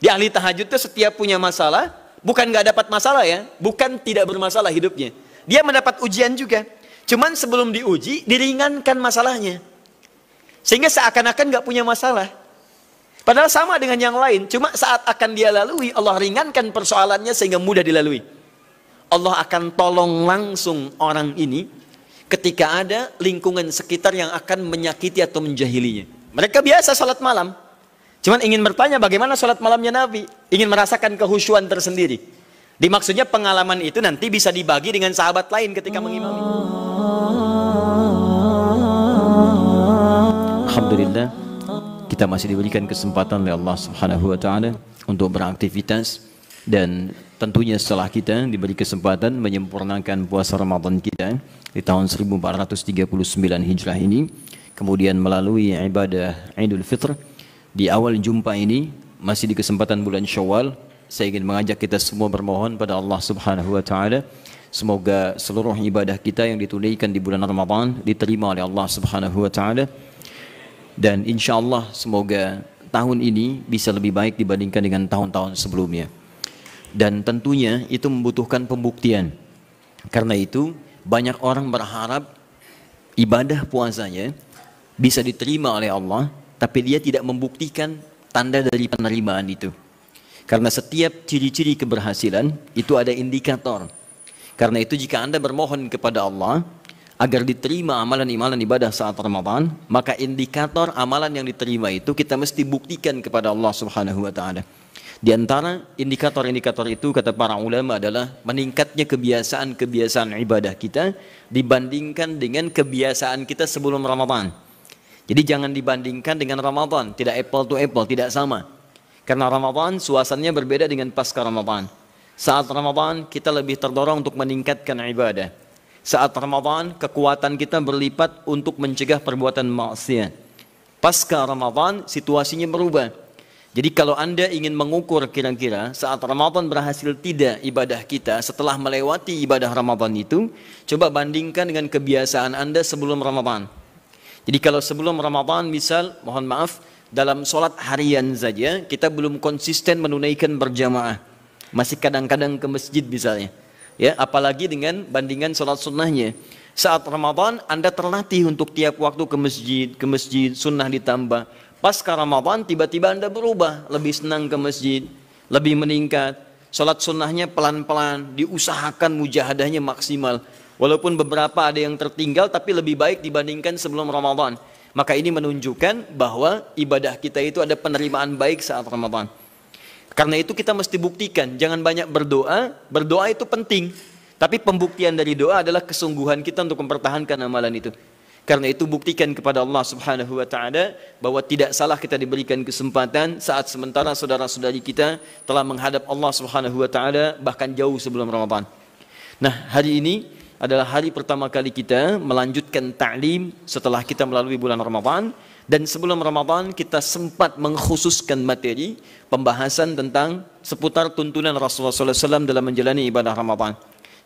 Di ahli tahajud itu setiap punya masalah, bukan nggak dapat masalah ya, bukan tidak bermasalah hidupnya. Dia mendapat ujian juga. Cuman sebelum diuji, diringankan masalahnya. Sehingga seakan-akan nggak punya masalah. Padahal sama dengan yang lain, cuma saat akan dia lalui, Allah ringankan persoalannya sehingga mudah dilalui. Allah akan tolong langsung orang ini ketika ada lingkungan sekitar yang akan menyakiti atau menjahilinya. Mereka biasa salat malam, Cuman ingin bertanya bagaimana sholat malamnya Nabi. Ingin merasakan kehusuan tersendiri. Dimaksudnya pengalaman itu nanti bisa dibagi dengan sahabat lain ketika mengimami. Alhamdulillah kita masih diberikan kesempatan oleh Allah Subhanahu wa taala untuk beraktivitas dan tentunya setelah kita diberi kesempatan menyempurnakan puasa Ramadan kita di tahun 1439 Hijrah ini kemudian melalui ibadah Idul Fitr di awal jumpa ini masih di kesempatan bulan Syawal saya ingin mengajak kita semua bermohon pada Allah Subhanahu wa taala semoga seluruh ibadah kita yang ditunaikan di bulan Ramadan diterima oleh Allah Subhanahu wa taala dan insyaallah semoga tahun ini bisa lebih baik dibandingkan dengan tahun-tahun sebelumnya dan tentunya itu membutuhkan pembuktian karena itu banyak orang berharap ibadah puasanya bisa diterima oleh Allah tapi dia tidak membuktikan tanda dari penerimaan itu. Karena setiap ciri-ciri keberhasilan itu ada indikator. Karena itu jika Anda bermohon kepada Allah agar diterima amalan-amalan ibadah saat Ramadan, maka indikator amalan yang diterima itu kita mesti buktikan kepada Allah Subhanahu wa taala. Di antara indikator-indikator itu kata para ulama adalah meningkatnya kebiasaan-kebiasaan ibadah kita dibandingkan dengan kebiasaan kita sebelum Ramadan. Jadi jangan dibandingkan dengan Ramadan, tidak apple to apple, tidak sama. Karena Ramadan suasananya berbeda dengan pasca Ramadan. Saat Ramadan kita lebih terdorong untuk meningkatkan ibadah. Saat Ramadan kekuatan kita berlipat untuk mencegah perbuatan maksiat. Pasca Ramadan situasinya berubah. Jadi kalau Anda ingin mengukur kira-kira saat Ramadan berhasil tidak ibadah kita setelah melewati ibadah Ramadan itu, coba bandingkan dengan kebiasaan Anda sebelum Ramadan. Jadi kalau sebelum Ramadan misal, mohon maaf, dalam sholat harian saja kita belum konsisten menunaikan berjamaah. Masih kadang-kadang ke masjid misalnya. Ya, apalagi dengan bandingan sholat sunnahnya. Saat Ramadan Anda terlatih untuk tiap waktu ke masjid, ke masjid, sunnah ditambah. Pas ke Ramadan tiba-tiba Anda berubah, lebih senang ke masjid, lebih meningkat. Sholat sunnahnya pelan-pelan, diusahakan mujahadahnya maksimal Walaupun beberapa ada yang tertinggal tapi lebih baik dibandingkan sebelum Ramadan. Maka ini menunjukkan bahwa ibadah kita itu ada penerimaan baik saat Ramadan. Karena itu kita mesti buktikan, jangan banyak berdoa, berdoa itu penting. Tapi pembuktian dari doa adalah kesungguhan kita untuk mempertahankan amalan itu. Karena itu buktikan kepada Allah Subhanahu wa taala bahwa tidak salah kita diberikan kesempatan saat sementara saudara-saudari kita telah menghadap Allah Subhanahu wa taala bahkan jauh sebelum Ramadan. Nah, hari ini adalah hari pertama kali kita melanjutkan ta'lim setelah kita melalui bulan Ramadan dan sebelum Ramadan kita sempat mengkhususkan materi pembahasan tentang seputar tuntunan Rasulullah SAW dalam menjalani ibadah Ramadan.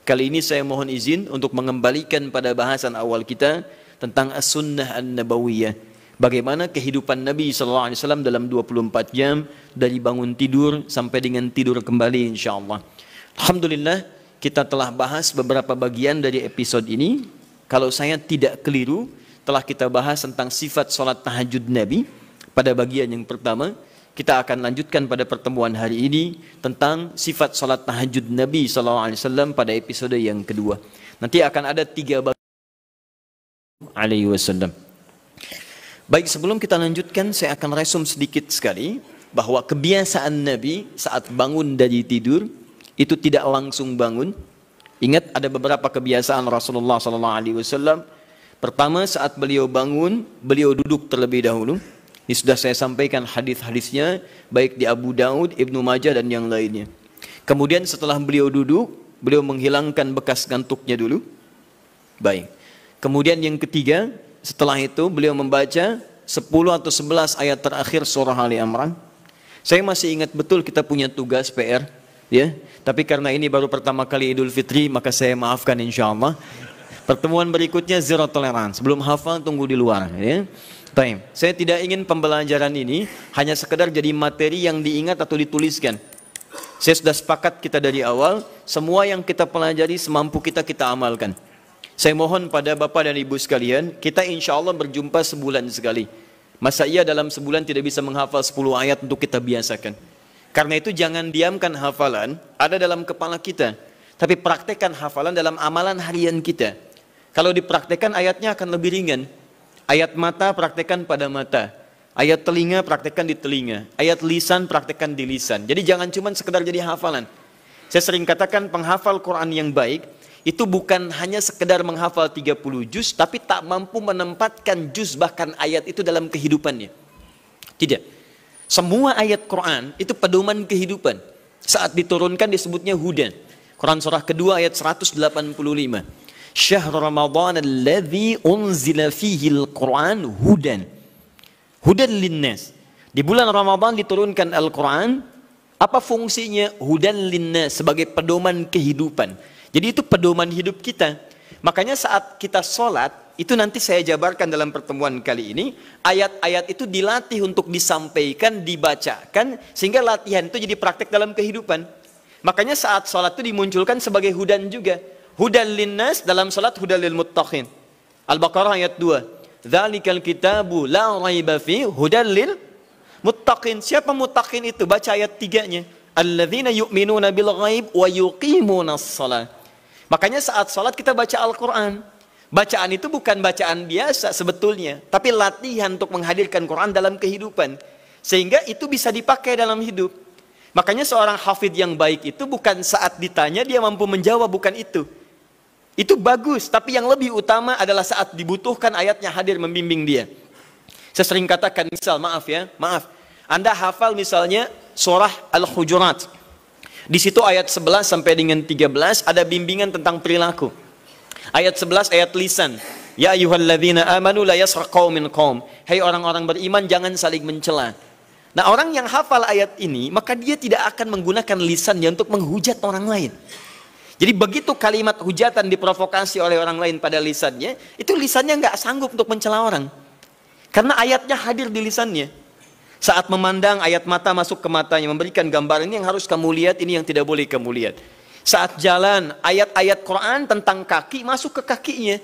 Kali ini saya mohon izin untuk mengembalikan pada bahasan awal kita tentang as-sunnah an-nabawiyah. Bagaimana kehidupan Nabi SAW dalam 24 jam dari bangun tidur sampai dengan tidur kembali insya Allah. Alhamdulillah kita telah bahas beberapa bagian dari episode ini. Kalau saya tidak keliru, telah kita bahas tentang sifat sholat tahajud Nabi pada bagian yang pertama. Kita akan lanjutkan pada pertemuan hari ini tentang sifat sholat tahajud Nabi SAW pada episode yang kedua. Nanti akan ada tiga bagian alaihi wasallam. Baik, sebelum kita lanjutkan, saya akan resum sedikit sekali bahwa kebiasaan Nabi saat bangun dari tidur itu tidak langsung bangun. Ingat ada beberapa kebiasaan Rasulullah sallallahu alaihi wasallam. Pertama saat beliau bangun, beliau duduk terlebih dahulu. Ini sudah saya sampaikan hadis-hadisnya baik di Abu Daud, Ibnu Majah dan yang lainnya. Kemudian setelah beliau duduk, beliau menghilangkan bekas gantuknya dulu. Baik. Kemudian yang ketiga, setelah itu beliau membaca 10 atau 11 ayat terakhir surah Ali Imran. Saya masih ingat betul kita punya tugas PR ya. Tapi karena ini baru pertama kali Idul Fitri, maka saya maafkan insya Allah. Pertemuan berikutnya zero tolerance. Belum hafal, tunggu di luar. Ya. Time. Saya tidak ingin pembelajaran ini hanya sekedar jadi materi yang diingat atau dituliskan. Saya sudah sepakat kita dari awal, semua yang kita pelajari semampu kita kita amalkan. Saya mohon pada Bapak dan Ibu sekalian, kita insya Allah berjumpa sebulan sekali. Masa iya dalam sebulan tidak bisa menghafal 10 ayat untuk kita biasakan. Karena itu jangan diamkan hafalan ada dalam kepala kita. Tapi praktekkan hafalan dalam amalan harian kita. Kalau dipraktekkan ayatnya akan lebih ringan. Ayat mata praktekkan pada mata. Ayat telinga praktekkan di telinga. Ayat lisan praktekkan di lisan. Jadi jangan cuma sekedar jadi hafalan. Saya sering katakan penghafal Quran yang baik itu bukan hanya sekedar menghafal 30 juz tapi tak mampu menempatkan juz bahkan ayat itu dalam kehidupannya. Tidak. Semua ayat Quran itu pedoman kehidupan. Saat diturunkan disebutnya hudan. Quran surah kedua ayat 185. Syahr Ramadan alladhi unzila fihi al-Quran hudan. Hudan linnas. Di bulan Ramadan diturunkan Al-Quran. Apa fungsinya? Hudan linnas sebagai pedoman kehidupan. Jadi itu pedoman hidup kita. Makanya saat kita sholat, itu nanti saya jabarkan dalam pertemuan kali ini. Ayat-ayat itu dilatih untuk disampaikan, dibacakan, sehingga latihan itu jadi praktek dalam kehidupan. Makanya saat sholat itu dimunculkan sebagai hudan juga. Hudan linnas dalam sholat hudan lil muttaqin. Al-Baqarah ayat 2. Zalikal kitabu la raiba fi hudan lil muttaqin. Siapa muttaqin itu? Baca ayat tiganya. Alladzina yu'minuna bil ghaib wa yuqimuna Makanya saat sholat kita baca Al-Quran. Bacaan itu bukan bacaan biasa sebetulnya, tapi latihan untuk menghadirkan Quran dalam kehidupan. Sehingga itu bisa dipakai dalam hidup. Makanya seorang hafid yang baik itu bukan saat ditanya dia mampu menjawab, bukan itu. Itu bagus, tapi yang lebih utama adalah saat dibutuhkan ayatnya hadir membimbing dia. Saya sering katakan misal, maaf ya, maaf. Anda hafal misalnya surah Al-Hujurat. Di situ ayat 11 sampai dengan 13 ada bimbingan tentang perilaku. Ayat 11 ayat lisan. Ya ayyuhalladzina amanu la yasra qaumin qaum. Hai hey, orang-orang beriman jangan saling mencela. Nah, orang yang hafal ayat ini, maka dia tidak akan menggunakan lisannya untuk menghujat orang lain. Jadi begitu kalimat hujatan diprovokasi oleh orang lain pada lisannya, itu lisannya nggak sanggup untuk mencela orang. Karena ayatnya hadir di lisannya. Saat memandang ayat mata masuk ke matanya, memberikan gambaran ini yang harus kamu lihat, ini yang tidak boleh kamu lihat. Saat jalan, ayat-ayat Quran tentang kaki masuk ke kakinya.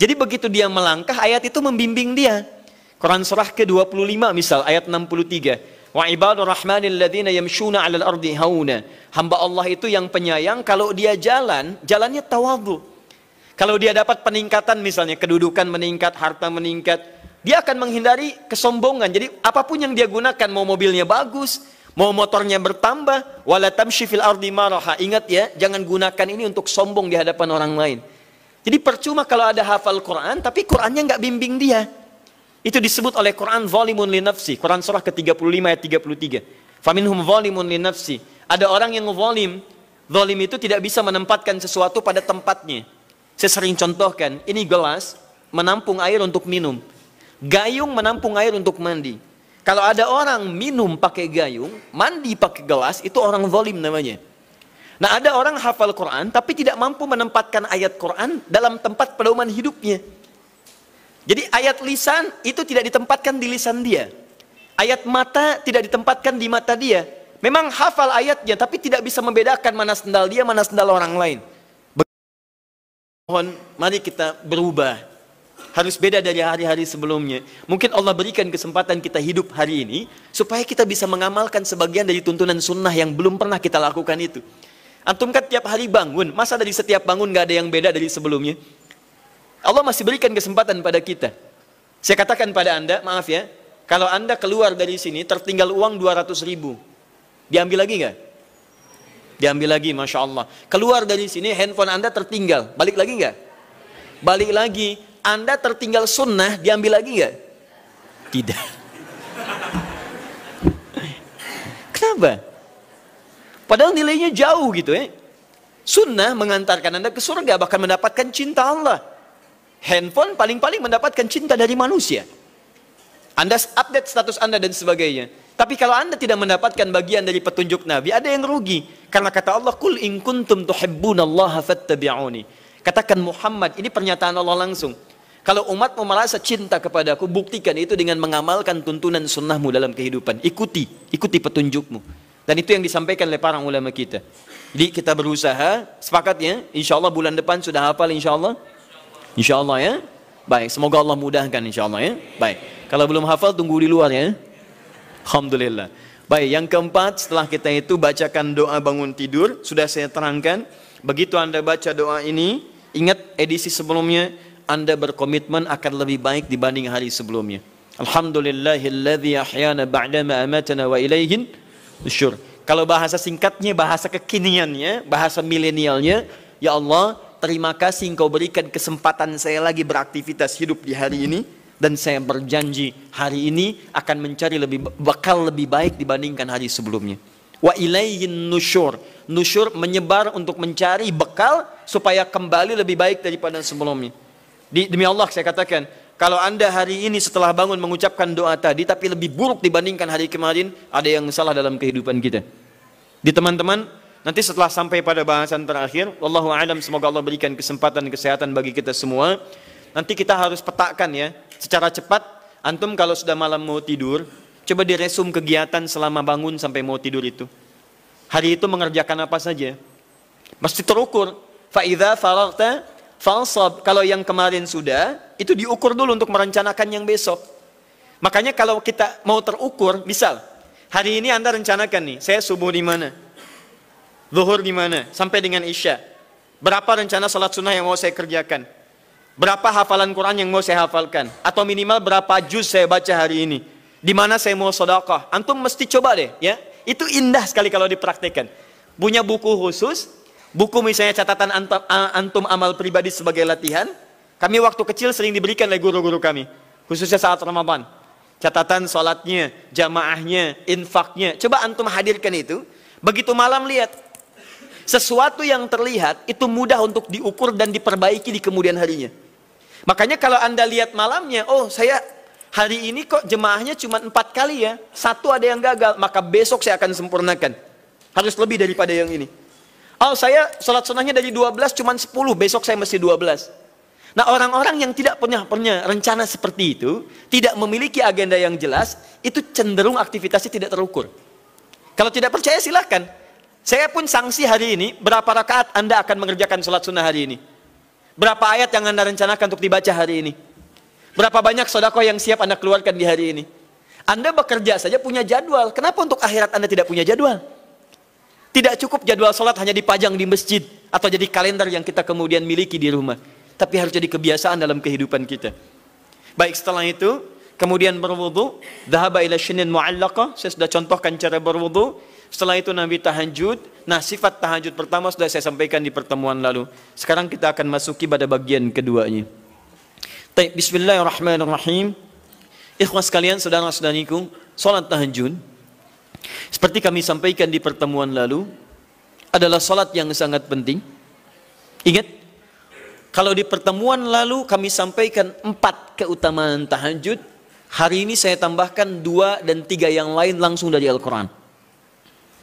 Jadi begitu dia melangkah, ayat itu membimbing dia. Quran surah ke-25 misal, ayat 63. Wa ibadur rahmanil yamshuna alal ardi hauna. Hamba Allah itu yang penyayang, kalau dia jalan, jalannya tawadhu. Kalau dia dapat peningkatan misalnya, kedudukan meningkat, harta meningkat, dia akan menghindari kesombongan. Jadi apapun yang dia gunakan, mau mobilnya bagus, Mau motornya bertambah, wala tamshi fil ardi maraha. Ingat ya, jangan gunakan ini untuk sombong di hadapan orang lain. Jadi percuma kalau ada hafal Quran, tapi Qurannya nggak bimbing dia. Itu disebut oleh Quran zalimun li nafsi. Quran surah ke-35 ayat 33. Faminhum zalimun li nafsi. Ada orang yang zalim. Zalim itu tidak bisa menempatkan sesuatu pada tempatnya. Saya sering contohkan, ini gelas menampung air untuk minum. Gayung menampung air untuk mandi. Kalau ada orang minum pakai gayung, mandi pakai gelas, itu orang zalim namanya. Nah ada orang hafal Quran tapi tidak mampu menempatkan ayat Quran dalam tempat pedoman hidupnya. Jadi ayat lisan itu tidak ditempatkan di lisan dia. Ayat mata tidak ditempatkan di mata dia. Memang hafal ayatnya tapi tidak bisa membedakan mana sendal dia, mana sendal orang lain. Mohon mari kita berubah harus beda dari hari-hari sebelumnya. Mungkin Allah berikan kesempatan kita hidup hari ini supaya kita bisa mengamalkan sebagian dari tuntunan sunnah yang belum pernah kita lakukan itu. Antum kan tiap hari bangun, masa dari setiap bangun gak ada yang beda dari sebelumnya? Allah masih berikan kesempatan pada kita. Saya katakan pada anda, maaf ya, kalau anda keluar dari sini tertinggal uang 200 ribu, diambil lagi gak? Diambil lagi, masya Allah. Keluar dari sini handphone anda tertinggal, balik lagi gak? Balik lagi, anda tertinggal sunnah, diambil lagi nggak? Tidak. Kenapa? Padahal nilainya jauh gitu ya. Sunnah mengantarkan Anda ke surga, bahkan mendapatkan cinta Allah. Handphone paling-paling mendapatkan cinta dari manusia. Anda update status Anda dan sebagainya. Tapi kalau Anda tidak mendapatkan bagian dari petunjuk Nabi, ada yang rugi. Karena kata Allah, kul in kuntum tuhibbunallaha Katakan Muhammad, ini pernyataan Allah langsung. Kalau umat merasa cinta kepada Aku, buktikan itu dengan mengamalkan tuntunan sunnahmu dalam kehidupan. Ikuti, ikuti petunjukmu. Dan itu yang disampaikan oleh para ulama kita. Jadi kita berusaha, sepakatnya, insya Allah bulan depan sudah hafal insya Allah. Insya Allah ya. Baik, semoga Allah mudahkan insya Allah ya. Baik, kalau belum hafal tunggu di luar ya. Alhamdulillah. Baik, yang keempat setelah kita itu bacakan doa bangun tidur, sudah saya terangkan. Begitu Anda baca doa ini, ingat edisi sebelumnya anda berkomitmen akan lebih baik dibanding hari sebelumnya. Alhamdulillahilladzi ahyana ba'dama amatana wa ilaihin nusyur. Kalau bahasa singkatnya, bahasa kekiniannya, bahasa milenialnya, ya Allah, terima kasih engkau berikan kesempatan saya lagi beraktivitas hidup di hari ini dan saya berjanji hari ini akan mencari lebih bakal lebih baik dibandingkan hari sebelumnya. Wa ilaihin nusyur. Nusyur menyebar untuk mencari bekal supaya kembali lebih baik daripada sebelumnya. Di, demi Allah saya katakan, kalau anda hari ini setelah bangun mengucapkan doa tadi, tapi lebih buruk dibandingkan hari kemarin, ada yang salah dalam kehidupan kita. Di teman-teman, nanti setelah sampai pada bahasan terakhir, Wallahu alam semoga Allah berikan kesempatan kesehatan bagi kita semua. Nanti kita harus petakan ya, secara cepat, antum kalau sudah malam mau tidur, coba diresum kegiatan selama bangun sampai mau tidur itu. Hari itu mengerjakan apa saja. Mesti terukur. Fa'idha faragta falsob kalau yang kemarin sudah, itu diukur dulu untuk merencanakan yang besok. Makanya kalau kita mau terukur, misal, hari ini Anda rencanakan nih, saya subuh di mana? Zuhur di mana? Sampai dengan Isya. Berapa rencana salat sunnah yang mau saya kerjakan? Berapa hafalan Quran yang mau saya hafalkan? Atau minimal berapa juz saya baca hari ini? Di mana saya mau sodakoh? Antum mesti coba deh, ya. Itu indah sekali kalau dipraktikkan Punya buku khusus, Buku misalnya catatan antum, antum amal pribadi sebagai latihan. Kami waktu kecil sering diberikan oleh guru-guru kami. Khususnya saat Ramadan. Catatan sholatnya, jamaahnya, infaknya. Coba antum hadirkan itu. Begitu malam lihat. Sesuatu yang terlihat itu mudah untuk diukur dan diperbaiki di kemudian harinya. Makanya kalau anda lihat malamnya, oh saya hari ini kok jemaahnya cuma empat kali ya. Satu ada yang gagal, maka besok saya akan sempurnakan. Harus lebih daripada yang ini. Oh saya sholat sunnahnya dari 12 cuma 10, besok saya mesti 12. Nah orang-orang yang tidak punya, punya rencana seperti itu, tidak memiliki agenda yang jelas, itu cenderung aktivitasnya tidak terukur. Kalau tidak percaya silahkan. Saya pun sanksi hari ini, berapa rakaat Anda akan mengerjakan sholat sunnah hari ini? Berapa ayat yang Anda rencanakan untuk dibaca hari ini? Berapa banyak sodako yang siap Anda keluarkan di hari ini? Anda bekerja saja punya jadwal. Kenapa untuk akhirat Anda tidak punya jadwal? Tidak cukup jadwal sholat hanya dipajang di masjid atau jadi kalender yang kita kemudian miliki di rumah. Tapi harus jadi kebiasaan dalam kehidupan kita. Baik setelah itu, kemudian berwudu, dhahaba ila shinin mu'allaqa, saya sudah contohkan cara berwudu. Setelah itu Nabi tahajud. Nah, sifat tahajud pertama sudah saya sampaikan di pertemuan lalu. Sekarang kita akan masuki pada bagian keduanya. Baik, bismillahirrahmanirrahim. Ikhwas kalian, saudara-saudariku, salat tahajud seperti kami sampaikan di pertemuan lalu, adalah salat yang sangat penting. Ingat, kalau di pertemuan lalu kami sampaikan empat keutamaan tahajud, hari ini saya tambahkan dua dan tiga yang lain langsung dari Al-Quran.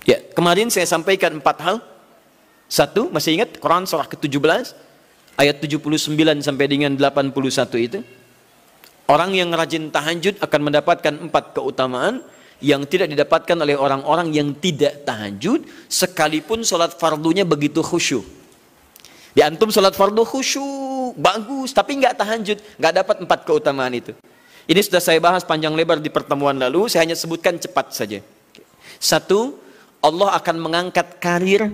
Ya, kemarin saya sampaikan empat hal. Satu, masih ingat Quran surah ke-17 ayat 79 sampai dengan 81 itu. Orang yang rajin tahajud akan mendapatkan empat keutamaan yang tidak didapatkan oleh orang-orang yang tidak tahajud sekalipun sholat fardunya begitu khusyuk. diantum antum sholat fardu khusyuk, bagus, tapi nggak tahajud, nggak dapat empat keutamaan itu. Ini sudah saya bahas panjang lebar di pertemuan lalu, saya hanya sebutkan cepat saja. Satu, Allah akan mengangkat karir,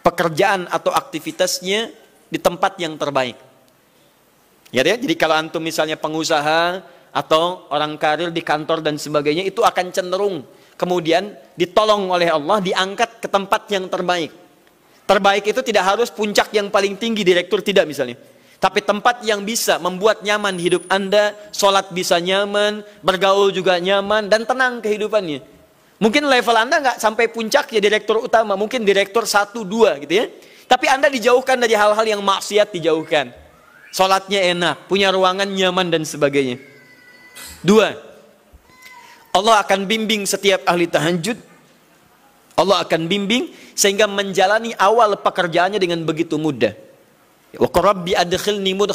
pekerjaan atau aktivitasnya di tempat yang terbaik. Ya, ya? Jadi kalau antum misalnya pengusaha, atau orang karir di kantor dan sebagainya itu akan cenderung kemudian ditolong oleh Allah diangkat ke tempat yang terbaik. Terbaik itu tidak harus puncak yang paling tinggi direktur tidak misalnya. Tapi tempat yang bisa membuat nyaman hidup Anda, sholat bisa nyaman, bergaul juga nyaman, dan tenang kehidupannya. Mungkin level Anda nggak sampai puncak ya direktur utama, mungkin direktur satu dua gitu ya. Tapi Anda dijauhkan dari hal-hal yang maksiat dijauhkan. Sholatnya enak, punya ruangan nyaman dan sebagainya. Dua, Allah akan bimbing setiap ahli tahajud. Allah akan bimbing sehingga menjalani awal pekerjaannya dengan begitu mudah. Ya, Wakarabi rabbi nimud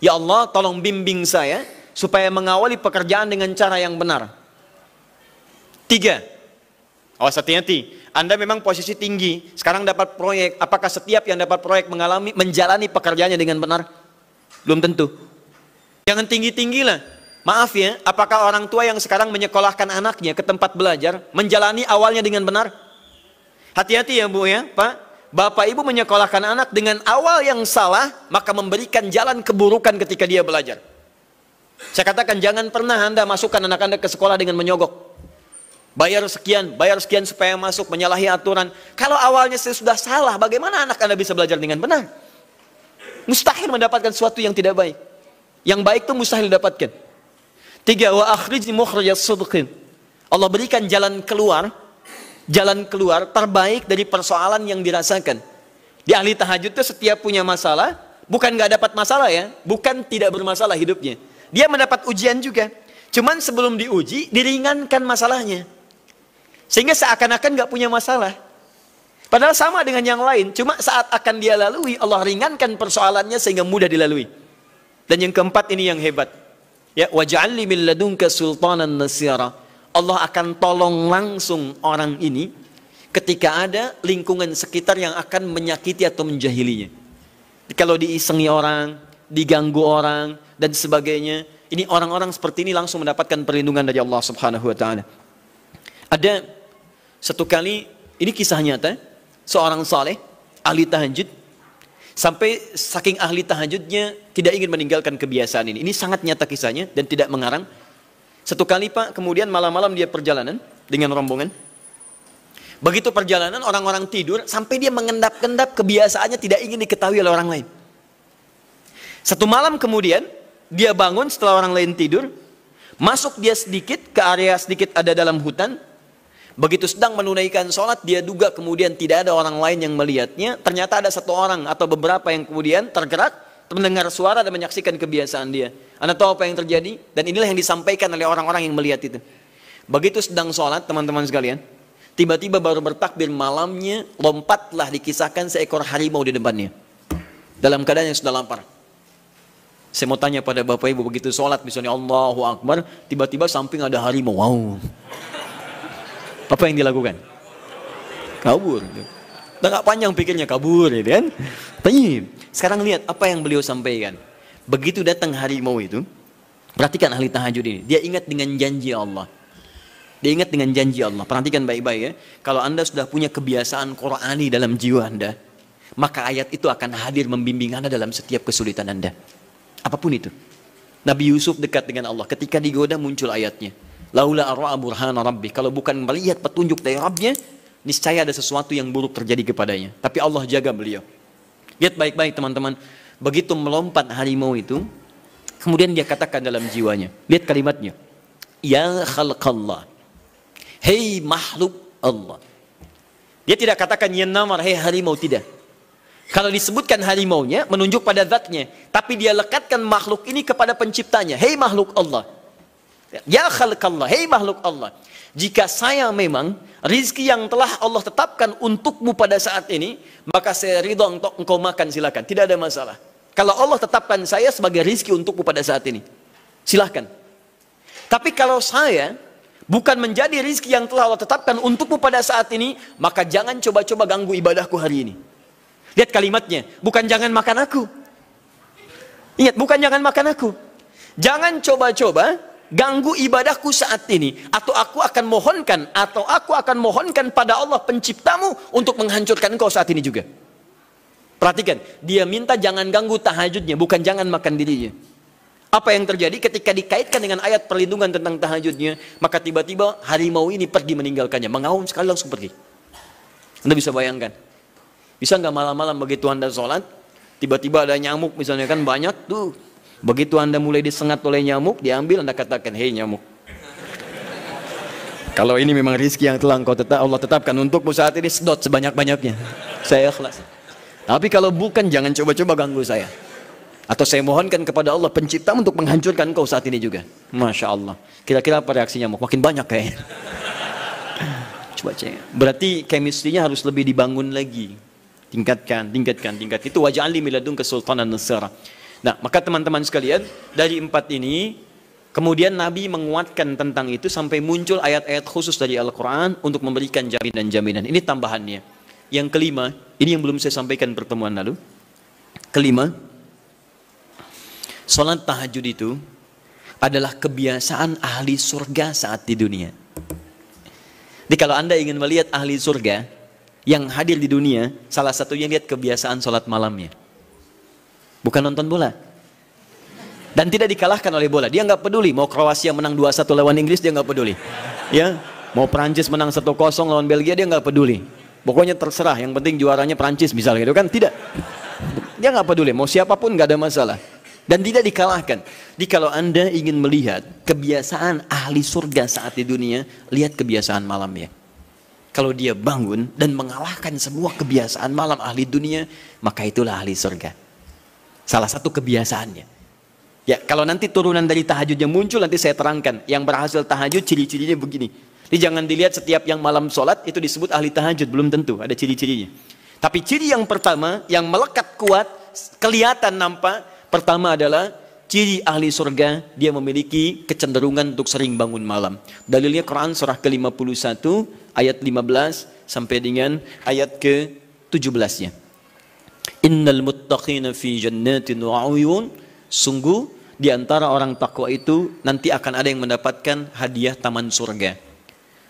Ya Allah, tolong bimbing saya supaya mengawali pekerjaan dengan cara yang benar. Tiga, awas hati-hati. Anda memang posisi tinggi, sekarang dapat proyek. Apakah setiap yang dapat proyek mengalami menjalani pekerjaannya dengan benar? Belum tentu. Jangan tinggi tinggilah Maaf ya, apakah orang tua yang sekarang menyekolahkan anaknya ke tempat belajar menjalani awalnya dengan benar? Hati-hati ya Bu ya, Pak. Bapak Ibu menyekolahkan anak dengan awal yang salah, maka memberikan jalan keburukan ketika dia belajar. Saya katakan jangan pernah Anda masukkan anak Anda ke sekolah dengan menyogok. Bayar sekian, bayar sekian supaya masuk, menyalahi aturan. Kalau awalnya saya sudah salah, bagaimana anak Anda bisa belajar dengan benar? Mustahil mendapatkan sesuatu yang tidak baik. Yang baik itu mustahil dapatkan. Tiga, wa akhrijni mukhrajas sidqin. Allah berikan jalan keluar, jalan keluar terbaik dari persoalan yang dirasakan. Di ahli tahajud itu setiap punya masalah, bukan nggak dapat masalah ya, bukan tidak bermasalah hidupnya. Dia mendapat ujian juga. Cuman sebelum diuji, diringankan masalahnya. Sehingga seakan-akan nggak punya masalah. Padahal sama dengan yang lain, cuma saat akan dia lalui, Allah ringankan persoalannya sehingga mudah dilalui. Dan yang keempat ini yang hebat. Ya, waj'alni min ladunka sultanan nasira. Allah akan tolong langsung orang ini ketika ada lingkungan sekitar yang akan menyakiti atau menjahilinya. Kalau diisengi orang, diganggu orang dan sebagainya, ini orang-orang seperti ini langsung mendapatkan perlindungan dari Allah Subhanahu wa taala. Ada satu kali ini kisah nyata, seorang saleh ahli tahajud Sampai saking ahli tahajudnya tidak ingin meninggalkan kebiasaan ini. Ini sangat nyata kisahnya dan tidak mengarang. Satu kali Pak, kemudian malam-malam dia perjalanan dengan rombongan. Begitu perjalanan orang-orang tidur sampai dia mengendap endap kebiasaannya tidak ingin diketahui oleh orang lain. Satu malam kemudian dia bangun setelah orang lain tidur, masuk dia sedikit ke area sedikit ada dalam hutan, Begitu sedang menunaikan sholat, dia duga kemudian tidak ada orang lain yang melihatnya. Ternyata ada satu orang atau beberapa yang kemudian tergerak, mendengar suara dan menyaksikan kebiasaan dia. Anda tahu apa yang terjadi? Dan inilah yang disampaikan oleh orang-orang yang melihat itu. Begitu sedang sholat, teman-teman sekalian, tiba-tiba baru bertakbir malamnya, lompatlah dikisahkan seekor harimau di depannya. Dalam keadaan yang sudah lapar. Saya mau tanya pada Bapak Ibu, begitu sholat misalnya Allahu Akbar, tiba-tiba samping ada harimau. Wow. Apa yang dilakukan? Kabur. Dan panjang pikirnya kabur, ya kan? Tanya, sekarang lihat apa yang beliau sampaikan. Begitu datang hari mau itu, perhatikan ahli tahajud ini. Dia ingat dengan janji Allah. Dia ingat dengan janji Allah. Perhatikan baik-baik ya. Kalau Anda sudah punya kebiasaan Qur'ani dalam jiwa Anda, maka ayat itu akan hadir membimbing Anda dalam setiap kesulitan Anda. Apapun itu. Nabi Yusuf dekat dengan Allah. Ketika digoda muncul ayatnya. Laula arwa burhana rabbi. Kalau bukan melihat petunjuk dari Rabbnya, niscaya ada sesuatu yang buruk terjadi kepadanya. Tapi Allah jaga beliau. Lihat baik-baik teman-teman. Begitu melompat harimau itu, kemudian dia katakan dalam jiwanya. Lihat kalimatnya. Ya khalqallah. Hei makhluk Allah. Dia tidak katakan ya namar, hei harimau, tidak. Kalau disebutkan harimau nya, menunjuk pada zatnya. Tapi dia lekatkan makhluk ini kepada penciptanya. Hei makhluk Allah. Ya Allah, hei makhluk Allah. Jika saya memang rizki yang telah Allah tetapkan untukmu pada saat ini, maka saya ridho untuk engkau makan silakan. Tidak ada masalah. Kalau Allah tetapkan saya sebagai rizki untukmu pada saat ini, silakan. Tapi kalau saya bukan menjadi rizki yang telah Allah tetapkan untukmu pada saat ini, maka jangan coba-coba ganggu ibadahku hari ini. Lihat kalimatnya, bukan jangan makan aku. Ingat, bukan jangan makan aku. Jangan coba-coba ganggu ibadahku saat ini atau aku akan mohonkan atau aku akan mohonkan pada Allah penciptamu untuk menghancurkan engkau saat ini juga perhatikan dia minta jangan ganggu tahajudnya bukan jangan makan dirinya apa yang terjadi ketika dikaitkan dengan ayat perlindungan tentang tahajudnya maka tiba-tiba harimau ini pergi meninggalkannya mengaum sekali langsung pergi anda bisa bayangkan bisa nggak malam-malam begitu anda sholat tiba-tiba ada nyamuk misalnya kan banyak tuh Begitu Anda mulai disengat oleh nyamuk, diambil Anda katakan, "Hei nyamuk." Kalau ini memang rizki yang telah engkau tetap Allah tetapkan untukmu saat ini sedot sebanyak-banyaknya. Saya ikhlas. Tapi kalau bukan jangan coba-coba ganggu saya. Atau saya mohonkan kepada Allah pencipta untuk menghancurkan kau saat ini juga. Masya Allah. Kira-kira apa reaksinya? Makin banyak kayaknya. coba cek. Berarti kemistrinya harus lebih dibangun lagi. Tingkatkan, tingkatkan, tingkat. Itu wajah Ali miladun kesultanan Nusra. Nah, maka teman-teman sekalian, dari empat ini, kemudian Nabi menguatkan tentang itu sampai muncul ayat-ayat khusus dari Al-Quran untuk memberikan jaminan-jaminan. Ini tambahannya. Yang kelima, ini yang belum saya sampaikan pertemuan lalu. Kelima, sholat tahajud itu adalah kebiasaan ahli surga saat di dunia. Jadi kalau Anda ingin melihat ahli surga yang hadir di dunia, salah satunya lihat kebiasaan sholat malamnya. Bukan nonton bola. Dan tidak dikalahkan oleh bola. Dia nggak peduli. Mau Kroasia menang 2-1 lawan Inggris, dia nggak peduli. Ya, mau Prancis menang 1-0 lawan Belgia, dia nggak peduli. Pokoknya terserah. Yang penting juaranya Prancis misalnya gitu kan? Tidak. Dia nggak peduli. Mau siapapun nggak ada masalah. Dan tidak dikalahkan. Jadi kalau anda ingin melihat kebiasaan ahli surga saat di dunia, lihat kebiasaan malamnya kalau dia bangun dan mengalahkan semua kebiasaan malam ahli dunia, maka itulah ahli surga. Salah satu kebiasaannya. Ya, kalau nanti turunan dari tahajud yang muncul nanti saya terangkan. Yang berhasil tahajud ciri-cirinya begini. Jadi jangan dilihat setiap yang malam sholat itu disebut ahli tahajud. Belum tentu, ada ciri-cirinya. Tapi ciri yang pertama, yang melekat kuat, kelihatan nampak. Pertama adalah ciri ahli surga dia memiliki kecenderungan untuk sering bangun malam. Dalilnya Quran surah ke-51 ayat 15 sampai dengan ayat ke-17-nya. Innal muttaqina fi jannatin wa uyun. Sungguh di antara orang takwa itu nanti akan ada yang mendapatkan hadiah taman surga.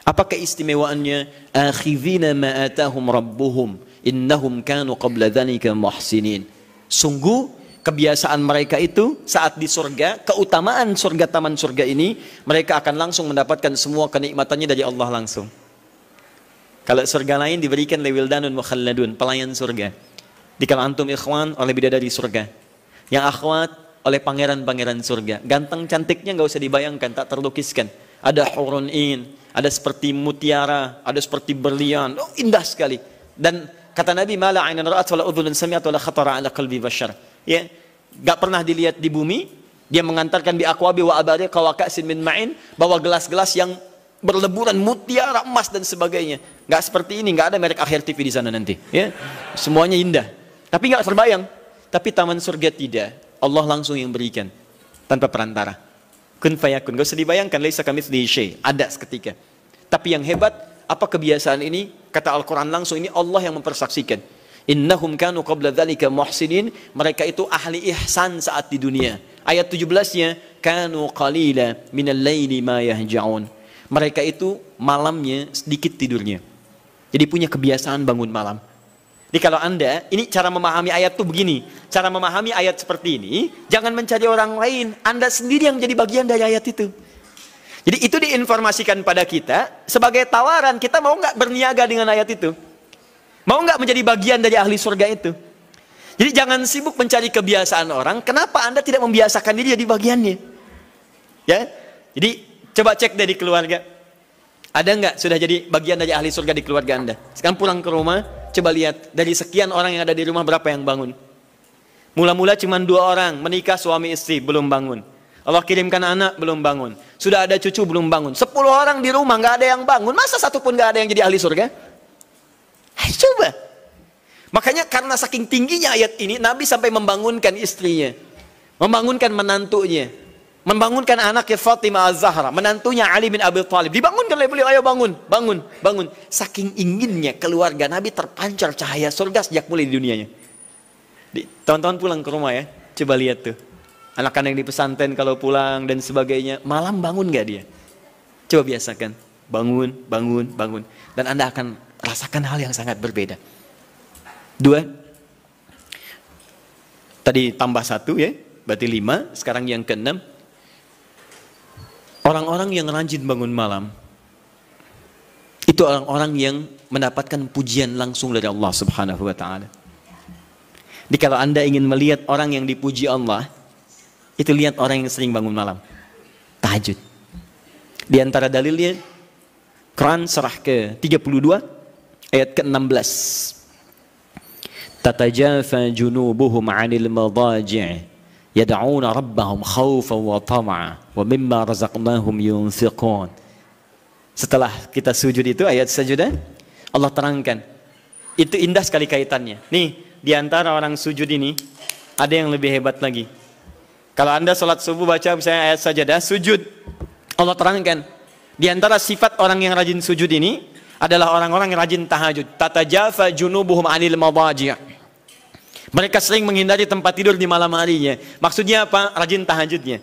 Apa keistimewaannya? Akhidhina ma atahum rabbuhum innahum kanu qabla dzalika muhsinin. Sungguh kebiasaan mereka itu saat di surga, keutamaan surga taman surga ini, mereka akan langsung mendapatkan semua kenikmatannya dari Allah langsung. Kalau surga lain diberikan lewildanun mukhalladun, pelayan surga. Dikal antum ikhwan oleh bidadari surga. Yang akhwat oleh pangeran-pangeran surga. Ganteng cantiknya nggak usah dibayangkan, tak terlukiskan. Ada hurunin, ada seperti mutiara, ada seperti berlian. Oh, indah sekali. Dan kata Nabi, "Mala ainan ra'at wala udhunun sami'at wala khatara ala Kalbi bashar." Ya, nggak pernah dilihat di bumi. Dia mengantarkan di akwabi wa abari wa min ma'in bahwa gelas-gelas yang berleburan mutiara emas dan sebagainya. Nggak seperti ini, nggak ada merek akhir TV di sana nanti. Ya, semuanya indah. Tapi nggak terbayang. Tapi taman surga tidak. Allah langsung yang berikan. Tanpa perantara. Kun fayakun. Gak usah dibayangkan. Laisa di syai. Ada seketika. Tapi yang hebat, apa kebiasaan ini? Kata Al-Quran langsung ini Allah yang mempersaksikan. Innahum kanu qabla dhalika muhsinin. Mereka itu ahli ihsan saat di dunia. Ayat 17-nya. Kanu qalila minal layli ma yahja'un. Mereka itu malamnya sedikit tidurnya. Jadi punya kebiasaan bangun malam. Jadi kalau Anda, ini cara memahami ayat tuh begini. Cara memahami ayat seperti ini, jangan mencari orang lain. Anda sendiri yang jadi bagian dari ayat itu. Jadi itu diinformasikan pada kita sebagai tawaran. Kita mau nggak berniaga dengan ayat itu? Mau nggak menjadi bagian dari ahli surga itu? Jadi jangan sibuk mencari kebiasaan orang. Kenapa Anda tidak membiasakan diri jadi bagiannya? Ya, jadi coba cek dari keluarga. Ada nggak sudah jadi bagian dari ahli surga di keluarga Anda? Sekarang pulang ke rumah, Coba lihat, dari sekian orang yang ada di rumah berapa yang bangun? Mula-mula cuma dua orang, menikah suami istri, belum bangun. Allah kirimkan anak, belum bangun. Sudah ada cucu, belum bangun. Sepuluh orang di rumah, nggak ada yang bangun. Masa satu pun nggak ada yang jadi ahli surga? Hai, coba. Makanya karena saking tingginya ayat ini, Nabi sampai membangunkan istrinya. Membangunkan menantunya membangunkan anaknya Fatimah Az-Zahra, menantunya Ali bin Abi Thalib. Dibangunkan oleh beliau, ayo bangun, bangun, bangun. Saking inginnya keluarga Nabi terpancar cahaya surga sejak mulai di dunianya. Tonton pulang ke rumah ya, coba lihat tuh. Anak-anak yang di pesantren kalau pulang dan sebagainya, malam bangun gak dia? Coba biasakan, bangun, bangun, bangun. Dan Anda akan rasakan hal yang sangat berbeda. Dua, tadi tambah satu ya, berarti lima, sekarang yang keenam, Orang-orang yang rajin bangun malam itu orang-orang yang mendapatkan pujian langsung dari Allah Subhanahu wa taala. Jadi kalau Anda ingin melihat orang yang dipuji Allah, itu lihat orang yang sering bangun malam. Tahajud. Di antara dalilnya Quran serah ke 32 ayat ke-16. Tatajafa junubuhum 'anil madaji' yad'una rabbahum khaufan wa tama'a wa mimma razaqnahum yunfiqun. Setelah kita sujud itu ayat sajudah Allah terangkan. Itu indah sekali kaitannya. Nih, di antara orang sujud ini ada yang lebih hebat lagi. Kalau Anda sholat subuh baca misalnya ayat sajadah sujud. Allah terangkan di antara sifat orang yang rajin sujud ini adalah orang-orang yang rajin tahajud. Tata jafa junubuhum anil mawajiyah mereka sering menghindari tempat tidur di malam harinya. Maksudnya apa? Rajin tahajudnya.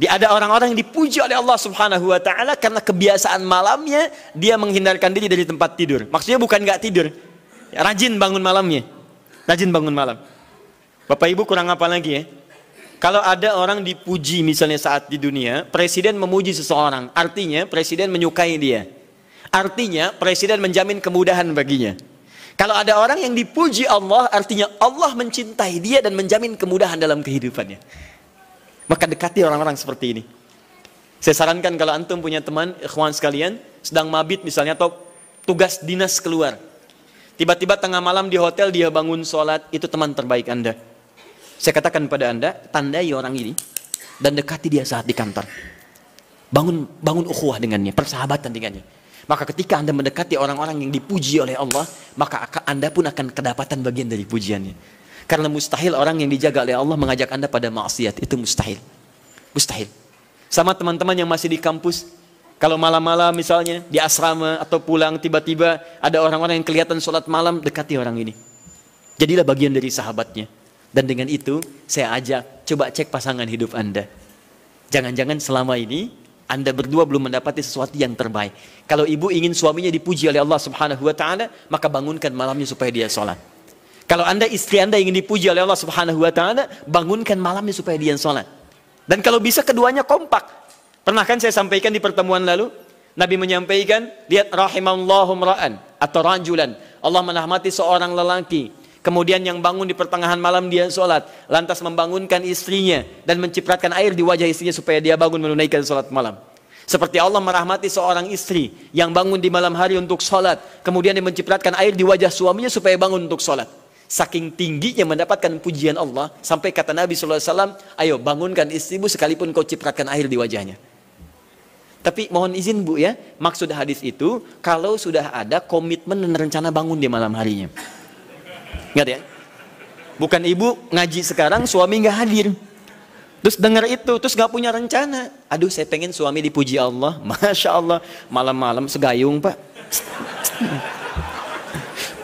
Di ada orang-orang yang dipuji oleh Allah Subhanahu wa taala karena kebiasaan malamnya dia menghindarkan diri dari tempat tidur. Maksudnya bukan nggak tidur. Ya, rajin bangun malamnya. Rajin bangun malam. Bapak Ibu kurang apa lagi ya? Kalau ada orang dipuji misalnya saat di dunia, presiden memuji seseorang, artinya presiden menyukai dia. Artinya presiden menjamin kemudahan baginya. Kalau ada orang yang dipuji Allah, artinya Allah mencintai dia dan menjamin kemudahan dalam kehidupannya. Maka dekati orang-orang seperti ini. Saya sarankan kalau antum punya teman, ikhwan sekalian, sedang mabit misalnya atau tugas dinas keluar. Tiba-tiba tengah malam di hotel dia bangun sholat, itu teman terbaik anda. Saya katakan pada anda, tandai orang ini dan dekati dia saat di kantor. Bangun bangun ukhuwah dengannya, persahabatan dengannya. Maka ketika Anda mendekati orang-orang yang dipuji oleh Allah, maka Anda pun akan kedapatan bagian dari pujiannya. Karena mustahil orang yang dijaga oleh Allah mengajak Anda pada maksiat. Itu mustahil. Mustahil. Sama teman-teman yang masih di kampus, kalau malam-malam misalnya di asrama atau pulang tiba-tiba ada orang-orang yang kelihatan sholat malam, dekati orang ini. Jadilah bagian dari sahabatnya. Dan dengan itu saya ajak, coba cek pasangan hidup Anda. Jangan-jangan selama ini anda berdua belum mendapati sesuatu yang terbaik. Kalau ibu ingin suaminya dipuji oleh Allah Subhanahu wa taala, maka bangunkan malamnya supaya dia sholat. Kalau Anda istri Anda ingin dipuji oleh Allah Subhanahu wa taala, bangunkan malamnya supaya dia sholat. Dan kalau bisa keduanya kompak. Pernah kan saya sampaikan di pertemuan lalu, Nabi menyampaikan, lihat rahimallahu mra'an atau ranjulan. Allah menahmati seorang lelaki Kemudian yang bangun di pertengahan malam dia sholat. Lantas membangunkan istrinya. Dan mencipratkan air di wajah istrinya supaya dia bangun menunaikan sholat malam. Seperti Allah merahmati seorang istri yang bangun di malam hari untuk sholat. Kemudian dia mencipratkan air di wajah suaminya supaya bangun untuk sholat. Saking tingginya mendapatkan pujian Allah. Sampai kata Nabi SAW, ayo bangunkan istrimu sekalipun kau cipratkan air di wajahnya. Tapi mohon izin bu ya, maksud hadis itu kalau sudah ada komitmen dan rencana bangun di malam harinya. Ingat ya. Bukan ibu ngaji sekarang, suami nggak hadir. Terus dengar itu, terus nggak punya rencana. Aduh, saya pengen suami dipuji Allah. Masya Allah, malam-malam segayung pak.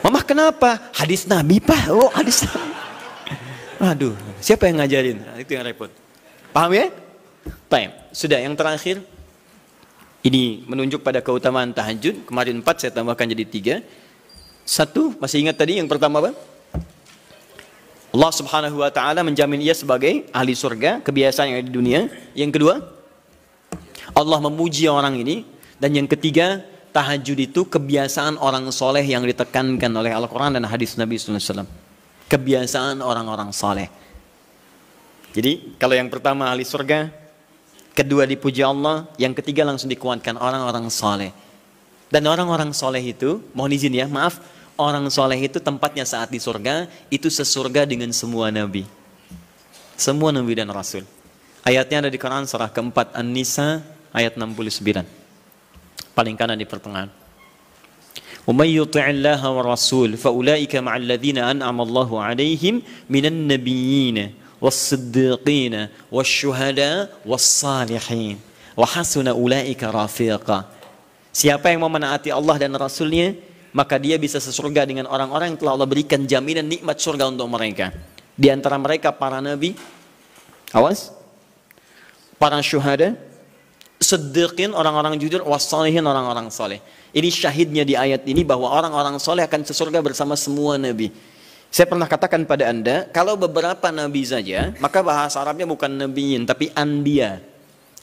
mamah kenapa? Hadis Nabi pak. Oh hadis Nabi. Aduh, siapa yang ngajarin? Nah, itu yang repot. Paham ya? Paham. Sudah, yang terakhir. Ini menunjuk pada keutamaan tahajud. Kemarin empat, saya tambahkan jadi tiga. Satu, masih ingat tadi yang pertama apa? Allah Subhanahu wa taala menjamin ia sebagai ahli surga, kebiasaan yang ada di dunia. Yang kedua, Allah memuji orang ini dan yang ketiga, tahajud itu kebiasaan orang soleh yang ditekankan oleh Al-Quran dan hadis Nabi SAW. Kebiasaan orang-orang soleh. Jadi kalau yang pertama ahli surga, kedua dipuji Allah, yang ketiga langsung dikuatkan orang-orang soleh. Dan orang-orang soleh itu, mohon izin ya, maaf, orang soleh itu tempatnya saat di surga, itu sesurga dengan semua nabi. Semua nabi dan rasul. Ayatnya ada di Quran surah keempat An-Nisa ayat 69. Paling kanan di pertengahan. ومن يطع الله والرسول فأولئك مع الذين أنعم الله عليهم من النبيين والصديقين والشهداء والصالحين وحسن أولئك رفيقا Siapa yang mau menaati Allah dan Rasulnya, maka dia bisa sesurga dengan orang-orang yang telah Allah berikan jaminan nikmat surga untuk mereka. Di antara mereka para nabi, awas, para syuhada, sedekin orang-orang jujur, wassalihin orang-orang soleh. Ini syahidnya di ayat ini bahwa orang-orang soleh akan sesurga bersama semua nabi. Saya pernah katakan pada anda, kalau beberapa nabi saja, maka bahasa Arabnya bukan nabiin, tapi anbiya.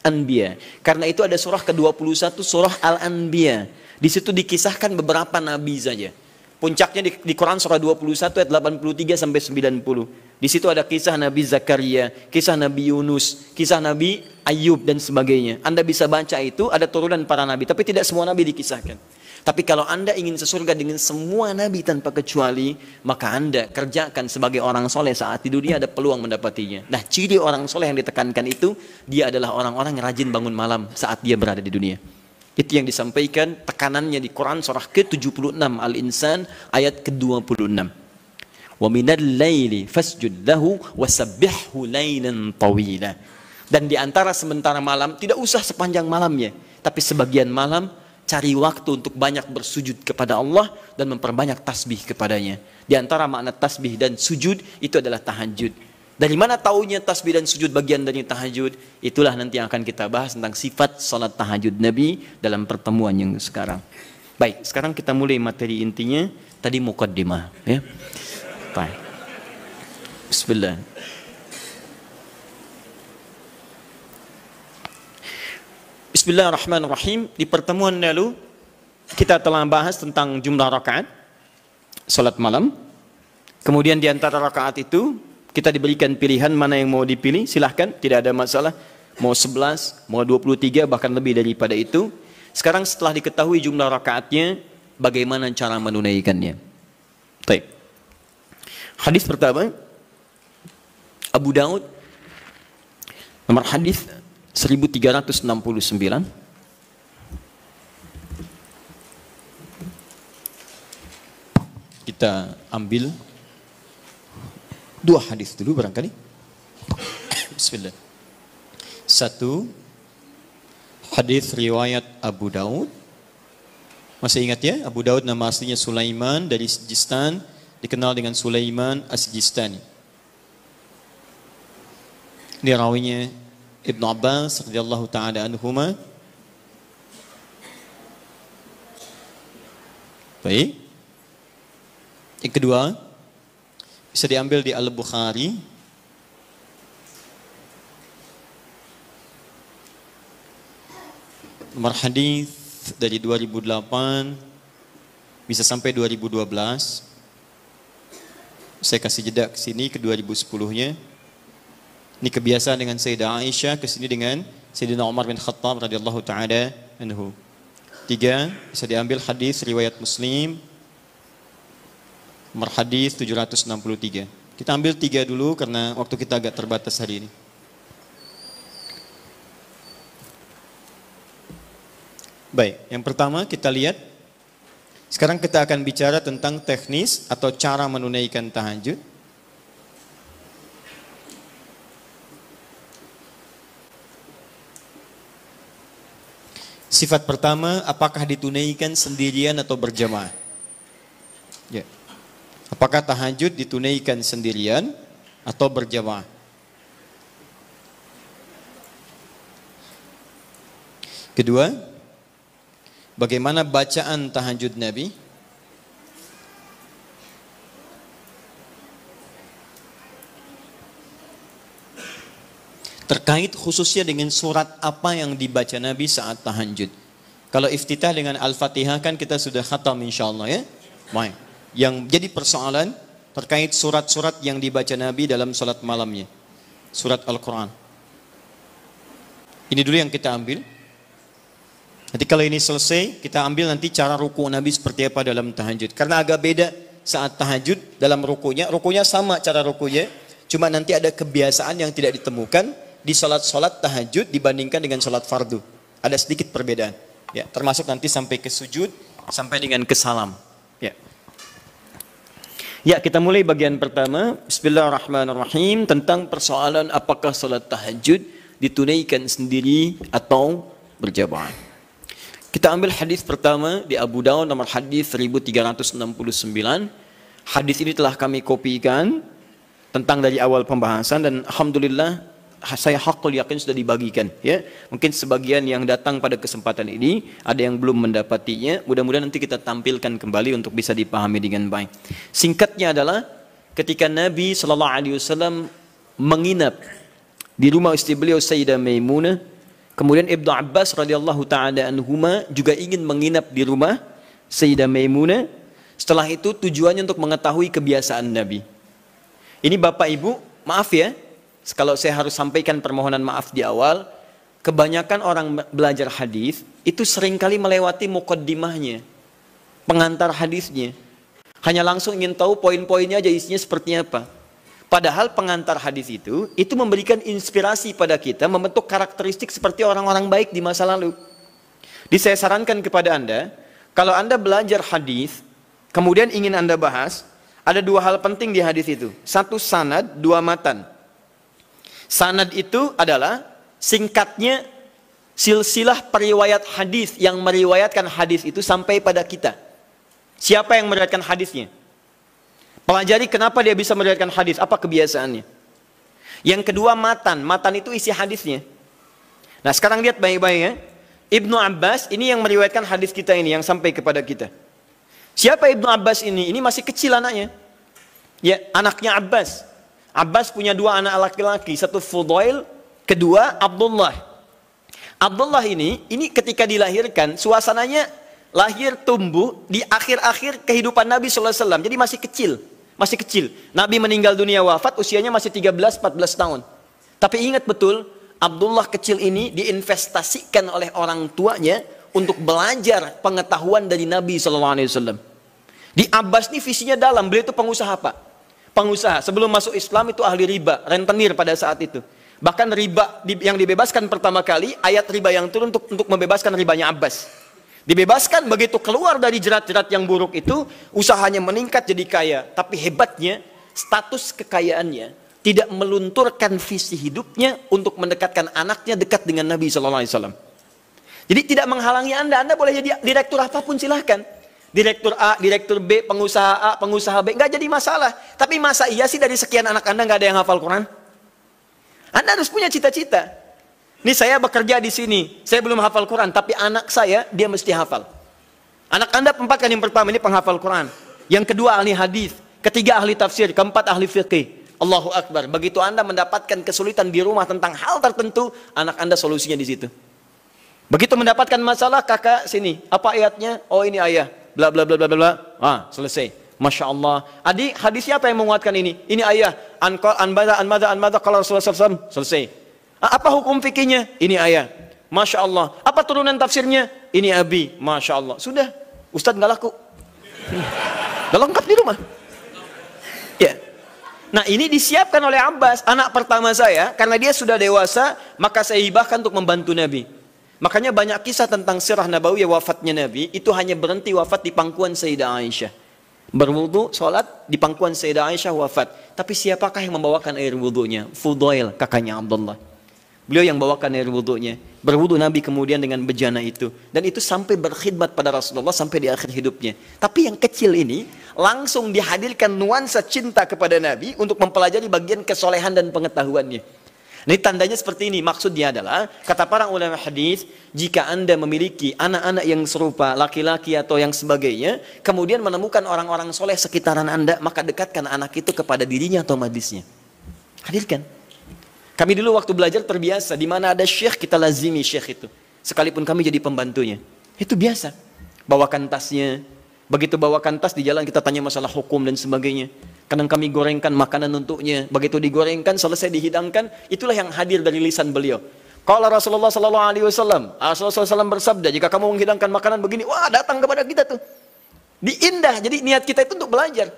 Anbiya. Karena itu ada surah ke-21, surah Al-Anbiya di situ dikisahkan beberapa nabi saja. Puncaknya di, di Quran surah 21 ayat 83 sampai 90. Di situ ada kisah Nabi Zakaria, kisah Nabi Yunus, kisah Nabi Ayub dan sebagainya. Anda bisa baca itu ada turunan para nabi, tapi tidak semua nabi dikisahkan. Tapi kalau Anda ingin sesurga dengan semua nabi tanpa kecuali, maka Anda kerjakan sebagai orang soleh saat di dunia ada peluang mendapatinya. Nah, ciri orang soleh yang ditekankan itu, dia adalah orang-orang yang rajin bangun malam saat dia berada di dunia. Itu yang disampaikan tekanannya di Quran surah ke-76 Al-Insan ayat ke-26. Wa minal laili fasjud lahu wasabbihhu lailan tawila. Dan di antara sementara malam, tidak usah sepanjang malamnya, tapi sebagian malam cari waktu untuk banyak bersujud kepada Allah dan memperbanyak tasbih kepadanya. Di antara makna tasbih dan sujud itu adalah tahajud. Dari mana taunya tasbih dan sujud bagian dari tahajud? Itulah nanti yang akan kita bahas tentang sifat salat tahajud Nabi dalam pertemuan yang sekarang. Baik, sekarang kita mulai materi intinya. Tadi mukaddimah, ya. Baik. Bismillah. Bismillahirrahmanirrahim. Di pertemuan lalu kita telah bahas tentang jumlah rakaat salat malam. Kemudian di antara rakaat itu kita diberikan pilihan mana yang mau dipilih, silahkan, tidak ada masalah. Mau 11, mau 23, bahkan lebih daripada itu. Sekarang setelah diketahui jumlah rakaatnya, bagaimana cara menunaikannya? Baik. Hadis pertama, Abu Daud, nomor hadis 1369. kita ambil Dua hadis dulu barangkali. Bismillah. Satu hadis riwayat Abu Daud. Masih ingat ya Abu Daud nama aslinya Sulaiman dari Sijistan dikenal dengan Sulaiman As-Sijistani. Ini rawinya Ibnu Abbas radhiyallahu taala anhuma. Baik. Yang kedua, bisa diambil di Al-Bukhari nomor hadis dari 2008 bisa sampai 2012 saya kasih jeda ke sini ke 2010-nya ini kebiasaan dengan Sayyidah Aisyah ke sini dengan Sayyidina Umar bin Khattab radhiyallahu taala anhu tiga bisa diambil hadis riwayat Muslim Merhadis 763. Kita ambil tiga dulu karena waktu kita agak terbatas hari ini. Baik, yang pertama kita lihat. Sekarang kita akan bicara tentang teknis atau cara menunaikan tahajud. Sifat pertama, apakah ditunaikan sendirian atau berjamaah? Apakah tahajud ditunaikan sendirian atau berjamaah? Kedua, bagaimana bacaan tahajud Nabi? terkait khususnya dengan surat apa yang dibaca Nabi saat tahajud. Kalau iftitah dengan Al-Fatihah kan kita sudah khatam insya ya. Baik yang jadi persoalan terkait surat-surat yang dibaca Nabi dalam salat malamnya. Surat Al-Quran. Ini dulu yang kita ambil. Nanti kalau ini selesai, kita ambil nanti cara ruku Nabi seperti apa dalam tahajud. Karena agak beda saat tahajud dalam rukunya. Rukunya sama cara rukunya. Cuma nanti ada kebiasaan yang tidak ditemukan di salat-salat tahajud dibandingkan dengan salat fardu. Ada sedikit perbedaan. Ya, termasuk nanti sampai ke sujud, sampai dengan ke salam. Ya, kita mulai bagian pertama. Bismillahirrahmanirrahim tentang persoalan apakah solat tahajud ditunaikan sendiri atau berjamaah. Kita ambil hadis pertama di Abu Dawud nomor hadis 1369. Hadis ini telah kami kopikan tentang dari awal pembahasan dan alhamdulillah saya hakul yakin sudah dibagikan ya. Mungkin sebagian yang datang pada kesempatan ini ada yang belum mendapatinya, mudah-mudahan nanti kita tampilkan kembali untuk bisa dipahami dengan baik. Singkatnya adalah ketika Nabi Shallallahu alaihi wasallam menginap di rumah istri beliau Sayyidah Maimunah, kemudian Ibnu Abbas radhiyallahu taala anhuma juga ingin menginap di rumah Sayyidah Maimunah. Setelah itu tujuannya untuk mengetahui kebiasaan Nabi. Ini Bapak Ibu, maaf ya, kalau saya harus sampaikan permohonan maaf di awal, kebanyakan orang belajar hadis itu seringkali melewati mukaddimahnya, pengantar hadisnya. Hanya langsung ingin tahu poin-poinnya aja isinya seperti apa. Padahal pengantar hadis itu itu memberikan inspirasi pada kita membentuk karakteristik seperti orang-orang baik di masa lalu. Jadi saya sarankan kepada Anda, kalau Anda belajar hadis, kemudian ingin Anda bahas, ada dua hal penting di hadis itu. Satu sanad, dua matan. Sanad itu adalah singkatnya silsilah periwayat hadis yang meriwayatkan hadis itu sampai pada kita. Siapa yang meriwayatkan hadisnya? Pelajari kenapa dia bisa meriwayatkan hadis, apa kebiasaannya. Yang kedua matan, matan itu isi hadisnya. Nah sekarang lihat baik-baik ya. Ibnu Abbas ini yang meriwayatkan hadis kita ini yang sampai kepada kita. Siapa Ibnu Abbas ini? Ini masih kecil anaknya. Ya, anaknya Abbas. Abbas punya dua anak laki-laki, satu Fudail, kedua Abdullah. Abdullah ini, ini ketika dilahirkan, suasananya lahir tumbuh di akhir-akhir kehidupan Nabi Alaihi Wasallam. Jadi masih kecil, masih kecil. Nabi meninggal dunia wafat, usianya masih 13-14 tahun. Tapi ingat betul, Abdullah kecil ini diinvestasikan oleh orang tuanya untuk belajar pengetahuan dari Nabi Alaihi Wasallam. Di Abbas ini visinya dalam, beliau itu pengusaha pak pengusaha. Sebelum masuk Islam itu ahli riba, rentenir pada saat itu. Bahkan riba yang dibebaskan pertama kali, ayat riba yang turun untuk, untuk membebaskan ribanya Abbas. Dibebaskan begitu keluar dari jerat-jerat yang buruk itu, usahanya meningkat jadi kaya. Tapi hebatnya, status kekayaannya tidak melunturkan visi hidupnya untuk mendekatkan anaknya dekat dengan Nabi Shallallahu Alaihi Wasallam. Jadi tidak menghalangi Anda, Anda boleh jadi direktur apapun silahkan. Direktur A, direktur B, pengusaha A, pengusaha B, nggak jadi masalah. Tapi masa iya sih dari sekian anak Anda nggak ada yang hafal Quran? Anda harus punya cita-cita. Ini saya bekerja di sini, saya belum hafal Quran, tapi anak saya dia mesti hafal. Anak Anda kan yang pertama ini penghafal Quran, yang kedua ahli hadis, ketiga ahli tafsir, keempat ahli fikih. Allahu Akbar. Begitu Anda mendapatkan kesulitan di rumah tentang hal tertentu, anak Anda solusinya di situ. Begitu mendapatkan masalah, kakak sini. Apa ayatnya? Oh ini ayah bla bla bla bla bla. Ah, selesai. Masya Allah. Adi, hadis siapa yang menguatkan ini? Ini ayah. Ankol, anbada, anbada, anbada, kalau Rasulullah SAW. Selesai. Apa hukum fikihnya? Ini ayah. Masya Allah. Apa turunan tafsirnya? Ini abi. Masya Allah. Sudah. Ustadz nggak laku. Udah lengkap di rumah. Ya. Nah ini disiapkan oleh Abbas. Anak pertama saya. Karena dia sudah dewasa. Maka saya hibahkan untuk membantu Nabi. Makanya banyak kisah tentang sirah ya wafatnya Nabi itu hanya berhenti wafat di pangkuan Sayyidah Aisyah. Berwudu, sholat di pangkuan Sayyidah Aisyah wafat. Tapi siapakah yang membawakan air wudunya? Fudail, kakaknya Abdullah. Beliau yang bawakan air wudhunya Berwudu Nabi kemudian dengan bejana itu. Dan itu sampai berkhidmat pada Rasulullah sampai di akhir hidupnya. Tapi yang kecil ini langsung dihadirkan nuansa cinta kepada Nabi untuk mempelajari bagian kesolehan dan pengetahuannya. Ini tandanya seperti ini. Maksudnya adalah kata para ulama hadis, jika Anda memiliki anak-anak yang serupa, laki-laki atau yang sebagainya, kemudian menemukan orang-orang soleh sekitaran Anda, maka dekatkan anak itu kepada dirinya atau madisnya. Hadirkan. Kami dulu waktu belajar terbiasa, di mana ada syekh kita lazimi syekh itu. Sekalipun kami jadi pembantunya. Itu biasa. Bawakan tasnya. Begitu bawakan tas di jalan kita tanya masalah hukum dan sebagainya. Kadang kami gorengkan makanan untuknya. Begitu digorengkan, selesai dihidangkan, itulah yang hadir dari lisan beliau. Kalau Rasulullah Sallallahu Alaihi Wasallam, ah, Rasulullah SAW bersabda, jika kamu menghidangkan makanan begini, wah datang kepada kita tuh. Diindah, jadi niat kita itu untuk belajar.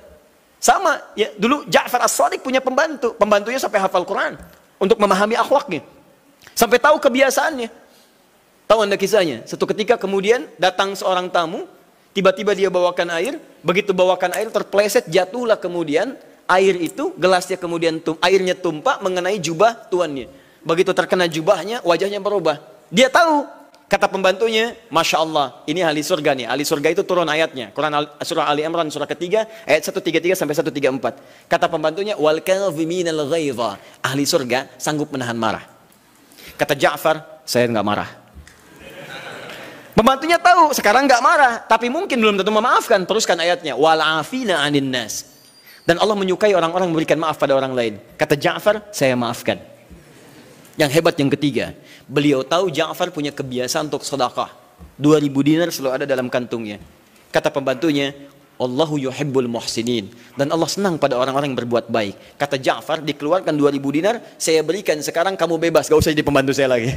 Sama, ya dulu Ja'far As-Sadiq punya pembantu. Pembantunya sampai hafal Quran. Untuk memahami akhlaknya. Sampai tahu kebiasaannya. Tahu anda kisahnya? Satu ketika kemudian datang seorang tamu, Tiba-tiba dia bawakan air, begitu bawakan air terpleset jatuhlah kemudian air itu gelasnya kemudian tum, airnya tumpah mengenai jubah tuannya. Begitu terkena jubahnya wajahnya berubah. Dia tahu kata pembantunya, masya Allah ini ahli surga nih. Ahli surga itu turun ayatnya. Quran surah Ali Imran surah ketiga ayat 133 sampai 134. Kata pembantunya wal Ahli surga sanggup menahan marah. Kata Ja'far, saya nggak marah. Pembantunya tahu, sekarang nggak marah, tapi mungkin belum tentu memaafkan. Teruskan ayatnya, afina anin nas. Dan Allah menyukai orang-orang memberikan maaf pada orang lain. Kata Ja'far, saya maafkan. Yang hebat yang ketiga, beliau tahu Ja'far punya kebiasaan untuk sedekah. 2000 dinar selalu ada dalam kantungnya. Kata pembantunya, Allahu yuhibbul muhsinin dan Allah senang pada orang-orang yang berbuat baik. Kata Ja'far dikeluarkan 2000 dinar, saya berikan sekarang kamu bebas, gak usah jadi pembantu saya lagi.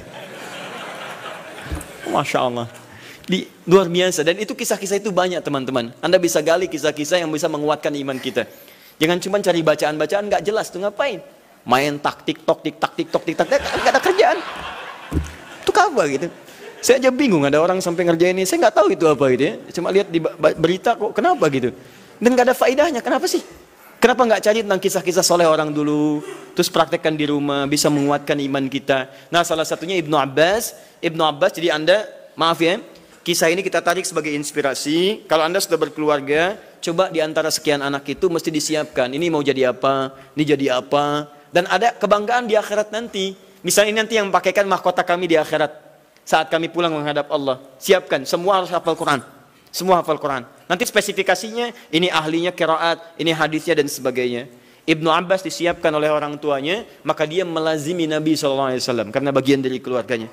Masya Allah. Di, luar biasa. Dan itu kisah-kisah itu banyak teman-teman. Anda bisa gali kisah-kisah yang bisa menguatkan iman kita. Jangan cuma cari bacaan-bacaan nggak jelas tuh ngapain. Main taktik, tok, tik, taktik, tok, tik, taktik, nggak ada kerjaan. Itu apa gitu? Saya aja bingung ada orang sampai ngerjain ini, saya nggak tahu itu apa gitu ya. Cuma lihat di berita kok kenapa gitu. Dan nggak ada faidahnya, kenapa sih? Kenapa nggak cari tentang kisah-kisah soleh orang dulu? Terus praktekkan di rumah, bisa menguatkan iman kita. Nah salah satunya Ibnu Abbas. Ibnu Abbas, jadi anda, maaf ya, Kisah ini kita tarik sebagai inspirasi. Kalau Anda sudah berkeluarga, coba di antara sekian anak itu mesti disiapkan. Ini mau jadi apa, ini jadi apa. Dan ada kebanggaan di akhirat nanti. Misalnya ini nanti yang pakaikan mahkota kami di akhirat. Saat kami pulang menghadap Allah. Siapkan, semua harus hafal Quran. Semua hafal Quran. Nanti spesifikasinya, ini ahlinya keraat, ini hadisnya dan sebagainya. Ibnu Abbas disiapkan oleh orang tuanya, maka dia melazimi Nabi SAW karena bagian dari keluarganya.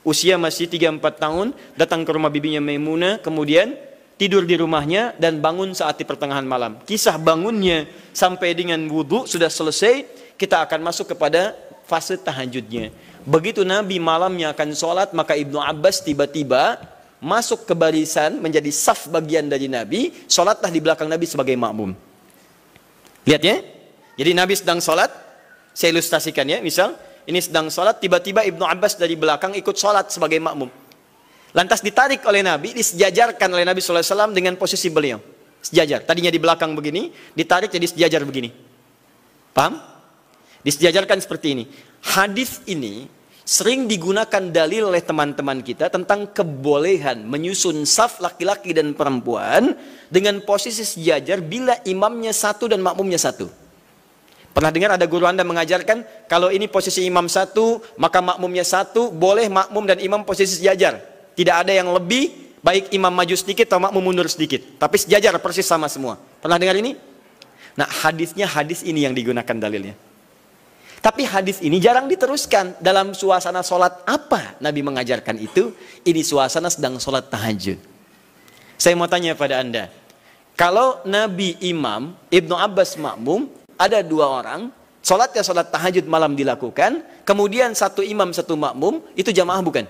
Usia masih 3-4 tahun, datang ke rumah bibinya Maimuna, kemudian tidur di rumahnya dan bangun saat di pertengahan malam. Kisah bangunnya sampai dengan wudhu sudah selesai, kita akan masuk kepada fase tahajudnya. Begitu Nabi malamnya akan sholat, maka Ibnu Abbas tiba-tiba masuk ke barisan menjadi saf bagian dari Nabi, sholatlah di belakang Nabi sebagai makmum. Lihat ya, jadi Nabi sedang sholat, saya ilustrasikan ya, misal ini sedang sholat, tiba-tiba Ibnu Abbas dari belakang ikut sholat sebagai makmum. Lantas ditarik oleh Nabi, disejajarkan oleh Nabi SAW dengan posisi beliau. Sejajar. Tadinya di belakang begini, ditarik jadi sejajar begini. Paham? Disejajarkan seperti ini. Hadis ini sering digunakan dalil oleh teman-teman kita tentang kebolehan menyusun saf laki-laki dan perempuan dengan posisi sejajar bila imamnya satu dan makmumnya satu. Pernah dengar ada guru Anda mengajarkan kalau ini posisi imam satu, maka makmumnya satu, boleh makmum dan imam posisi sejajar. Tidak ada yang lebih, baik imam maju sedikit atau makmum mundur sedikit. Tapi sejajar persis sama semua. Pernah dengar ini? Nah hadisnya hadis ini yang digunakan dalilnya. Tapi hadis ini jarang diteruskan dalam suasana sholat apa Nabi mengajarkan itu. Ini suasana sedang sholat tahajud. Saya mau tanya pada Anda. Kalau Nabi Imam, Ibnu Abbas makmum, ada dua orang, sholatnya sholat tahajud malam dilakukan, kemudian satu imam satu makmum, itu jamaah bukan?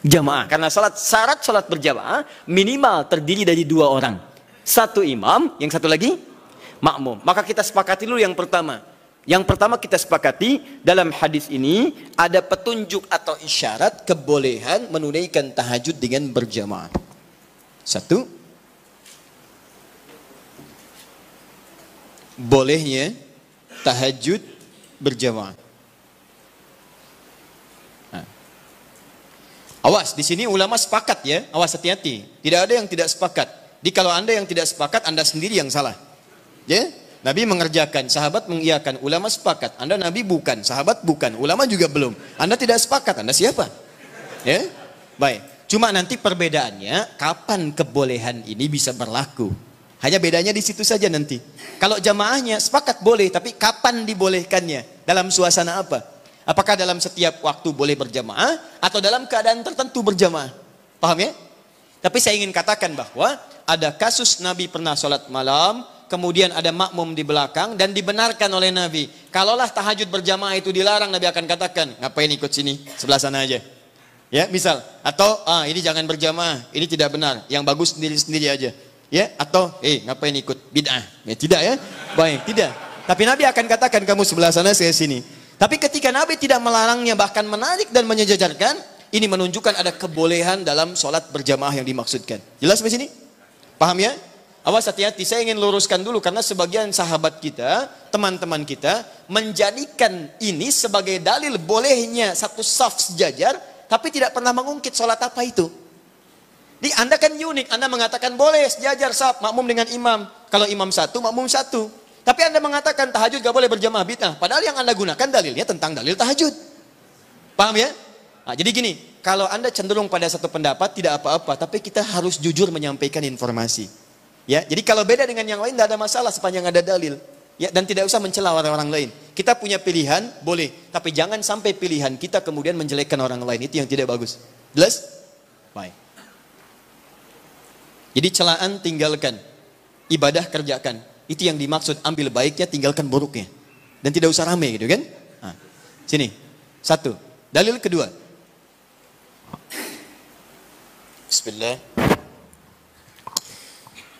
Jamaah, karena sholat, syarat sholat berjamaah minimal terdiri dari dua orang. Satu imam, yang satu lagi makmum. Maka kita sepakati dulu yang pertama. Yang pertama kita sepakati dalam hadis ini ada petunjuk atau isyarat kebolehan menunaikan tahajud dengan berjamaah. Satu, bolehnya tahajud berjamaah. Nah. Awas, di sini ulama sepakat ya. Awas hati-hati. Tidak ada yang tidak sepakat. Di kalau Anda yang tidak sepakat, Anda sendiri yang salah. Ya? Nabi mengerjakan, sahabat mengiyakan, ulama sepakat. Anda nabi bukan, sahabat bukan, ulama juga belum. Anda tidak sepakat, Anda siapa? Ya? Baik. Cuma nanti perbedaannya kapan kebolehan ini bisa berlaku. Hanya bedanya di situ saja nanti. Kalau jamaahnya sepakat boleh, tapi kapan dibolehkannya? Dalam suasana apa? Apakah dalam setiap waktu boleh berjamaah atau dalam keadaan tertentu berjamaah? Paham ya? Tapi saya ingin katakan bahwa ada kasus Nabi pernah sholat malam, kemudian ada makmum di belakang dan dibenarkan oleh Nabi. Kalaulah tahajud berjamaah itu dilarang, Nabi akan katakan, ngapain ikut sini, sebelah sana aja. Ya, misal. Atau, ah ini jangan berjamaah, ini tidak benar, yang bagus sendiri-sendiri aja ya atau eh ngapain ikut bid'ah ya, tidak ya baik tidak tapi Nabi akan katakan kamu sebelah sana saya sini tapi ketika Nabi tidak melarangnya bahkan menarik dan menyejajarkan ini menunjukkan ada kebolehan dalam sholat berjamaah yang dimaksudkan jelas di sini paham ya awas hati-hati saya ingin luruskan dulu karena sebagian sahabat kita teman-teman kita menjadikan ini sebagai dalil bolehnya satu saf sejajar tapi tidak pernah mengungkit sholat apa itu di Anda kan unik, Anda mengatakan boleh sejajar sab makmum dengan imam. Kalau imam satu, makmum satu. Tapi Anda mengatakan tahajud gak boleh berjamaah bid'ah. Padahal yang Anda gunakan dalilnya tentang dalil tahajud. Paham ya? Nah, jadi gini, kalau Anda cenderung pada satu pendapat tidak apa-apa, tapi kita harus jujur menyampaikan informasi. Ya, jadi kalau beda dengan yang lain tidak ada masalah sepanjang ada dalil. Ya, dan tidak usah mencela orang-orang lain. Kita punya pilihan, boleh, tapi jangan sampai pilihan kita kemudian menjelekkan orang lain. Itu yang tidak bagus. Jelas? Baik. Jadi celaan tinggalkan, ibadah kerjakan. Itu yang dimaksud ambil baiknya tinggalkan buruknya. Dan tidak usah rame gitu kan? Nah, sini, satu. Dalil kedua. Bismillah.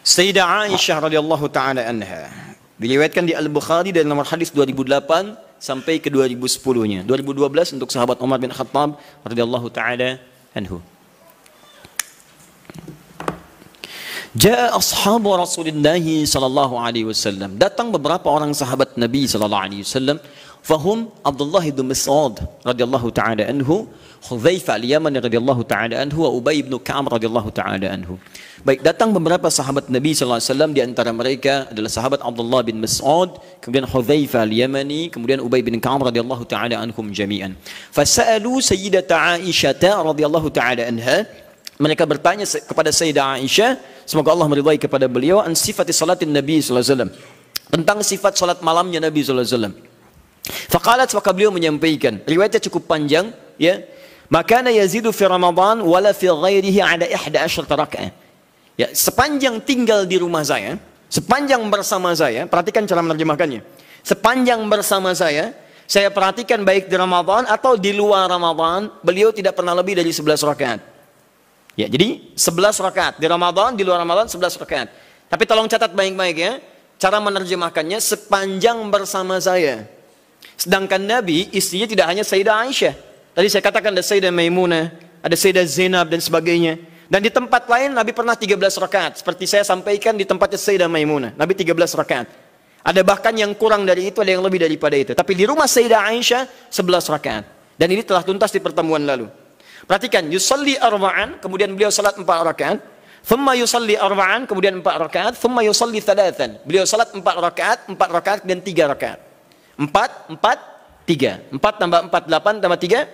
Sayyidah Aisyah radhiyallahu taala anha diriwayatkan di Al-Bukhari dari nomor hadis 2008 sampai ke 2010-nya. 2012 untuk sahabat Umar bin Khattab radhiyallahu taala anhu. Ja'a ashabu Rasulillah sallallahu alaihi wasallam. Datang beberapa orang sahabat Nabi sallallahu alaihi wasallam. Fahum Abdullah bin Mas'ud radhiyallahu taala anhu, Khuzaifah al-Yamani radhiyallahu taala anhu wa Ubay bin Ka'ab radhiyallahu taala anhu. Baik, datang beberapa sahabat Nabi sallallahu alaihi wasallam di antara mereka adalah sahabat Abdullah bin Mas'ud, kemudian Khuzaifah al-Yamani, kemudian Ubay bin Ka'ab radhiyallahu taala anhum jami'an. Fasalu Sayyidat Aisyah radhiyallahu taala anha mereka bertanya kepada Sayyidah Aisyah, semoga Allah meridhai kepada beliau, an sifati salatin Nabi sallallahu alaihi wasallam. Tentang sifat salat malamnya Nabi sallallahu alaihi wasallam. Faqalat maka beliau menyampaikan, riwayatnya cukup panjang, ya. Maka na yazidu fi Ramadan wala fi ghairihi ada 11 rak'ah. Ya, sepanjang tinggal di rumah saya, sepanjang bersama saya, perhatikan cara menerjemahkannya. Sepanjang bersama saya, saya perhatikan baik di Ramadan atau di luar Ramadan, beliau tidak pernah lebih dari 11 rakaat. Ya, jadi 11 rakaat di Ramadan, di luar Ramadan 11 rakaat. Tapi tolong catat baik-baik ya. Cara menerjemahkannya sepanjang bersama saya. Sedangkan Nabi istrinya tidak hanya Sayyidah Aisyah. Tadi saya katakan ada Sayyidah Maimunah, ada Sayyidah Zainab dan sebagainya. Dan di tempat lain Nabi pernah 13 rakaat. Seperti saya sampaikan di tempatnya Sayyidah Maimunah. Nabi 13 rakaat. Ada bahkan yang kurang dari itu, ada yang lebih daripada itu. Tapi di rumah Sayyidah Aisyah 11 rakaat. Dan ini telah tuntas di pertemuan lalu. Perhatikan, yusalli arba'an, kemudian beliau salat empat rakaat. Thumma yusalli arba'an, kemudian empat rakaat. Thumma yusalli thalathan. Beliau salat empat rakaat, empat rakaat, dan tiga rakaat. Empat, empat, tiga. Empat tambah empat, delapan tambah tiga,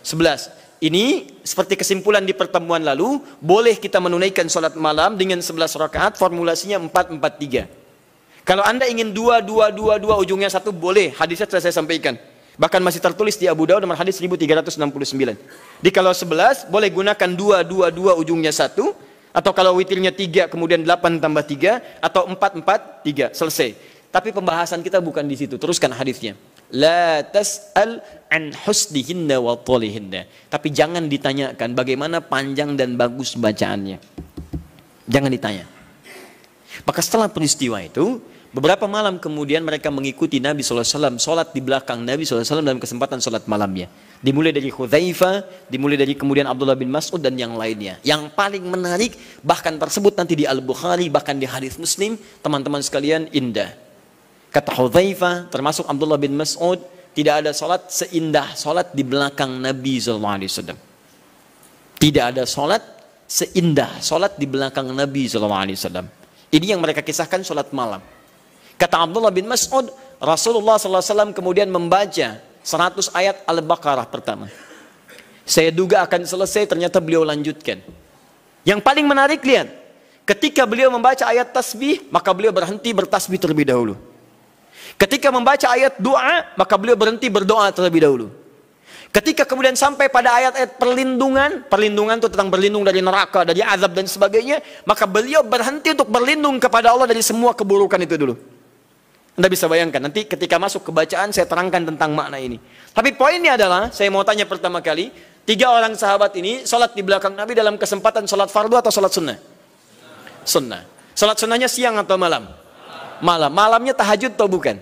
sebelas. Ini seperti kesimpulan di pertemuan lalu, boleh kita menunaikan salat malam dengan sebelas rakaat, formulasinya empat, empat, tiga. Kalau anda ingin dua, dua, dua, dua, ujungnya satu, boleh. Hadisnya telah saya sampaikan. Bahkan masih tertulis di Abu Dawud nomor hadis 1369. Di kalau 11 boleh gunakan 2 2 2 ujungnya 1 atau kalau witirnya 3 kemudian 8 tambah 3 atau 4 4 3 selesai. Tapi pembahasan kita bukan di situ. Teruskan hadisnya. La tas'al an husnihinna wa tolihinna. Tapi jangan ditanyakan bagaimana panjang dan bagus bacaannya. Jangan ditanya. Maka setelah peristiwa itu, Beberapa malam kemudian mereka mengikuti Nabi SAW, sholat di belakang Nabi SAW dalam kesempatan sholat malamnya. Dimulai dari Hudhaifah, dimulai dari kemudian Abdullah bin Mas'ud dan yang lainnya. Yang paling menarik, bahkan tersebut nanti di Al-Bukhari, bahkan di hadis muslim, teman-teman sekalian indah. Kata Hudhaifah, termasuk Abdullah bin Mas'ud, tidak ada sholat seindah sholat di belakang Nabi SAW. Tidak ada sholat seindah sholat di belakang Nabi SAW. Ini yang mereka kisahkan sholat malam. Kata Abdullah bin Mas'ud, Rasulullah SAW kemudian membaca 100 ayat Al-Baqarah pertama. Saya duga akan selesai, ternyata beliau lanjutkan. Yang paling menarik lihat, ketika beliau membaca ayat tasbih, maka beliau berhenti bertasbih terlebih dahulu. Ketika membaca ayat doa, maka beliau berhenti berdoa terlebih dahulu. Ketika kemudian sampai pada ayat-ayat perlindungan, perlindungan itu tentang berlindung dari neraka, dari azab dan sebagainya, maka beliau berhenti untuk berlindung kepada Allah dari semua keburukan itu dulu. Anda bisa bayangkan, nanti ketika masuk ke bacaan saya terangkan tentang makna ini. Tapi poinnya adalah, saya mau tanya pertama kali, tiga orang sahabat ini sholat di belakang Nabi dalam kesempatan sholat fardu atau sholat sunnah? Sunnah. Sholat sunnahnya siang atau malam? Malam. Malamnya tahajud atau bukan?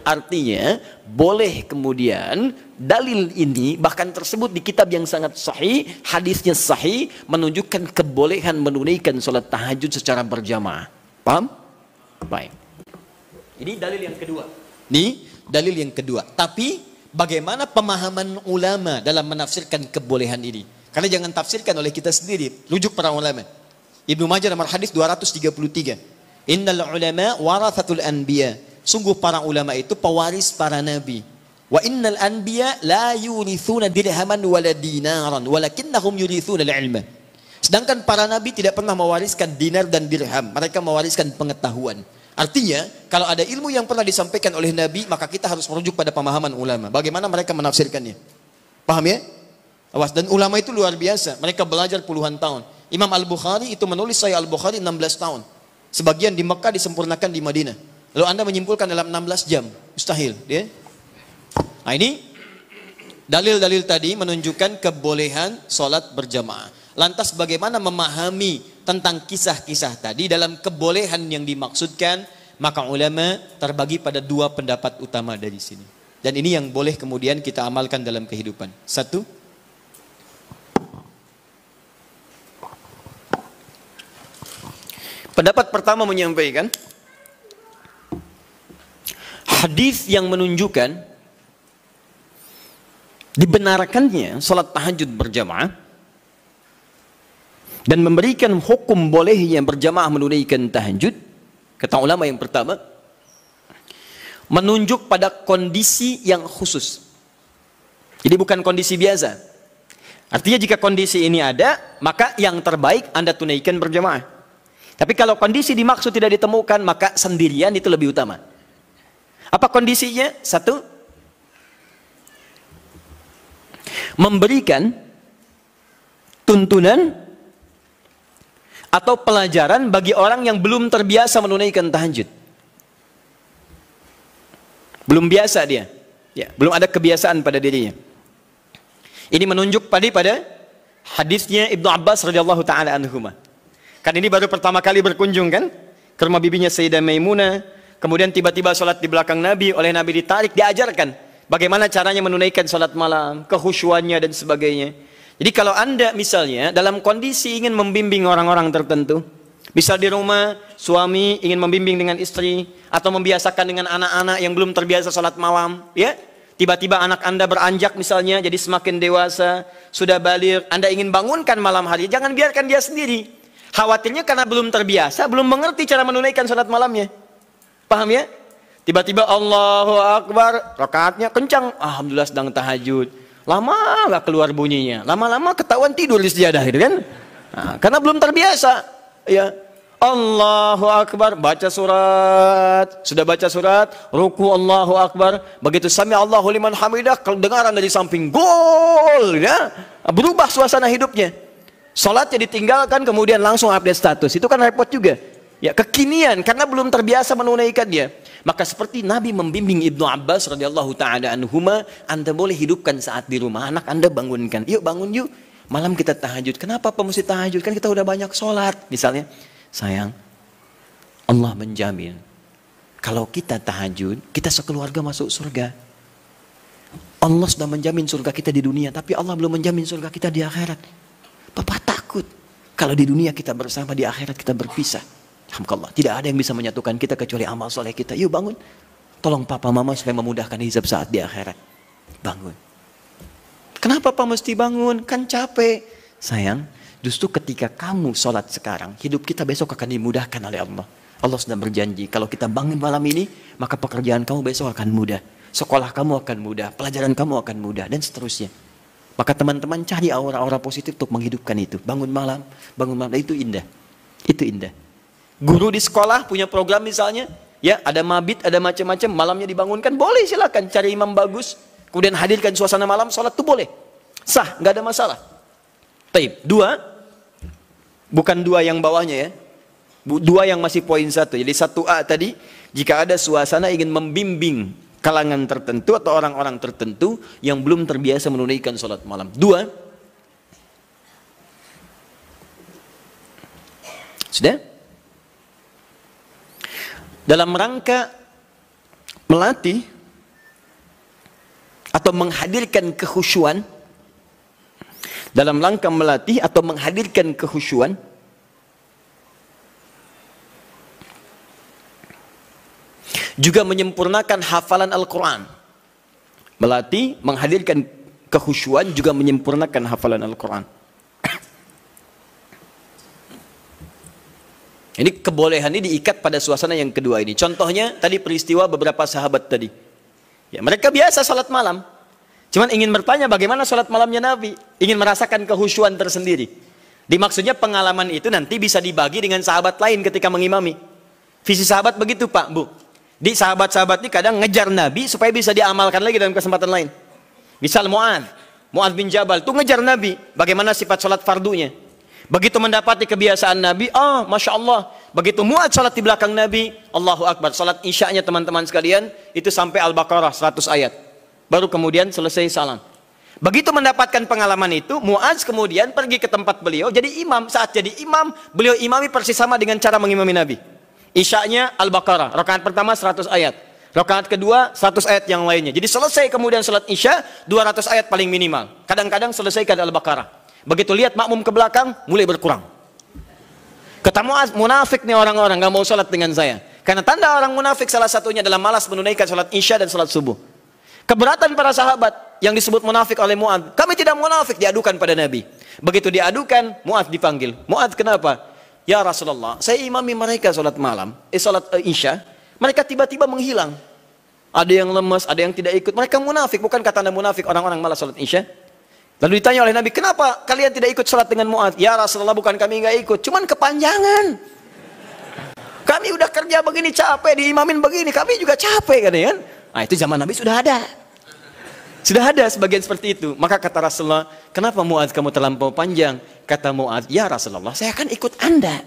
Artinya, boleh kemudian dalil ini bahkan tersebut di kitab yang sangat sahih, hadisnya sahih, menunjukkan kebolehan menunaikan sholat tahajud secara berjamaah. Paham? Baik. Ini dalil yang kedua. Ini dalil yang kedua. Tapi bagaimana pemahaman ulama dalam menafsirkan kebolehan ini? Karena jangan tafsirkan oleh kita sendiri. Rujuk para ulama. Ibnu Majah nomor hadis 233. Innal ulama warathatul anbiya. Sungguh para ulama itu pewaris para nabi. Wa innal anbiya la yurithuna dirhaman wala dinaran walakinnahum yurithuna ilma. Sedangkan para nabi tidak pernah mewariskan dinar dan dirham, mereka mewariskan pengetahuan. Artinya, kalau ada ilmu yang pernah disampaikan oleh Nabi, maka kita harus merujuk pada pemahaman ulama. Bagaimana mereka menafsirkannya? Paham ya? Awas, dan ulama itu luar biasa. Mereka belajar puluhan tahun. Imam Al-Bukhari itu menulis saya Al-Bukhari 16 tahun. Sebagian di Mekah disempurnakan di Madinah. Lalu Anda menyimpulkan dalam 16 jam. Mustahil. Ya? Nah ini dalil-dalil tadi menunjukkan kebolehan sholat berjamaah. Lantas bagaimana memahami tentang kisah-kisah tadi dalam kebolehan yang dimaksudkan? Maka ulama terbagi pada dua pendapat utama dari sini. Dan ini yang boleh kemudian kita amalkan dalam kehidupan. Satu, pendapat pertama menyampaikan hadis yang menunjukkan dibenarkannya sholat tahajud berjamaah dan memberikan hukum bolehnya berjamaah menunaikan tahajud kata ulama yang pertama menunjuk pada kondisi yang khusus jadi bukan kondisi biasa artinya jika kondisi ini ada maka yang terbaik anda tunaikan berjamaah tapi kalau kondisi dimaksud tidak ditemukan maka sendirian itu lebih utama apa kondisinya satu memberikan tuntunan atau pelajaran bagi orang yang belum terbiasa menunaikan tahajud. Belum biasa dia. Ya, belum ada kebiasaan pada dirinya. Ini menunjuk pada pada hadisnya Ibnu Abbas radhiyallahu taala anhuma. Kan ini baru pertama kali berkunjung kan ke rumah bibinya Sayyidah Maimunah, kemudian tiba-tiba salat di belakang Nabi oleh Nabi ditarik diajarkan bagaimana caranya menunaikan salat malam, kehusuannya dan sebagainya. Jadi kalau Anda misalnya dalam kondisi ingin membimbing orang-orang tertentu, misal di rumah suami ingin membimbing dengan istri atau membiasakan dengan anak-anak yang belum terbiasa sholat malam, ya. Tiba-tiba anak Anda beranjak misalnya jadi semakin dewasa, sudah balik, Anda ingin bangunkan malam hari, jangan biarkan dia sendiri. Khawatirnya karena belum terbiasa, belum mengerti cara menunaikan sholat malamnya. Paham ya? Tiba-tiba Allahu Akbar, rakaatnya kencang, Alhamdulillah sedang tahajud Lama nggak keluar bunyinya. Lama-lama ketahuan tidur di sejadah itu kan. Nah, karena belum terbiasa. Ya. Allahu Akbar, baca surat. Sudah baca surat, ruku Allahu Akbar. Begitu sami Allahu liman hamidah, kedengaran dari samping gol ya. Berubah suasana hidupnya. Salatnya ditinggalkan kemudian langsung update status. Itu kan repot juga ya kekinian karena belum terbiasa menunaikannya. Maka seperti Nabi membimbing Ibnu Abbas radhiyallahu taala anhuma, Anda boleh hidupkan saat di rumah anak Anda bangunkan. Yuk bangun yuk. Malam kita tahajud. Kenapa apa mesti tahajud? Kan kita udah banyak sholat. Misalnya, sayang, Allah menjamin kalau kita tahajud, kita sekeluarga masuk surga. Allah sudah menjamin surga kita di dunia, tapi Allah belum menjamin surga kita di akhirat. Bapak takut kalau di dunia kita bersama, di akhirat kita berpisah. Alhamdulillah, tidak ada yang bisa menyatukan kita kecuali amal soleh kita. Yuk bangun. Tolong papa mama supaya memudahkan hizab saat di akhirat. Bangun. Kenapa papa mesti bangun? Kan capek. Sayang, justru ketika kamu sholat sekarang, hidup kita besok akan dimudahkan oleh Allah. Allah sudah berjanji, kalau kita bangun malam ini, maka pekerjaan kamu besok akan mudah. Sekolah kamu akan mudah, pelajaran kamu akan mudah, dan seterusnya. Maka teman-teman cari aura-aura positif untuk menghidupkan itu. Bangun malam, bangun malam, itu indah. Itu indah. Guru di sekolah punya program misalnya, ya ada mabit, ada macam-macam, malamnya dibangunkan, boleh silakan cari imam bagus, kemudian hadirkan suasana malam, sholat itu boleh, sah, nggak ada masalah. Taib. Dua, bukan dua yang bawahnya ya, dua yang masih poin satu. Jadi satu A tadi, jika ada suasana ingin membimbing kalangan tertentu atau orang-orang tertentu yang belum terbiasa menunaikan sholat malam. Dua, sudah? dalam rangka melatih atau menghadirkan kehusuan dalam rangka melatih atau menghadirkan kehusuan juga menyempurnakan hafalan Al-Quran melatih menghadirkan kehusuan juga menyempurnakan hafalan Al-Quran Ini kebolehan ini diikat pada suasana yang kedua ini. Contohnya tadi peristiwa beberapa sahabat tadi. Ya, mereka biasa salat malam. Cuman ingin bertanya bagaimana salat malamnya Nabi. Ingin merasakan kehusuan tersendiri. Dimaksudnya pengalaman itu nanti bisa dibagi dengan sahabat lain ketika mengimami. Visi sahabat begitu Pak, Bu. Di sahabat-sahabat ini kadang ngejar Nabi supaya bisa diamalkan lagi dalam kesempatan lain. Misal Mu'ad. Mu'ad bin Jabal tuh ngejar Nabi. Bagaimana sifat salat fardunya. Begitu mendapati kebiasaan Nabi, ah oh, Masya Allah. Begitu muat salat di belakang Nabi, Allahu Akbar. Salat isyaknya teman-teman sekalian, itu sampai Al-Baqarah 100 ayat. Baru kemudian selesai salam. Begitu mendapatkan pengalaman itu, Muaz kemudian pergi ke tempat beliau jadi imam. Saat jadi imam, beliau imami persis sama dengan cara mengimami Nabi. Isyaknya Al-Baqarah, rakaat pertama 100 ayat. Rakaat kedua 100 ayat yang lainnya. Jadi selesai kemudian salat Isya 200 ayat paling minimal. Kadang-kadang selesai selesaikan Al-Baqarah. Begitu lihat makmum ke belakang, mulai berkurang. Ketemu munafik nih orang-orang, gak mau sholat dengan saya. Karena tanda orang munafik salah satunya adalah malas menunaikan sholat isya dan sholat subuh. Keberatan para sahabat yang disebut munafik oleh Mu'ad. Kami tidak munafik, diadukan pada Nabi. Begitu diadukan, Mu'ad dipanggil. Mu'ad kenapa? Ya Rasulullah, saya imami mereka sholat malam, eh sholat uh, isya. Mereka tiba-tiba menghilang. Ada yang lemas, ada yang tidak ikut. Mereka munafik, bukan kata anda munafik orang-orang malas sholat isya. Lalu ditanya oleh Nabi, kenapa kalian tidak ikut sholat dengan Mu'ad? Ya Rasulullah bukan kami nggak ikut, cuman kepanjangan. Kami udah kerja begini capek, diimamin begini, kami juga capek kan ya. Nah itu zaman Nabi sudah ada. Sudah ada sebagian seperti itu. Maka kata Rasulullah, kenapa Mu'ad kamu terlampau panjang? Kata Mu'ad, ya Rasulullah saya akan ikut anda.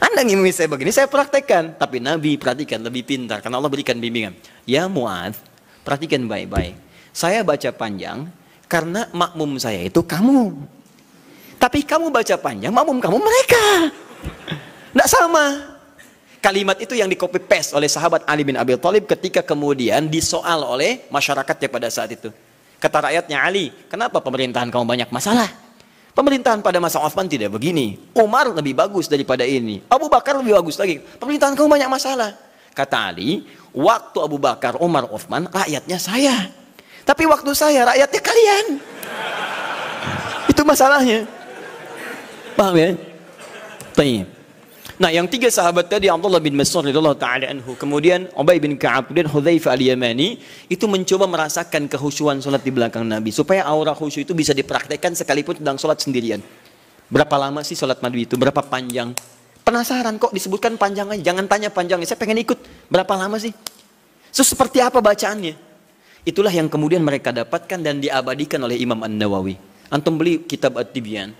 Anda ngimami saya begini, saya praktekkan. Tapi Nabi perhatikan lebih pintar, karena Allah berikan bimbingan. Ya Mu'ad, perhatikan baik-baik. Saya baca panjang, karena makmum saya itu kamu. Tapi kamu baca panjang, makmum kamu mereka. Tidak sama. Kalimat itu yang di copy paste oleh sahabat Ali bin Abi Thalib ketika kemudian disoal oleh masyarakatnya pada saat itu. Kata rakyatnya Ali, kenapa pemerintahan kamu banyak masalah? Pemerintahan pada masa Uthman tidak begini. Umar lebih bagus daripada ini. Abu Bakar lebih bagus lagi. Pemerintahan kamu banyak masalah. Kata Ali, waktu Abu Bakar, Umar, Uthman, rakyatnya saya. Tapi waktu saya rakyatnya kalian. Itu masalahnya. Paham ya? Baik. Nah, yang tiga sahabat tadi Abdullah bin Mas'ud radhiyallahu taala anhu, kemudian Ubay bin Ka'ab dan Hudzaifah al-Yamani itu mencoba merasakan kehusuan salat di belakang Nabi supaya aura khusyuk itu bisa dipraktekkan sekalipun sedang salat sendirian. Berapa lama sih salat madu itu? Berapa panjang? Penasaran kok disebutkan panjangnya? Jangan tanya panjangnya. Saya pengen ikut. Berapa lama sih? Terus seperti apa bacaannya? Itulah yang kemudian mereka dapatkan dan diabadikan oleh Imam An-Nawawi. Antum beli kitab At-Tibyan.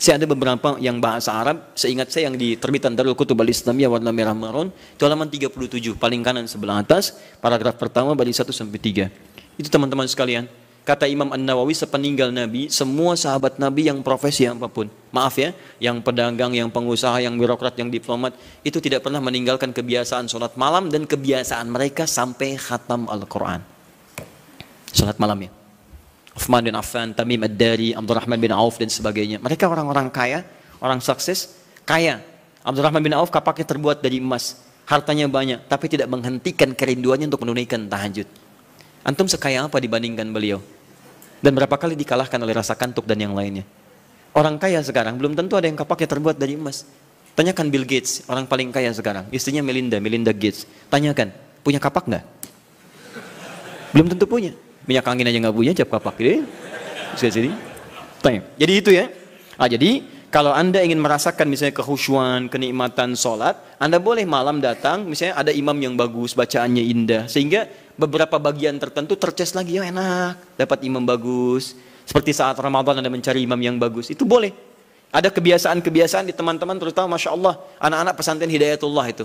Saya ada beberapa yang bahasa Arab, seingat saya yang di terbitan Darul Kutub Al-Islamiyah warna merah marun, itu halaman 37, paling kanan sebelah atas, paragraf pertama bagi 1 sampai 3. Itu teman-teman sekalian, kata Imam An-Nawawi sepeninggal Nabi, semua sahabat Nabi yang profesi apapun, maaf ya, yang pedagang, yang pengusaha, yang birokrat, yang diplomat, itu tidak pernah meninggalkan kebiasaan sholat malam dan kebiasaan mereka sampai khatam Al-Quran salat malam ya. Uthman bin Affan, Tamim Ad-Dari, Abdurrahman bin Auf dan sebagainya. Mereka orang-orang kaya, orang sukses, kaya. Abdurrahman bin Auf kapaknya terbuat dari emas, hartanya banyak, tapi tidak menghentikan kerinduannya untuk menunaikan tahajud. Antum sekaya apa dibandingkan beliau? Dan berapa kali dikalahkan oleh rasa kantuk dan yang lainnya? Orang kaya sekarang belum tentu ada yang kapaknya terbuat dari emas. Tanyakan Bill Gates, orang paling kaya sekarang. Istrinya Melinda, Melinda Gates. Tanyakan, punya kapak nggak? Belum tentu punya minyak angin aja nggak punya cap kapak gitu bisa jadi jadi itu ya ah jadi kalau anda ingin merasakan misalnya kehusuan, kenikmatan sholat, anda boleh malam datang, misalnya ada imam yang bagus, bacaannya indah, sehingga beberapa bagian tertentu terces lagi, ya enak, dapat imam bagus. Seperti saat Ramadan anda mencari imam yang bagus, itu boleh. Ada kebiasaan-kebiasaan di teman-teman, terutama Masya Allah, anak-anak pesantren Hidayatullah itu.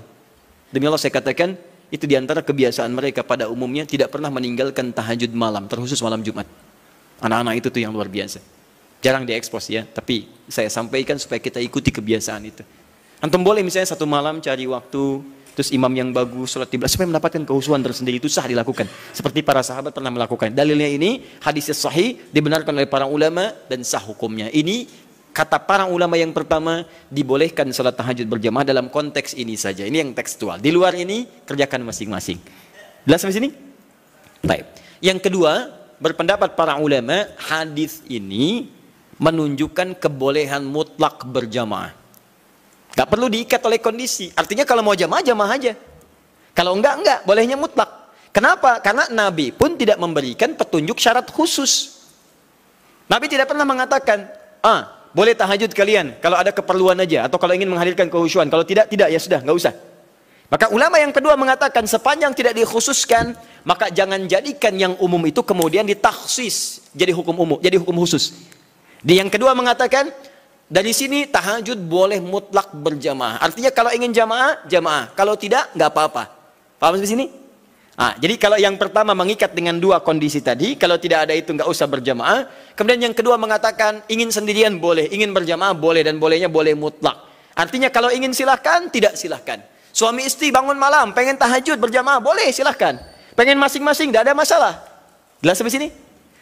Demi Allah saya katakan, itu diantara kebiasaan mereka pada umumnya tidak pernah meninggalkan tahajud malam, terkhusus malam Jumat. Anak-anak itu tuh yang luar biasa. Jarang diekspos ya, tapi saya sampaikan supaya kita ikuti kebiasaan itu. Antum boleh misalnya satu malam cari waktu, terus imam yang bagus, sholat tiba supaya mendapatkan kehusuan tersendiri itu sah dilakukan. Seperti para sahabat pernah melakukan. Dalilnya ini, hadisnya sahih, dibenarkan oleh para ulama, dan sah hukumnya. Ini kata para ulama yang pertama dibolehkan salat tahajud berjamaah dalam konteks ini saja. Ini yang tekstual. Di luar ini kerjakan masing-masing. Jelas sampai sini? Baik. Yang kedua, berpendapat para ulama hadis ini menunjukkan kebolehan mutlak berjamaah. Gak perlu diikat oleh kondisi. Artinya kalau mau jamaah, jamaah aja. Kalau enggak, enggak. Bolehnya mutlak. Kenapa? Karena Nabi pun tidak memberikan petunjuk syarat khusus. Nabi tidak pernah mengatakan, ah, boleh tahajud kalian kalau ada keperluan aja atau kalau ingin menghadirkan kehusuan. Kalau tidak, tidak ya sudah, nggak usah. Maka ulama yang kedua mengatakan sepanjang tidak dikhususkan, maka jangan jadikan yang umum itu kemudian ditaksis jadi hukum umum, jadi hukum khusus. Di yang kedua mengatakan dari sini tahajud boleh mutlak berjamaah. Artinya kalau ingin jamaah, jamaah. Kalau tidak, nggak apa-apa. Paham di sini? Nah, jadi kalau yang pertama mengikat dengan dua kondisi tadi, kalau tidak ada itu nggak usah berjamaah. Kemudian yang kedua mengatakan ingin sendirian boleh, ingin berjamaah boleh dan bolehnya boleh mutlak. Artinya kalau ingin silahkan, tidak silahkan. Suami istri bangun malam, pengen tahajud berjamaah boleh silahkan. Pengen masing-masing, tidak ada masalah. Jelas sampai sini?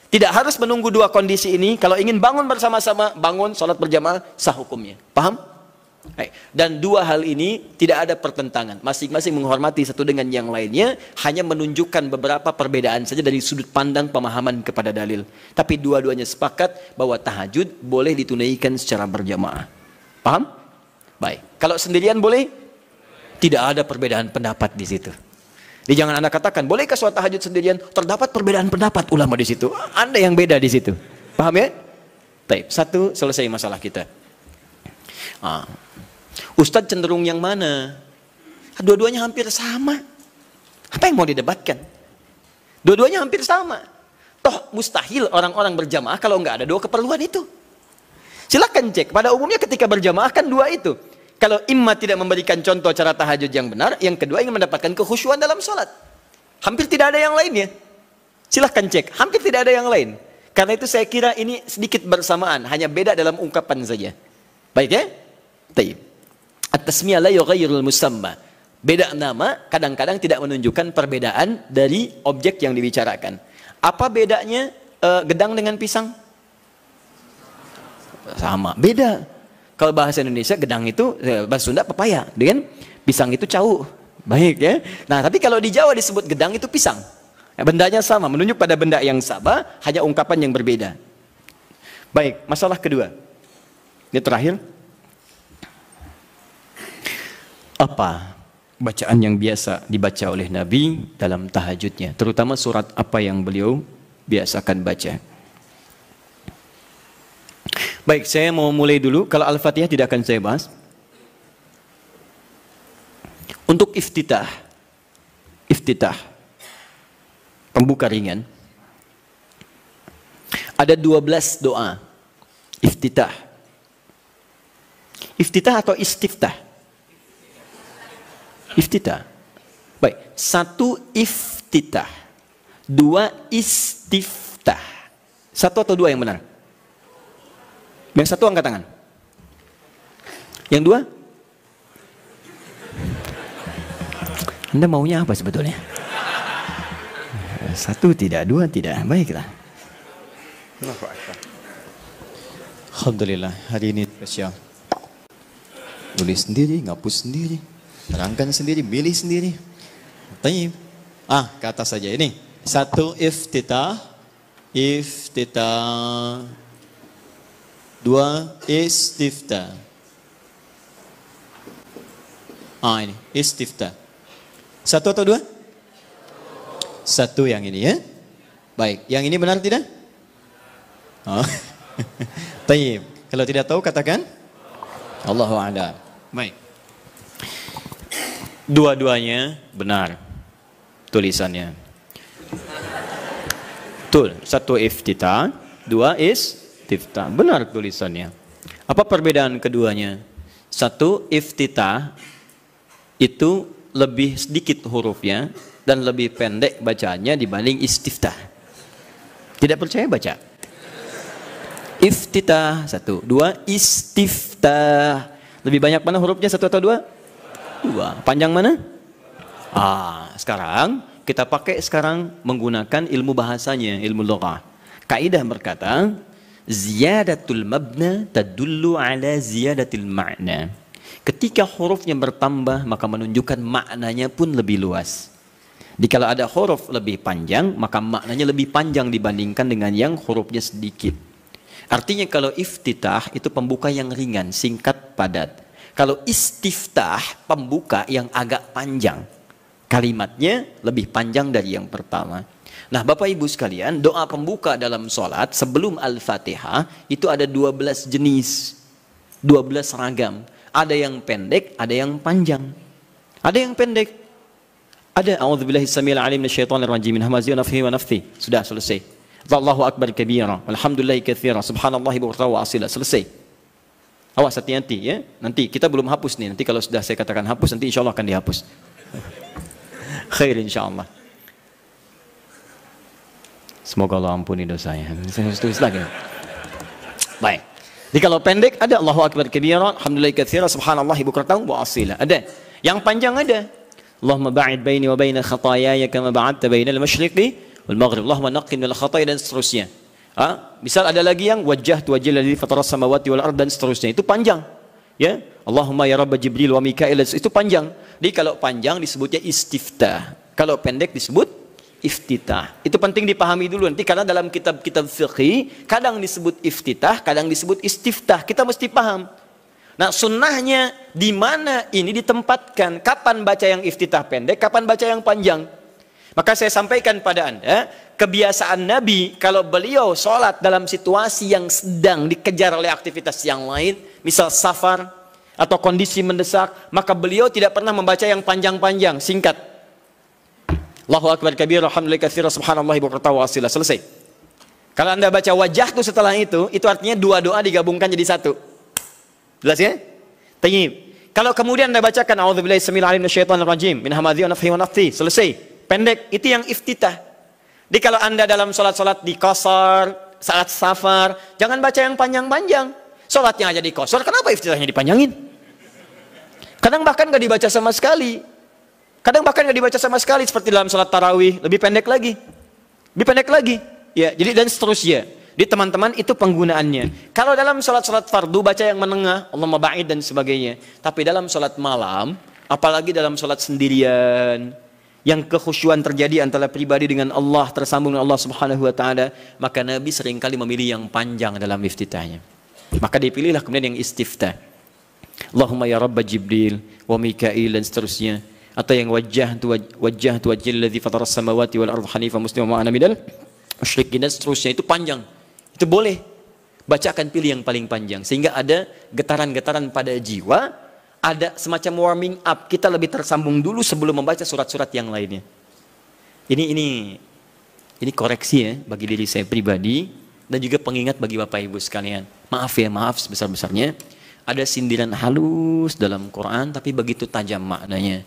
Tidak harus menunggu dua kondisi ini. Kalau ingin bangun bersama-sama, bangun sholat berjamaah sah hukumnya. Paham? Eh, dan dua hal ini tidak ada pertentangan. Masing-masing menghormati satu dengan yang lainnya hanya menunjukkan beberapa perbedaan saja dari sudut pandang pemahaman kepada dalil. Tapi dua-duanya sepakat bahwa tahajud boleh ditunaikan secara berjamaah. Paham? Baik. Kalau sendirian boleh? Tidak ada perbedaan pendapat di situ. Jadi jangan Anda katakan, bolehkah suatu tahajud sendirian? Terdapat perbedaan pendapat ulama di situ. Anda yang beda di situ. Paham ya? Baik. Satu, selesai masalah kita. Ah. Ustadz cenderung yang mana? Dua-duanya hampir sama. Apa yang mau didebatkan? Dua-duanya hampir sama. Toh mustahil orang-orang berjamaah kalau nggak ada dua keperluan itu. Silahkan cek. Pada umumnya ketika berjamaah kan dua itu. Kalau imma tidak memberikan contoh cara tahajud yang benar, yang kedua ingin mendapatkan kehusuan dalam sholat. Hampir tidak ada yang lainnya. Silahkan cek. Hampir tidak ada yang lain. Karena itu saya kira ini sedikit bersamaan. Hanya beda dalam ungkapan saja. Baik ya? Baik. At-tasmiyah la yughayyirul musamma. Beda nama kadang-kadang tidak menunjukkan perbedaan dari objek yang dibicarakan. Apa bedanya uh, gedang dengan pisang? Sama, beda. Kalau bahasa Indonesia gedang itu eh, bahasa Sunda pepaya, dengan pisang itu cau. Baik ya. Nah, tapi kalau di Jawa disebut gedang itu pisang. Ya, bendanya sama, menunjuk pada benda yang sama, hanya ungkapan yang berbeda. Baik, masalah kedua. Ini terakhir. apa bacaan yang biasa dibaca oleh Nabi dalam tahajudnya, terutama surat apa yang beliau biasakan baca. Baik, saya mau mulai dulu. Kalau Al-Fatihah tidak akan saya bahas. Untuk iftitah, iftitah, pembuka ringan, ada 12 doa iftitah. Iftitah atau istiftah? Iftitah. Baik, satu iftitah. Dua istiftah. Satu atau dua yang benar? Yang satu angkat tangan. Yang dua? Anda maunya apa sebetulnya? Satu tidak, dua tidak. Baiklah. Alhamdulillah, hari ini spesial. Tulis sendiri, ngapus sendiri. Terangkan sendiri, pilih sendiri. Tanya, Ah, kata saja ini. Satu if if Iftitah. Dua istiftah. Ah ini, istifta Satu atau dua? Satu yang ini ya. Baik, yang ini benar tidak? Oh. Kalau tidak tahu katakan Allahu a'lam. Baik. Dua-duanya benar tulisannya. Betul, satu iftita, dua tifta. Benar tulisannya. Apa perbedaan keduanya? Satu iftita itu lebih sedikit hurufnya dan lebih pendek bacanya dibanding istifta. Tidak percaya baca. iftita satu, dua istifta. Lebih banyak mana hurufnya satu atau dua? Dua. Panjang mana? Ah, sekarang kita pakai sekarang menggunakan ilmu bahasanya, ilmu lughah. Kaidah berkata, ziyadatul mabna tadullu ala ziyadatil ma'na. Ketika hurufnya bertambah, maka menunjukkan maknanya pun lebih luas. Dikala ada huruf lebih panjang, maka maknanya lebih panjang dibandingkan dengan yang hurufnya sedikit. Artinya kalau iftitah itu pembuka yang ringan, singkat, padat. Kalau istiftah pembuka yang agak panjang. Kalimatnya lebih panjang dari yang pertama. Nah Bapak Ibu sekalian doa pembuka dalam sholat sebelum Al-Fatihah itu ada 12 jenis. 12 ragam. Ada yang pendek, ada yang panjang. Ada yang pendek. Ada a'udzubillahi Sudah selesai. Allahu akbar kabira, alhamdulillah kathira. Subhanallah wa asila. Selesai. Awas hati-hati ya. Nanti kita belum hapus nih. Nanti kalau sudah saya katakan hapus, nanti insya Allah akan dihapus. Khair insya Allah. Semoga Allah ampuni dosanya. Saya harus tulis lagi. Baik. Jadi kalau pendek ada Allahu Akbar kebira, Alhamdulillah kathira, Subhanallah ibu kertang, wa asila. Ada. Yang panjang ada. Allahumma ba'id baini wa baina khatayaya kama ba'adta al-mashriqi wal maghrib. Allahumma naqqin wal-khatayi dan seterusnya. Ha? Misal ada lagi yang wajah tu wajah ladzi fataras samawati wal ard dan seterusnya. Itu panjang. Ya. Allahumma ya rabb Jibril wa Mikail itu panjang. Jadi kalau panjang disebutnya istiftah. Kalau pendek disebut iftitah. Itu penting dipahami dulu nanti karena dalam kitab-kitab fiqih kadang disebut iftitah, kadang disebut istiftah. Kita mesti paham. Nah, sunnahnya di mana ini ditempatkan? Kapan baca yang iftitah pendek, kapan baca yang panjang? Maka saya sampaikan pada Anda, kebiasaan Nabi kalau beliau sholat dalam situasi yang sedang dikejar oleh aktivitas yang lain, misal safar atau kondisi mendesak, maka beliau tidak pernah membaca yang panjang-panjang, singkat. Allahu Akbar kabir, alhamdulillah kathir, subhanallah, ibu selesai. Kalau Anda baca wajahku setelah itu, itu artinya dua doa digabungkan jadi satu. Jelas ya? Tayyib. Kalau kemudian Anda bacakan, A'udzubillahi rajim, min hamadhi wa nafhi wa selesai pendek. Itu yang iftitah. Jadi kalau anda dalam sholat-sholat di kosor, saat safar, jangan baca yang panjang-panjang. Sholatnya aja di kosor, kenapa iftitahnya dipanjangin? Kadang bahkan gak dibaca sama sekali. Kadang bahkan gak dibaca sama sekali seperti dalam sholat tarawih, lebih pendek lagi. Lebih pendek lagi. Ya, jadi dan seterusnya. Jadi teman-teman itu penggunaannya. Kalau dalam sholat-sholat fardu baca yang menengah, Allah ba'id dan sebagainya. Tapi dalam sholat malam, apalagi dalam sholat sendirian, yang kekhusyuan terjadi antara pribadi dengan Allah tersambung dengan Allah Subhanahu wa taala maka Nabi seringkali memilih yang panjang dalam iftitahnya maka dipilihlah kemudian yang istiftah Allahumma ya rabb Jibril wa Mikail dan seterusnya atau yang wajah tu wajah tu wajil ladzi fatara samawati wal ardh hanifa muslima ma ana minal musyrikin dan seterusnya itu panjang itu boleh bacakan pilih yang paling panjang sehingga ada getaran-getaran pada jiwa ada semacam warming up. Kita lebih tersambung dulu sebelum membaca surat-surat yang lainnya. Ini ini ini koreksi ya bagi diri saya pribadi dan juga pengingat bagi Bapak Ibu sekalian. Maaf ya, maaf sebesar-besarnya. Ada sindiran halus dalam Quran tapi begitu tajam maknanya.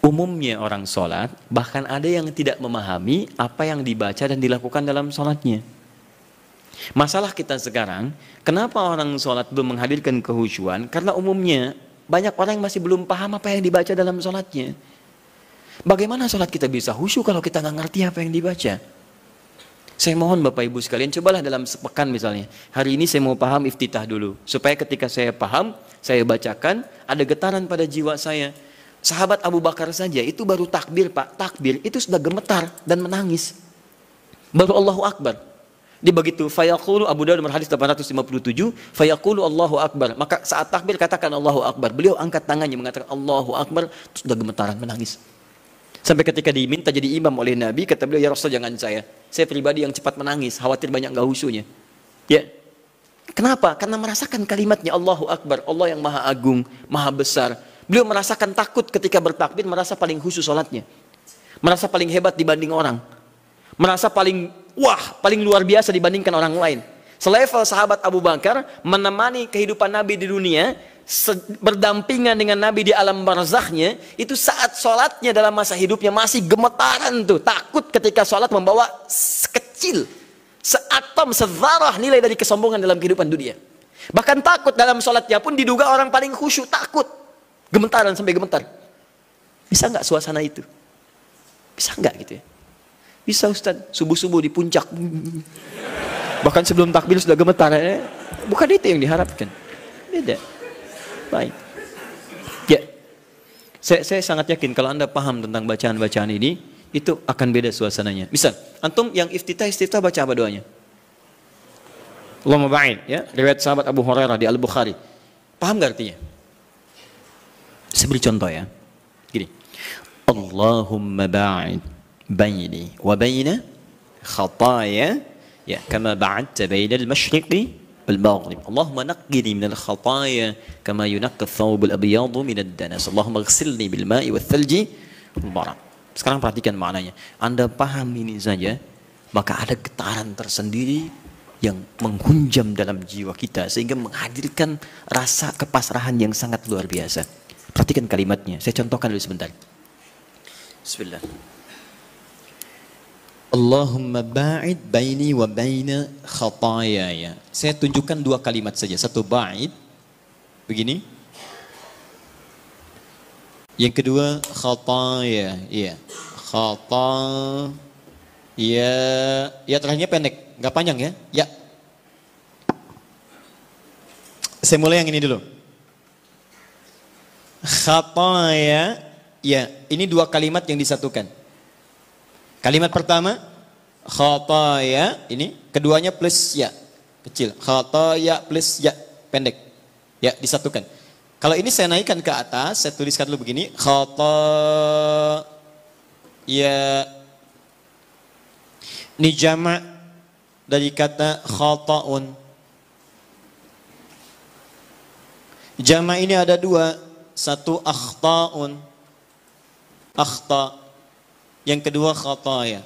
Umumnya orang sholat, bahkan ada yang tidak memahami apa yang dibaca dan dilakukan dalam sholatnya. Masalah kita sekarang, kenapa orang sholat belum menghadirkan kehusuan Karena umumnya banyak orang yang masih belum paham apa yang dibaca dalam sholatnya. Bagaimana sholat kita bisa khusyuk kalau kita nggak ngerti apa yang dibaca? Saya mohon Bapak Ibu sekalian, cobalah dalam sepekan misalnya. Hari ini saya mau paham iftitah dulu. Supaya ketika saya paham, saya bacakan, ada getaran pada jiwa saya. Sahabat Abu Bakar saja, itu baru takbir Pak, takbir. Itu sudah gemetar dan menangis. Baru Allahu Akbar. Di begitu, fayaqulu Abu Dawud nomor hadis 857, fayaqulu Allahu Akbar. Maka saat takbir katakan Allahu Akbar. Beliau angkat tangannya mengatakan Allahu Akbar, terus sudah gemetaran menangis. Sampai ketika diminta jadi imam oleh Nabi, kata beliau, ya Rasul jangan saya. Saya pribadi yang cepat menangis, khawatir banyak nggak husunya. Ya, Kenapa? Karena merasakan kalimatnya Allahu Akbar, Allah yang maha agung, maha besar. Beliau merasakan takut ketika bertakbir, merasa paling khusus sholatnya. Merasa paling hebat dibanding orang. Merasa paling wah paling luar biasa dibandingkan orang lain. Selevel sahabat Abu Bakar menemani kehidupan Nabi di dunia, berdampingan dengan Nabi di alam barzahnya, itu saat sholatnya dalam masa hidupnya masih gemetaran tuh, takut ketika sholat membawa sekecil, seatom, sezarah nilai dari kesombongan dalam kehidupan dunia. Bahkan takut dalam sholatnya pun diduga orang paling khusyuk, takut. Gemetaran sampai gemetar. Bisa nggak suasana itu? Bisa nggak gitu ya? Bisa Ustaz, subuh-subuh di puncak. Bahkan sebelum takbir sudah gemetar. eh? Bukan itu yang diharapkan. Beda. Baik. Ya. Saya, saya sangat yakin kalau Anda paham tentang bacaan-bacaan ini, itu akan beda suasananya. Misal, antum yang iftitah istiftah baca apa doanya? Allahumma ba'in ya, riwayat sahabat Abu Hurairah di Al-Bukhari. Paham gak artinya? Saya beri contoh ya. Gini. Allahumma ba'in baini wa baina khataya ya kama ba'adta baina al-masyriqi wal maghrib Allahumma naqqini min al kama yunaqqa thawb al-abyad min ad-danas Allahumma ighsilni bil ma'i wal thalji wal sekarang perhatikan maknanya Anda paham ini saja maka ada getaran tersendiri yang menghunjam dalam jiwa kita sehingga menghadirkan rasa kepasrahan yang sangat luar biasa. Perhatikan kalimatnya. Saya contohkan dulu sebentar. Bismillah. Allahumma ba'id baini wa baina khatayaya. Saya tunjukkan dua kalimat saja. Satu ba'id, begini. Yang kedua khataya, iya. Khata, ya, ya terakhirnya pendek, nggak panjang ya. Ya. Saya mulai yang ini dulu. Khataya, ya, ini dua kalimat yang disatukan. Kalimat pertama khotoya ini keduanya plus ya kecil. Khotoya plus ya pendek. Ya disatukan. Kalau ini saya naikkan ke atas, saya tuliskan dulu begini khotoya ini jamak dari kata khotoun. Jamak ini ada dua, satu akhtaun. Akhta yang kedua khataya.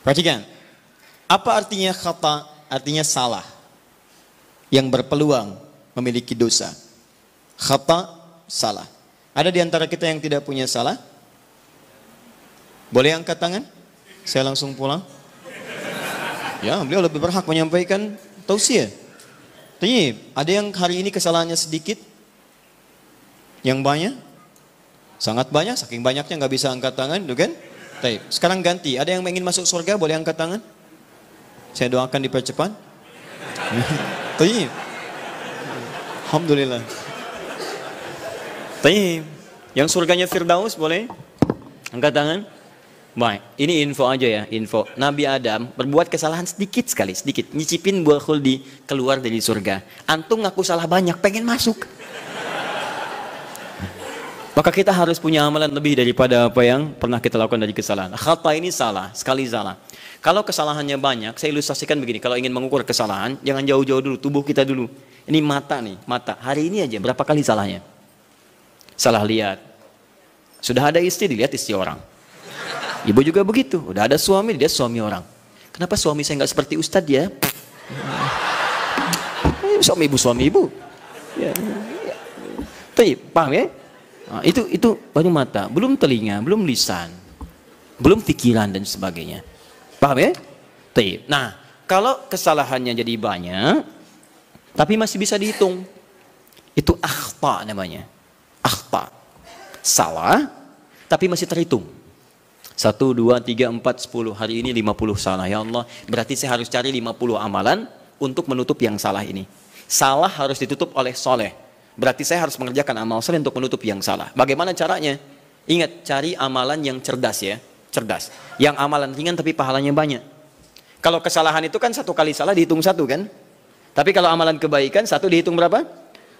Perhatikan. Apa artinya khata? Artinya salah. Yang berpeluang memiliki dosa. Khata, salah. Ada di antara kita yang tidak punya salah? Boleh angkat tangan? Saya langsung pulang. Ya, beliau lebih berhak menyampaikan tausiah. Tapi ada yang hari ini kesalahannya sedikit? Yang banyak? Sangat banyak, saking banyaknya nggak bisa angkat tangan, tuh kan? Taip. Sekarang ganti, ada yang ingin masuk surga boleh angkat tangan? Saya doakan dipercepat. Taib. Alhamdulillah. Tapi, Yang surganya Firdaus boleh? Angkat tangan. Baik, ini info aja ya, info. Nabi Adam berbuat kesalahan sedikit sekali, sedikit. Nyicipin buah khuldi keluar dari surga. Antum ngaku salah banyak, pengen masuk. Maka kita harus punya amalan lebih daripada apa yang pernah kita lakukan dari kesalahan. Khata ini salah, sekali salah. Kalau kesalahannya banyak, saya ilustrasikan begini. Kalau ingin mengukur kesalahan, jangan jauh-jauh dulu, tubuh kita dulu. Ini mata nih, mata. Hari ini aja berapa kali salahnya? Salah lihat. Sudah ada istri, dilihat istri orang. Ibu juga begitu. Udah ada suami, dia suami orang. Kenapa suami saya nggak seperti Ustadz ya? Eh, suami ibu, suami ibu. Ya. ya. Tapi, paham ya? Ah, itu itu baru mata, belum telinga, belum lisan, belum pikiran dan sebagainya. Paham ya? Taip. Nah, kalau kesalahannya jadi banyak, tapi masih bisa dihitung, itu akhta namanya. Akhta. Salah, tapi masih terhitung. Satu, dua, tiga, empat, sepuluh. Hari ini lima puluh salah. Ya Allah, berarti saya harus cari lima puluh amalan untuk menutup yang salah ini. Salah harus ditutup oleh soleh Berarti saya harus mengerjakan amal soleh untuk menutup yang salah. Bagaimana caranya? Ingat, cari amalan yang cerdas ya. Cerdas. Yang amalan ringan tapi pahalanya banyak. Kalau kesalahan itu kan satu kali salah dihitung satu kan? Tapi kalau amalan kebaikan satu dihitung berapa?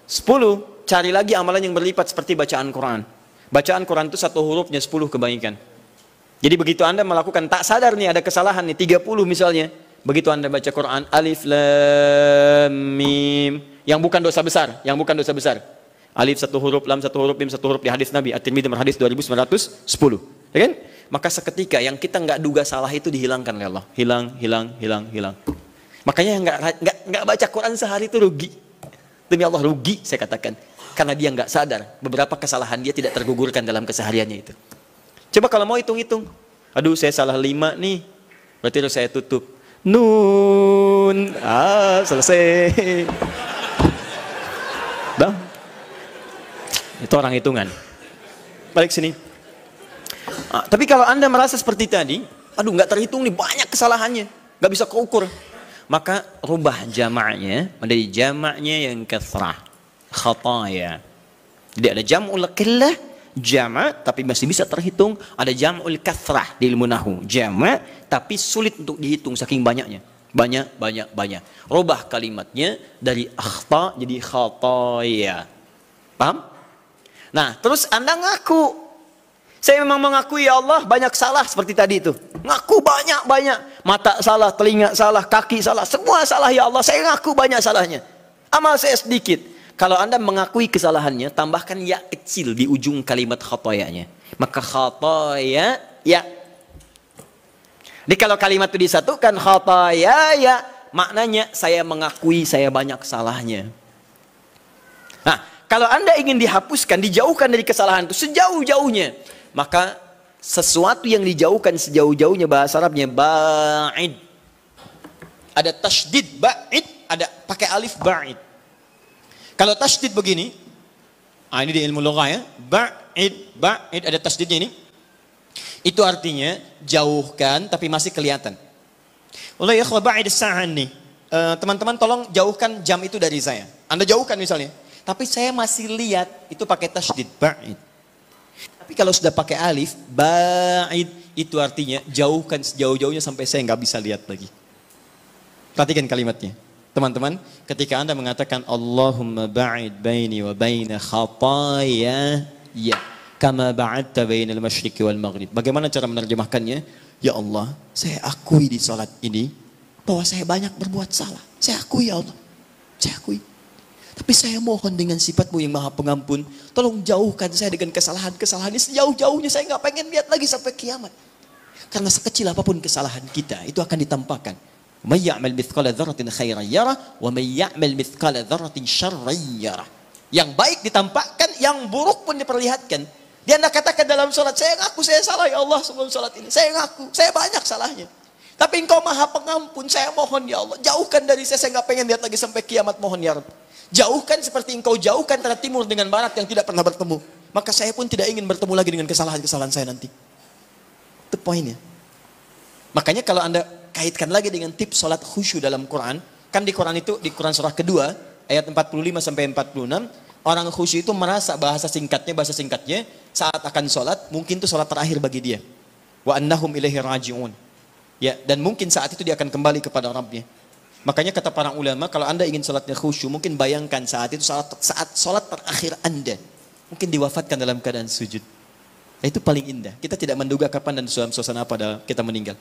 Sepuluh. Cari lagi amalan yang berlipat seperti bacaan Quran. Bacaan Quran itu satu hurufnya sepuluh kebaikan. Jadi begitu Anda melakukan tak sadar nih ada kesalahan nih Tiga puluh misalnya. Begitu Anda baca Quran alif lam mim yang bukan dosa besar, yang bukan dosa besar. Alif satu huruf, lam satu huruf, mim satu huruf di hadis Nabi At-Tirmidzi hadis 2910. Ya kan? Maka seketika yang kita nggak duga salah itu dihilangkan oleh Allah. Hilang, hilang, hilang, hilang. Makanya yang nggak nggak baca Quran sehari itu rugi. Demi Allah rugi saya katakan. Karena dia nggak sadar beberapa kesalahan dia tidak tergugurkan dalam kesehariannya itu. Coba kalau mau hitung-hitung. Aduh saya salah lima nih. Berarti harus saya tutup. Nun. Ah, selesai. Bang, itu orang hitungan. Balik sini. Ah, tapi kalau anda merasa seperti tadi, aduh nggak terhitung nih banyak kesalahannya, nggak bisa keukur. Maka rubah jamaknya menjadi jamaknya yang kasrah, khataya. Jadi ada jamul qillah, jamak tapi masih bisa terhitung, ada jamul kasrah di ilmu nahu, jamak tapi sulit untuk dihitung saking banyaknya. Banyak, banyak, banyak. rubah kalimatnya dari akhta jadi khataya. Paham? Nah, terus Anda ngaku. Saya memang mengakui ya Allah banyak salah seperti tadi itu. Ngaku banyak-banyak. Mata salah, telinga salah, kaki salah. Semua salah ya Allah. Saya ngaku banyak salahnya. Amal saya sedikit. Kalau Anda mengakui kesalahannya, tambahkan ya kecil di ujung kalimat khatayanya Maka khataya ya jadi kalau kalimat itu disatukan khataya ya maknanya saya mengakui saya banyak salahnya. Nah, kalau Anda ingin dihapuskan, dijauhkan dari kesalahan itu sejauh-jauhnya, maka sesuatu yang dijauhkan sejauh-jauhnya bahasa Arabnya ba'id. Ada tasdid ba'id, ada pakai alif ba'id. Kalau tasdid begini, ah ini di ilmu lughah ya, ba'id, ba'id ada tasdidnya ini. Itu artinya jauhkan tapi masih kelihatan. Oleh ikhwah ba'id nih. Eh, teman-teman tolong jauhkan jam itu dari saya. Anda jauhkan misalnya. Tapi saya masih lihat itu pakai tasdid ba'id. Tapi kalau sudah pakai alif ba'id itu artinya jauhkan sejauh-jauhnya sampai saya nggak bisa lihat lagi. Perhatikan kalimatnya. Teman-teman, ketika Anda mengatakan Allahumma ba'id baini wa baina khataya ya kama ba'adta bainal masyriqi wal maghrib. Bagaimana cara menerjemahkannya? Ya Allah, saya akui di salat ini bahwa saya banyak berbuat salah. Saya akui ya Allah. Saya akui. Tapi saya mohon dengan sifatmu yang maha pengampun, tolong jauhkan saya dengan kesalahan-kesalahan ini sejauh-jauhnya. Saya nggak pengen lihat lagi sampai kiamat. Karena sekecil apapun kesalahan kita, itu akan ditampakkan. Man mithqala dzarratin khairan yara wa man mithqala syarran yara. Yang baik ditampakkan, yang buruk pun diperlihatkan. Dia nak katakan dalam sholat, saya ngaku saya salah ya Allah sebelum sholat ini. Saya ngaku, saya banyak salahnya. Tapi engkau maha pengampun, saya mohon ya Allah. Jauhkan dari saya, saya nggak pengen lihat lagi sampai kiamat mohon ya Rabb. Jauhkan seperti engkau jauhkan antara timur dengan barat yang tidak pernah bertemu. Maka saya pun tidak ingin bertemu lagi dengan kesalahan-kesalahan saya nanti. Itu poinnya. Makanya kalau anda kaitkan lagi dengan tips sholat khusyuk dalam Quran. Kan di Quran itu, di Quran surah kedua, ayat 45 sampai 46. Orang khusyuk itu merasa bahasa singkatnya, bahasa singkatnya saat akan sholat, mungkin itu sholat terakhir bagi dia. Wa annahum ilaihi raji'un. Ya, dan mungkin saat itu dia akan kembali kepada Rabbnya. Makanya kata para ulama, kalau anda ingin sholatnya khusyuk, mungkin bayangkan saat itu saat, saat sholat terakhir anda. Mungkin diwafatkan dalam keadaan sujud. Nah, itu paling indah. Kita tidak menduga kapan dan dalam suasana apa dalam kita meninggal.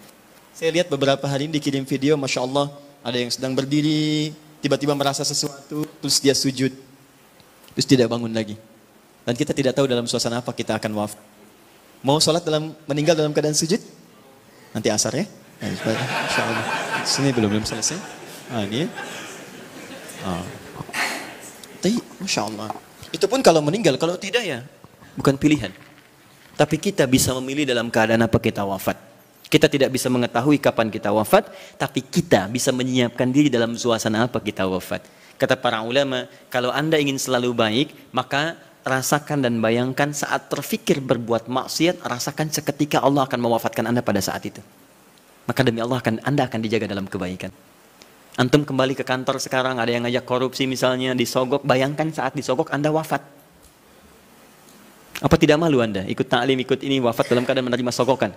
Saya lihat beberapa hari ini dikirim video, Masya Allah, ada yang sedang berdiri, tiba-tiba merasa sesuatu, terus dia sujud. Terus tidak bangun lagi. Dan kita tidak tahu dalam suasana apa kita akan wafat. Mau sholat dalam meninggal dalam keadaan sujud? Nanti asar ya. Nah, Insya Sini belum belum selesai. Ah, ini. Ya. Ah. Tapi, masya Allah. Itu pun kalau meninggal, kalau tidak ya bukan pilihan. Tapi kita bisa memilih dalam keadaan apa kita wafat. Kita tidak bisa mengetahui kapan kita wafat, tapi kita bisa menyiapkan diri dalam suasana apa kita wafat. Kata para ulama, kalau Anda ingin selalu baik, maka rasakan dan bayangkan saat terfikir berbuat maksiat, rasakan seketika Allah akan mewafatkan Anda pada saat itu. Maka demi Allah akan Anda akan dijaga dalam kebaikan. Antum kembali ke kantor sekarang, ada yang ngajak korupsi misalnya, disogok, bayangkan saat disogok Anda wafat. Apa tidak malu Anda ikut taklim, ikut ini, wafat dalam keadaan menerima sogokan?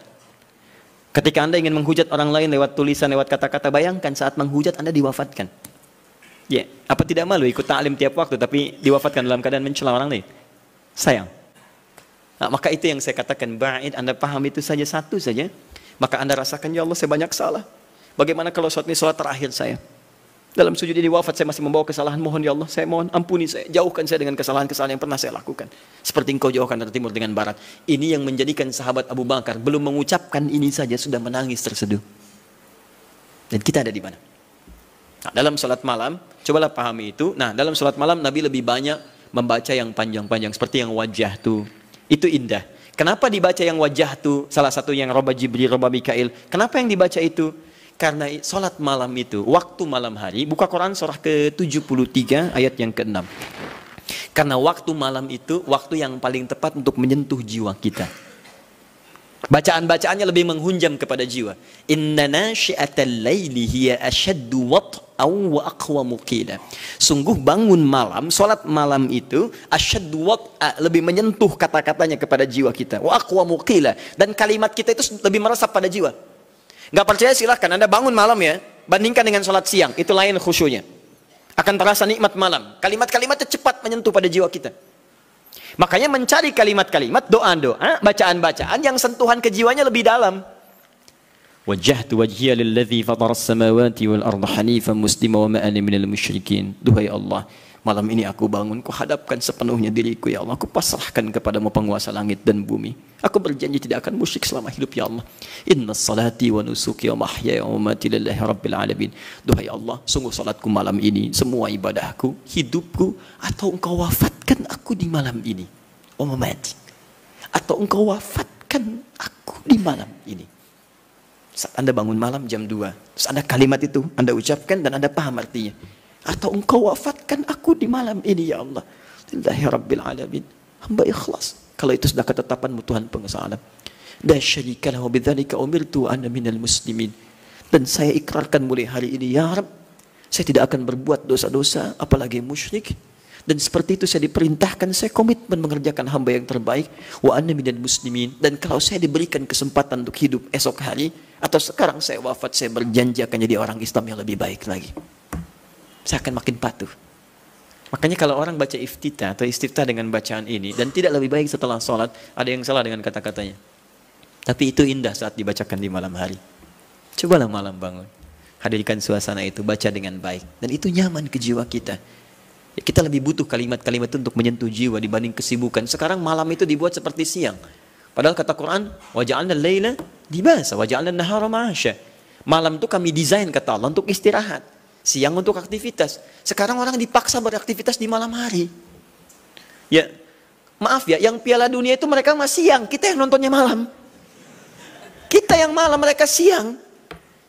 Ketika Anda ingin menghujat orang lain lewat tulisan, lewat kata-kata, bayangkan saat menghujat Anda diwafatkan. Ya, apa tidak malu ikut taklim tiap waktu tapi diwafatkan dalam keadaan mencela orang lain? Sayang. Nah, maka itu yang saya katakan baik Anda paham itu saja satu saja, maka Anda rasakan ya Allah saya banyak salah. Bagaimana kalau saat ini salat terakhir saya? Dalam sujud ini wafat saya masih membawa kesalahan mohon ya Allah saya mohon ampuni saya jauhkan saya dengan kesalahan-kesalahan yang pernah saya lakukan seperti engkau jauhkan dari timur dengan barat ini yang menjadikan sahabat Abu Bakar belum mengucapkan ini saja sudah menangis terseduh dan kita ada di mana Nah, dalam sholat malam, cobalah pahami itu. Nah, dalam sholat malam Nabi lebih banyak membaca yang panjang-panjang. Seperti yang wajah tuh. Itu indah. Kenapa dibaca yang wajah tuh? Salah satu yang Roba Jibril, Roba Mikail. Kenapa yang dibaca itu? Karena sholat malam itu, waktu malam hari, buka Quran surah ke-73 ayat yang ke-6. Karena waktu malam itu, waktu yang paling tepat untuk menyentuh jiwa kita. Bacaan-bacaannya lebih menghunjam kepada jiwa. Inna nasyi'atal laili hiya ashaddu wat'an wa aqwa muqila. Sungguh bangun malam, salat malam itu ashaddu wat'a lebih menyentuh kata-katanya kepada jiwa kita. Wa aqwa muqila dan kalimat kita itu lebih meresap pada jiwa. Gak percaya silahkan, Anda bangun malam ya, bandingkan dengan sholat siang, itu lain khusyunya. Akan terasa nikmat malam. Kalimat-kalimatnya cepat menyentuh pada jiwa kita. Makanya mencari kalimat-kalimat, doa-doa, bacaan-bacaan yang sentuhan kejiwanya lebih dalam. Wajahtu wajhiya lilladzi fatara samawati wal ardu hanifan muslima wa ma'ani minal musyrikin. Duhai Allah, Malam ini aku bangun, ku hadapkan sepenuhnya diriku ya Allah. Aku pasrahkan kepadamu penguasa langit dan bumi. Aku berjanji tidak akan musyrik selama hidup ya Allah. Inna salati wa nusuki wa mahyaya wa mati lillahi rabbil alamin. Duhai Allah, sungguh salatku malam ini, semua ibadahku, hidupku, atau engkau wafatkan aku di malam ini. Oh mati. Atau engkau wafatkan aku di malam ini. Saat Anda bangun malam jam 2, terus ada kalimat itu, Anda ucapkan dan Anda paham artinya atau engkau wafatkan aku di malam ini ya Allah. Lillahi Rabbil Alamin. Hamba ikhlas. Kalau itu sudah ketetapanmu Tuhan penguasa alam. Dan syarikalahu bidzalika umirtu ana minal muslimin. Dan saya ikrarkan mulai hari ini ya Rabb. Saya tidak akan berbuat dosa-dosa apalagi musyrik. Dan seperti itu saya diperintahkan, saya komitmen mengerjakan hamba yang terbaik. Wa anna minal muslimin. Dan kalau saya diberikan kesempatan untuk hidup esok hari, atau sekarang saya wafat, saya berjanji akan jadi orang Islam yang lebih baik lagi saya akan makin patuh. Makanya kalau orang baca iftita atau istiftah dengan bacaan ini dan tidak lebih baik setelah sholat, ada yang salah dengan kata-katanya. Tapi itu indah saat dibacakan di malam hari. Cobalah malam bangun. Hadirkan suasana itu, baca dengan baik. Dan itu nyaman ke jiwa kita. Ya, kita lebih butuh kalimat-kalimat itu untuk menyentuh jiwa dibanding kesibukan. Sekarang malam itu dibuat seperti siang. Padahal kata Quran, waja'alna layla dibasa, waja'alna nahara ma'asya. Malam itu kami desain kata Allah untuk istirahat siang untuk aktivitas. Sekarang orang dipaksa beraktivitas di malam hari. Ya, maaf ya, yang Piala Dunia itu mereka masih siang, kita yang nontonnya malam. Kita yang malam, mereka siang.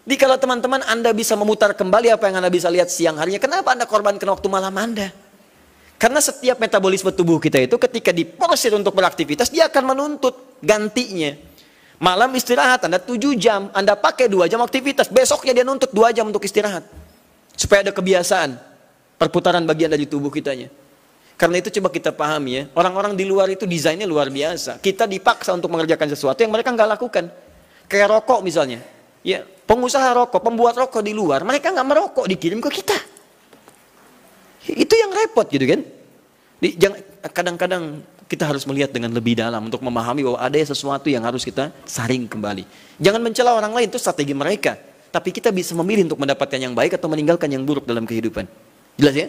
Jadi kalau teman-teman Anda bisa memutar kembali apa yang Anda bisa lihat siang harinya, kenapa Anda korbankan waktu malam Anda? Karena setiap metabolisme tubuh kita itu ketika diporsir untuk beraktivitas, dia akan menuntut gantinya. Malam istirahat, Anda 7 jam, Anda pakai 2 jam aktivitas, besoknya dia nuntut 2 jam untuk istirahat supaya ada kebiasaan perputaran bagian dari tubuh kitanya. Karena itu coba kita pahami ya, orang-orang di luar itu desainnya luar biasa. Kita dipaksa untuk mengerjakan sesuatu yang mereka nggak lakukan. Kayak rokok misalnya. Ya, pengusaha rokok, pembuat rokok di luar, mereka nggak merokok dikirim ke kita. Itu yang repot gitu kan. kadang-kadang kita harus melihat dengan lebih dalam untuk memahami bahwa ada sesuatu yang harus kita saring kembali. Jangan mencela orang lain itu strategi mereka tapi kita bisa memilih untuk mendapatkan yang baik atau meninggalkan yang buruk dalam kehidupan. Jelas ya?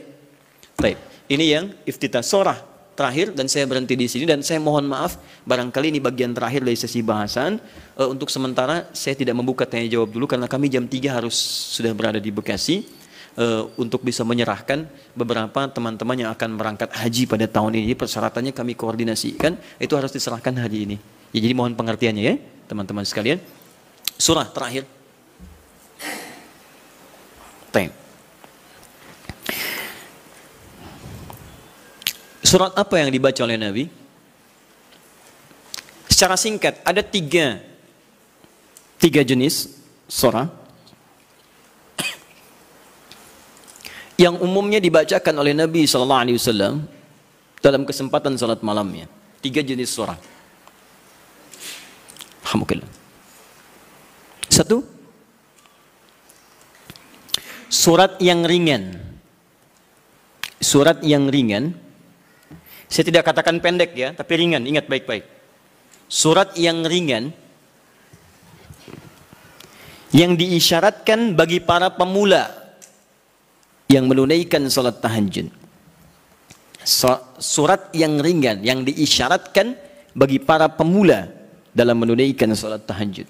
Baik. Ini yang iftitah sorah terakhir dan saya berhenti di sini dan saya mohon maaf barangkali ini bagian terakhir dari sesi bahasan e, untuk sementara saya tidak membuka tanya jawab dulu karena kami jam 3 harus sudah berada di Bekasi e, untuk bisa menyerahkan beberapa teman-teman yang akan berangkat haji pada tahun ini persyaratannya kami koordinasikan itu harus diserahkan hari ini ya, jadi mohon pengertiannya ya teman-teman sekalian surah terakhir Surat apa yang dibaca oleh Nabi? Secara singkat, ada tiga, tiga jenis surah yang umumnya dibacakan oleh Nabi Sallallahu Alaihi Wasallam dalam kesempatan salat malamnya. Tiga jenis surah. Alhamdulillah. Satu, Surat yang ringan. Surat yang ringan. Saya tidak katakan pendek ya, tapi ringan. Ingat baik-baik. Surat yang ringan yang diisyaratkan bagi para pemula yang menunaikan salat tahajud. Surat yang ringan yang diisyaratkan bagi para pemula dalam menunaikan salat tahajud.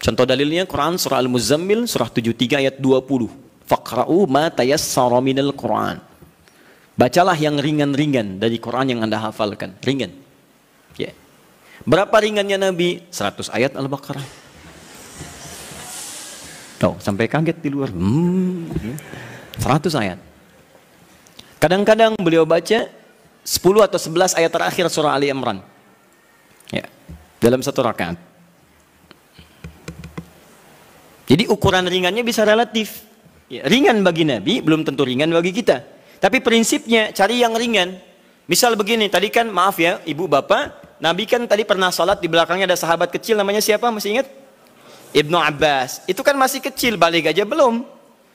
Contoh dalilnya Quran surah Al-Muzammil surah 73 ayat 20. Faqra'u ma tayassara minal Quran. Bacalah yang ringan-ringan dari Quran yang Anda hafalkan. Ringan. Ya. Yeah. Berapa ringannya Nabi? 100 ayat Al-Baqarah. tahu sampai kaget di luar. Hmm. 100 ayat. Kadang-kadang beliau baca 10 atau 11 ayat terakhir surah Ali Imran. Ya. Dalam satu rakaat. Jadi ukuran ringannya bisa relatif. Ya, ringan bagi Nabi belum tentu ringan bagi kita. Tapi prinsipnya cari yang ringan. Misal begini, tadi kan maaf ya ibu bapak, Nabi kan tadi pernah sholat di belakangnya ada sahabat kecil namanya siapa masih ingat? Ibnu Abbas. Itu kan masih kecil, balik aja belum.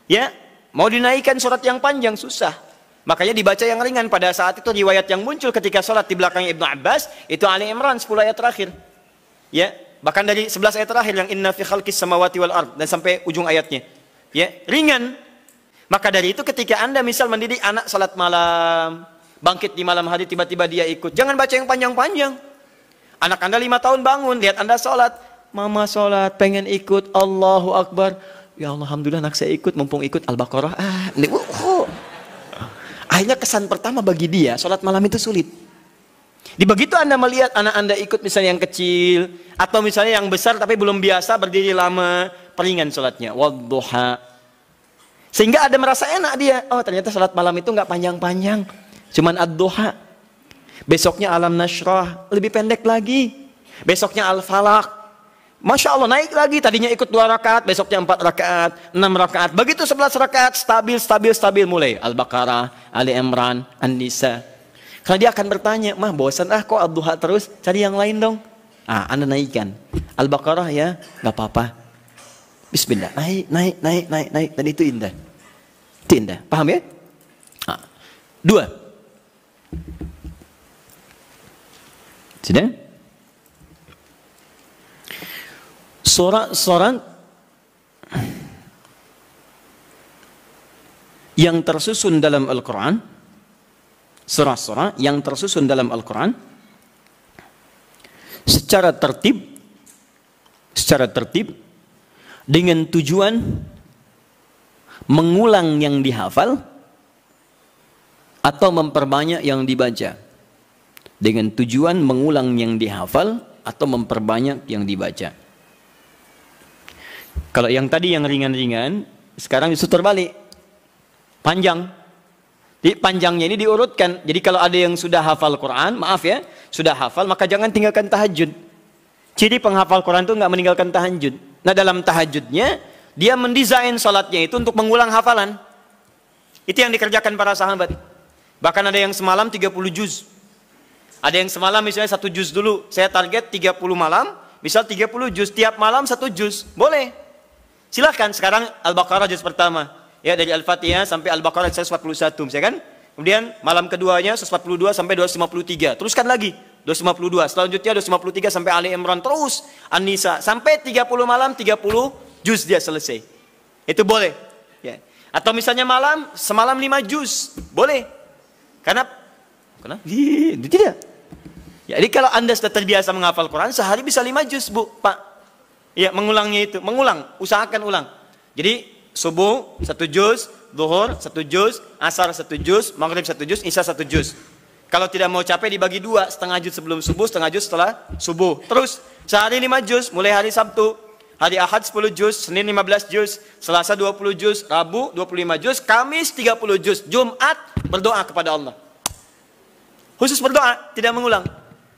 Ya, mau dinaikkan surat yang panjang susah. Makanya dibaca yang ringan pada saat itu riwayat yang muncul ketika sholat di belakangnya Ibnu Abbas itu Ali Imran 10 ayat terakhir. Ya, bahkan dari 11 ayat terakhir yang inna fi khalqis samawati wal ard dan sampai ujung ayatnya. Ya, ringan. Maka dari itu ketika Anda misal mendidik anak salat malam, bangkit di malam hari tiba-tiba dia ikut, jangan baca yang panjang-panjang. Anak Anda lima tahun bangun, lihat Anda salat, mama salat, pengen ikut, Allahu Akbar. Ya Allah, Alhamdulillah anak saya ikut, mumpung ikut Al-Baqarah. Ah, ini, Akhirnya kesan pertama bagi dia, salat malam itu sulit. Di begitu Anda melihat anak Anda ikut misalnya yang kecil atau misalnya yang besar tapi belum biasa berdiri lama, peringan sholatnya. Wadduha. Sehingga ada merasa enak dia. Oh ternyata sholat malam itu nggak panjang-panjang. Cuman ad Besoknya alam nashrah. Lebih pendek lagi. Besoknya al-falak. Masya Allah naik lagi. Tadinya ikut dua rakaat, besoknya empat rakaat, enam rakaat. Begitu sebelas rakaat, stabil, stabil, stabil. Mulai Al-Baqarah, Ali Imran, An-Nisa, karena dia akan bertanya, mah bosan ah kok abduha terus, cari yang lain dong. Ah, Anda naikkan. Al-Baqarah ya, nggak apa-apa. Bismillah, naik, naik, naik, naik, naik. Dan itu indah. Itu indah. Paham ya? Ah. Dua. Sudah? Surat-surat yang tersusun dalam Al-Quran surah-surah yang tersusun dalam Al-Quran secara tertib secara tertib dengan tujuan mengulang yang dihafal atau memperbanyak yang dibaca dengan tujuan mengulang yang dihafal atau memperbanyak yang dibaca kalau yang tadi yang ringan-ringan sekarang itu terbalik panjang jadi panjangnya ini diurutkan. Jadi kalau ada yang sudah hafal Quran, maaf ya, sudah hafal, maka jangan tinggalkan tahajud. jadi penghafal Quran itu nggak meninggalkan tahajud. Nah dalam tahajudnya, dia mendesain salatnya itu untuk mengulang hafalan. Itu yang dikerjakan para sahabat. Bahkan ada yang semalam 30 juz. Ada yang semalam misalnya satu juz dulu. Saya target 30 malam, misal 30 juz. Tiap malam satu juz. Boleh. Silahkan sekarang Al-Baqarah juz pertama ya dari Al-Fatihah sampai Al-Baqarah 141 misalkan. Ya Kemudian malam keduanya 142 sampai 253. Teruskan lagi 252. Selanjutnya 253 sampai Ali Imran terus An-Nisa sampai 30 malam 30 juz dia selesai. Itu boleh. Ya. Atau misalnya malam semalam 5 juz, boleh. Karena karena itu tidak. Ya, jadi kalau Anda sudah terbiasa menghafal Quran, sehari bisa 5 juz, Bu, Pak. Ya, mengulangnya itu, mengulang, usahakan ulang. Jadi Subuh satu juz, duhur satu juz, asar satu juz, maghrib satu juz, isya satu juz. Kalau tidak mau capek dibagi dua, setengah juz sebelum subuh, setengah juz setelah subuh. Terus sehari lima juz, mulai hari Sabtu. Hari Ahad sepuluh juz, Senin lima belas juz, Selasa dua puluh juz, Rabu dua puluh lima juz, Kamis tiga puluh juz, Jumat berdoa kepada Allah. Khusus berdoa, tidak mengulang.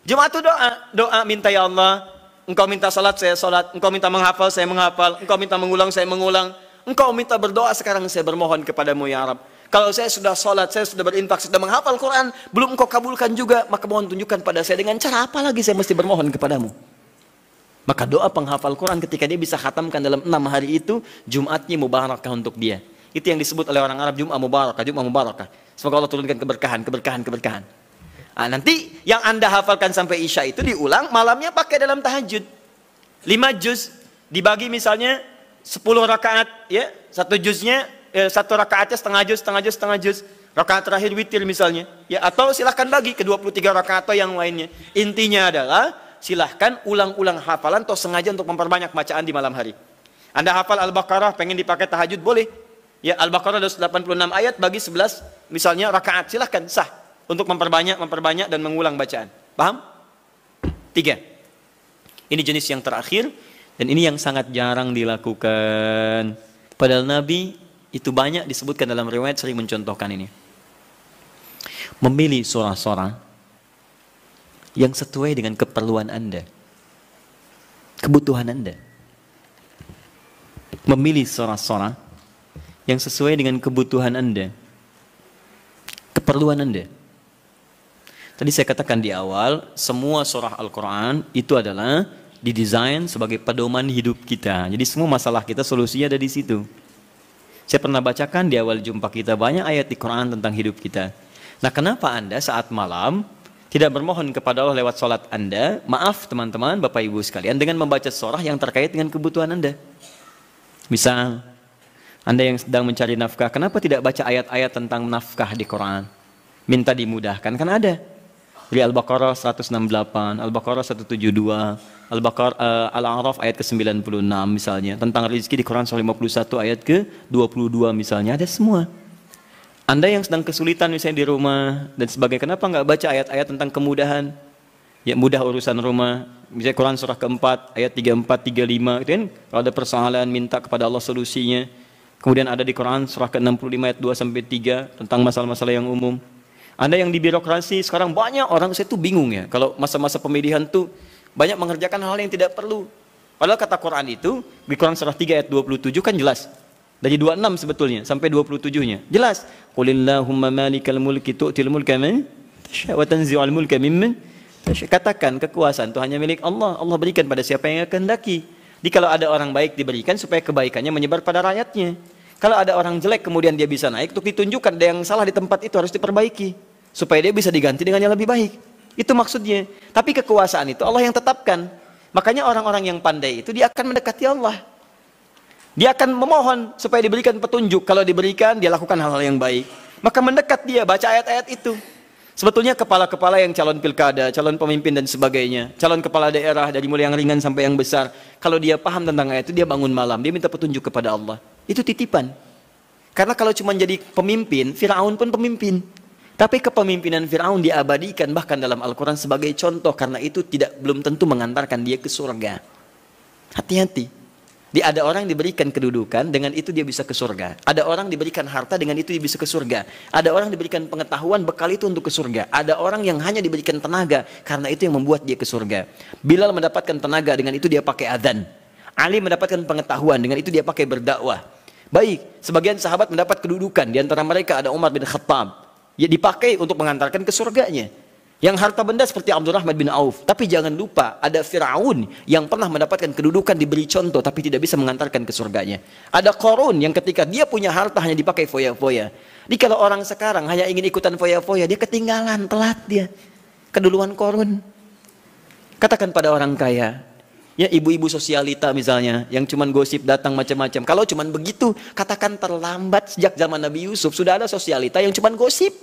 Jumat itu doa, doa minta ya Allah, engkau minta salat saya salat, engkau minta menghafal saya menghafal, engkau minta mengulang saya mengulang. Engkau minta berdoa sekarang saya bermohon kepadamu ya Arab. Kalau saya sudah sholat, saya sudah berinfak, sudah menghafal Quran, belum engkau kabulkan juga, maka mohon tunjukkan pada saya dengan cara apa lagi saya mesti bermohon kepadamu. Maka doa penghafal Quran ketika dia bisa khatamkan dalam enam hari itu, Jumatnya mubarakah untuk dia. Itu yang disebut oleh orang Arab Jumat mubarakah, Jumat mubarakah. Semoga Allah turunkan keberkahan, keberkahan, keberkahan. Nah, nanti yang anda hafalkan sampai Isya itu diulang, malamnya pakai dalam tahajud. Lima juz, dibagi misalnya sepuluh rakaat ya satu juznya ya, satu rakaatnya setengah juz setengah juz setengah juz rakaat terakhir witir misalnya ya atau silahkan bagi ke 23 rakaat atau yang lainnya intinya adalah silahkan ulang-ulang hafalan atau sengaja untuk memperbanyak bacaan di malam hari anda hafal Al-Baqarah pengen dipakai tahajud boleh ya Al-Baqarah ada 286 ayat bagi 11 misalnya rakaat silahkan sah untuk memperbanyak memperbanyak dan mengulang bacaan paham? tiga ini jenis yang terakhir dan ini yang sangat jarang dilakukan. Padahal Nabi itu banyak disebutkan dalam riwayat sering mencontohkan ini. Memilih surah-surah yang sesuai dengan keperluan Anda. Kebutuhan Anda. Memilih surah-surah yang sesuai dengan kebutuhan Anda. Keperluan Anda. Tadi saya katakan di awal, semua surah Al-Quran itu adalah didesain sebagai pedoman hidup kita. Jadi semua masalah kita solusinya ada di situ. Saya pernah bacakan di awal jumpa kita banyak ayat di Quran tentang hidup kita. Nah kenapa Anda saat malam tidak bermohon kepada Allah lewat sholat Anda? Maaf teman-teman, Bapak Ibu sekalian dengan membaca surah yang terkait dengan kebutuhan Anda. Misal, Anda yang sedang mencari nafkah, kenapa tidak baca ayat-ayat tentang nafkah di Quran? Minta dimudahkan, kan ada dari Al-Baqarah 168, Al-Baqarah 172, Al-Baqarah uh, Al-A'raf ayat ke-96 misalnya, tentang rezeki di Quran surah 51 ayat ke-22 misalnya, ada semua. Anda yang sedang kesulitan misalnya di rumah dan sebagainya, kenapa nggak baca ayat-ayat tentang kemudahan? Ya mudah urusan rumah, misalnya Quran surah keempat ayat 34, 35, gitu kan kalau ada persoalan minta kepada Allah solusinya. Kemudian ada di Quran surah ke-65 ayat 2 sampai 3 tentang masalah-masalah yang umum. Anda yang di birokrasi sekarang banyak orang saya tuh bingung ya. Kalau masa-masa pemilihan tuh banyak mengerjakan hal yang tidak perlu. Padahal kata Quran itu di Quran surah 3 ayat 27 kan jelas. Dari 26 sebetulnya sampai 27-nya. Jelas. Qulillahumma malikal mulki tu'til mulka man tasya wa tanzi'ul mulka mimman Katakan kekuasaan itu hanya milik Allah. Allah berikan pada siapa yang kehendaki. Jadi kalau ada orang baik diberikan supaya kebaikannya menyebar pada rakyatnya. Kalau ada orang jelek kemudian dia bisa naik, untuk ditunjukkan ada yang salah di tempat itu harus diperbaiki supaya dia bisa diganti dengan yang lebih baik. Itu maksudnya. Tapi kekuasaan itu Allah yang tetapkan. Makanya orang-orang yang pandai itu dia akan mendekati Allah. Dia akan memohon supaya diberikan petunjuk. Kalau diberikan, dia lakukan hal-hal yang baik. Maka mendekat dia baca ayat-ayat itu. Sebetulnya kepala-kepala yang calon pilkada, calon pemimpin dan sebagainya, calon kepala daerah dari mulai yang ringan sampai yang besar, kalau dia paham tentang ayat itu dia bangun malam, dia minta petunjuk kepada Allah. Itu titipan. Karena kalau cuma jadi pemimpin, Firaun pun pemimpin. Tapi kepemimpinan Firaun diabadikan bahkan dalam Al-Quran sebagai contoh karena itu tidak belum tentu mengantarkan dia ke surga. Hati-hati. Di ada orang diberikan kedudukan dengan itu dia bisa ke surga. Ada orang diberikan harta dengan itu dia bisa ke surga. Ada orang diberikan pengetahuan bekal itu untuk ke surga. Ada orang yang hanya diberikan tenaga karena itu yang membuat dia ke surga. Bilal mendapatkan tenaga dengan itu dia pakai adzan. Ali mendapatkan pengetahuan dengan itu dia pakai berdakwah. Baik, sebagian sahabat mendapat kedudukan di antara mereka ada Umar bin Khattab ya dipakai untuk mengantarkan ke surganya. Yang harta benda seperti Abdurrahman bin Auf. Tapi jangan lupa ada Fir'aun yang pernah mendapatkan kedudukan diberi contoh tapi tidak bisa mengantarkan ke surganya. Ada Korun yang ketika dia punya harta hanya dipakai foya-foya. Jadi kalau orang sekarang hanya ingin ikutan foya-foya dia ketinggalan, telat dia. Keduluan Korun. Katakan pada orang kaya, ya ibu-ibu sosialita misalnya yang cuman gosip datang macam-macam. Kalau cuman begitu, katakan terlambat sejak zaman Nabi Yusuf sudah ada sosialita yang cuman gosip.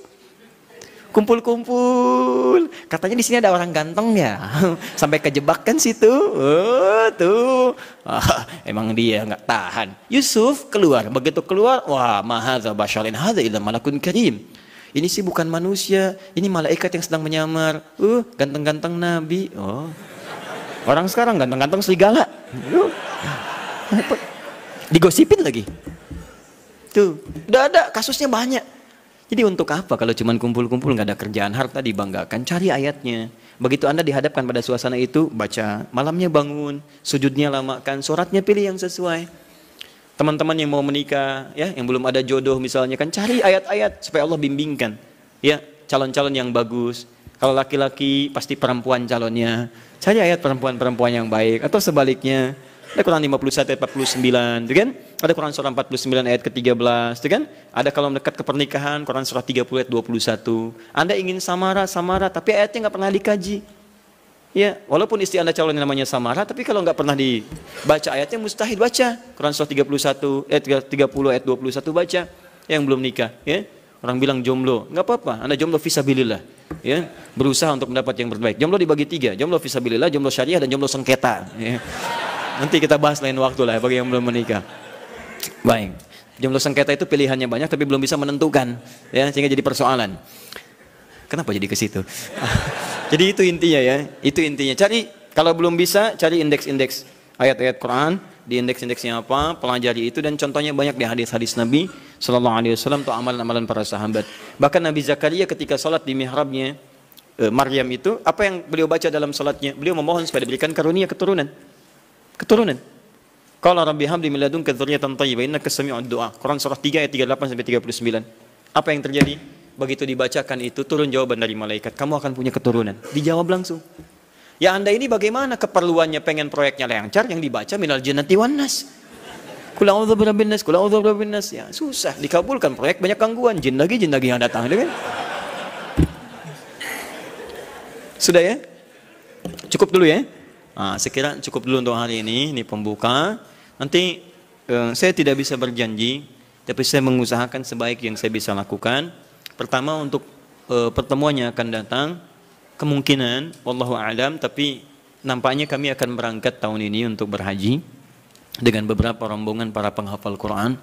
Kumpul-kumpul. Katanya di sini ada orang ganteng ya. Sampai kejebak kan situ. Oh, tuh. Ah, emang dia nggak tahan. Yusuf keluar. Begitu keluar, wah mahadza basyarin hadza illa malakun karim ini sih bukan manusia, ini malaikat yang sedang menyamar. Uh, ganteng-ganteng nabi. Oh. Orang sekarang ganteng-ganteng serigala. Digosipin lagi. Tuh, udah ada kasusnya banyak. Jadi untuk apa kalau cuman kumpul-kumpul nggak ada kerjaan harta dibanggakan, cari ayatnya. Begitu Anda dihadapkan pada suasana itu, baca, malamnya bangun, sujudnya lamakan, suratnya pilih yang sesuai. Teman-teman yang mau menikah, ya, yang belum ada jodoh misalnya kan cari ayat-ayat supaya Allah bimbingkan. Ya, calon-calon yang bagus. Kalau laki-laki pasti perempuan calonnya Cari ayat perempuan-perempuan yang baik atau sebaliknya. Ada Quran 51 ayat 49, itu kan? Ada Quran surah 49 ayat ke-13, itu kan? Ada kalau mendekat ke pernikahan Quran surah 30 ayat 21. Anda ingin samara, samara, tapi ayatnya nggak pernah dikaji. Ya, walaupun istri Anda calon yang namanya Samara, tapi kalau nggak pernah dibaca ayatnya mustahil baca. Quran surah 31 eh, ayat 30 ayat 21 baca yang belum nikah, ya. Orang bilang jomblo, nggak apa-apa. Anda jomblo fisabilillah ya berusaha untuk mendapat yang terbaik jomblo dibagi tiga jomblo visabilillah jomblo syariah dan jomblo sengketa ya. nanti kita bahas lain waktu lah bagi yang belum menikah baik jomblo sengketa itu pilihannya banyak tapi belum bisa menentukan ya sehingga jadi persoalan kenapa jadi ke situ jadi itu intinya ya itu intinya cari kalau belum bisa cari indeks-indeks ayat-ayat Quran di indeks-indeksnya apa, pelajari itu dan contohnya banyak di hadis-hadis Nabi Shallallahu Alaihi Wasallam atau amalan-amalan para sahabat. Bahkan Nabi Zakaria ketika sholat di mihrabnya e, Maryam itu, apa yang beliau baca dalam sholatnya? Beliau memohon supaya diberikan karunia keturunan, keturunan. Kalau Rabbi Hamdi miladun kezuriyatan tayyibah inna kesemian doa. Quran surah 3 ayat 38 sampai 39. Apa yang terjadi? Begitu dibacakan itu turun jawaban dari malaikat. Kamu akan punya keturunan. Dijawab langsung. Ya anda ini bagaimana keperluannya pengen proyeknya lancar yang dibaca minal jinnati wannas. nas. Kul a'udzu nas, kul Ya, susah dikabulkan proyek banyak gangguan, jin lagi jin lagi yang datang, gitu kan? Sudah ya? Cukup dulu ya. Nah, sekira cukup dulu untuk hari ini, ini pembuka. Nanti eh, saya tidak bisa berjanji, tapi saya mengusahakan sebaik yang saya bisa lakukan. Pertama untuk eh, pertemuannya akan datang kemungkinan wallahu alam tapi nampaknya kami akan berangkat tahun ini untuk berhaji dengan beberapa rombongan para penghafal Quran.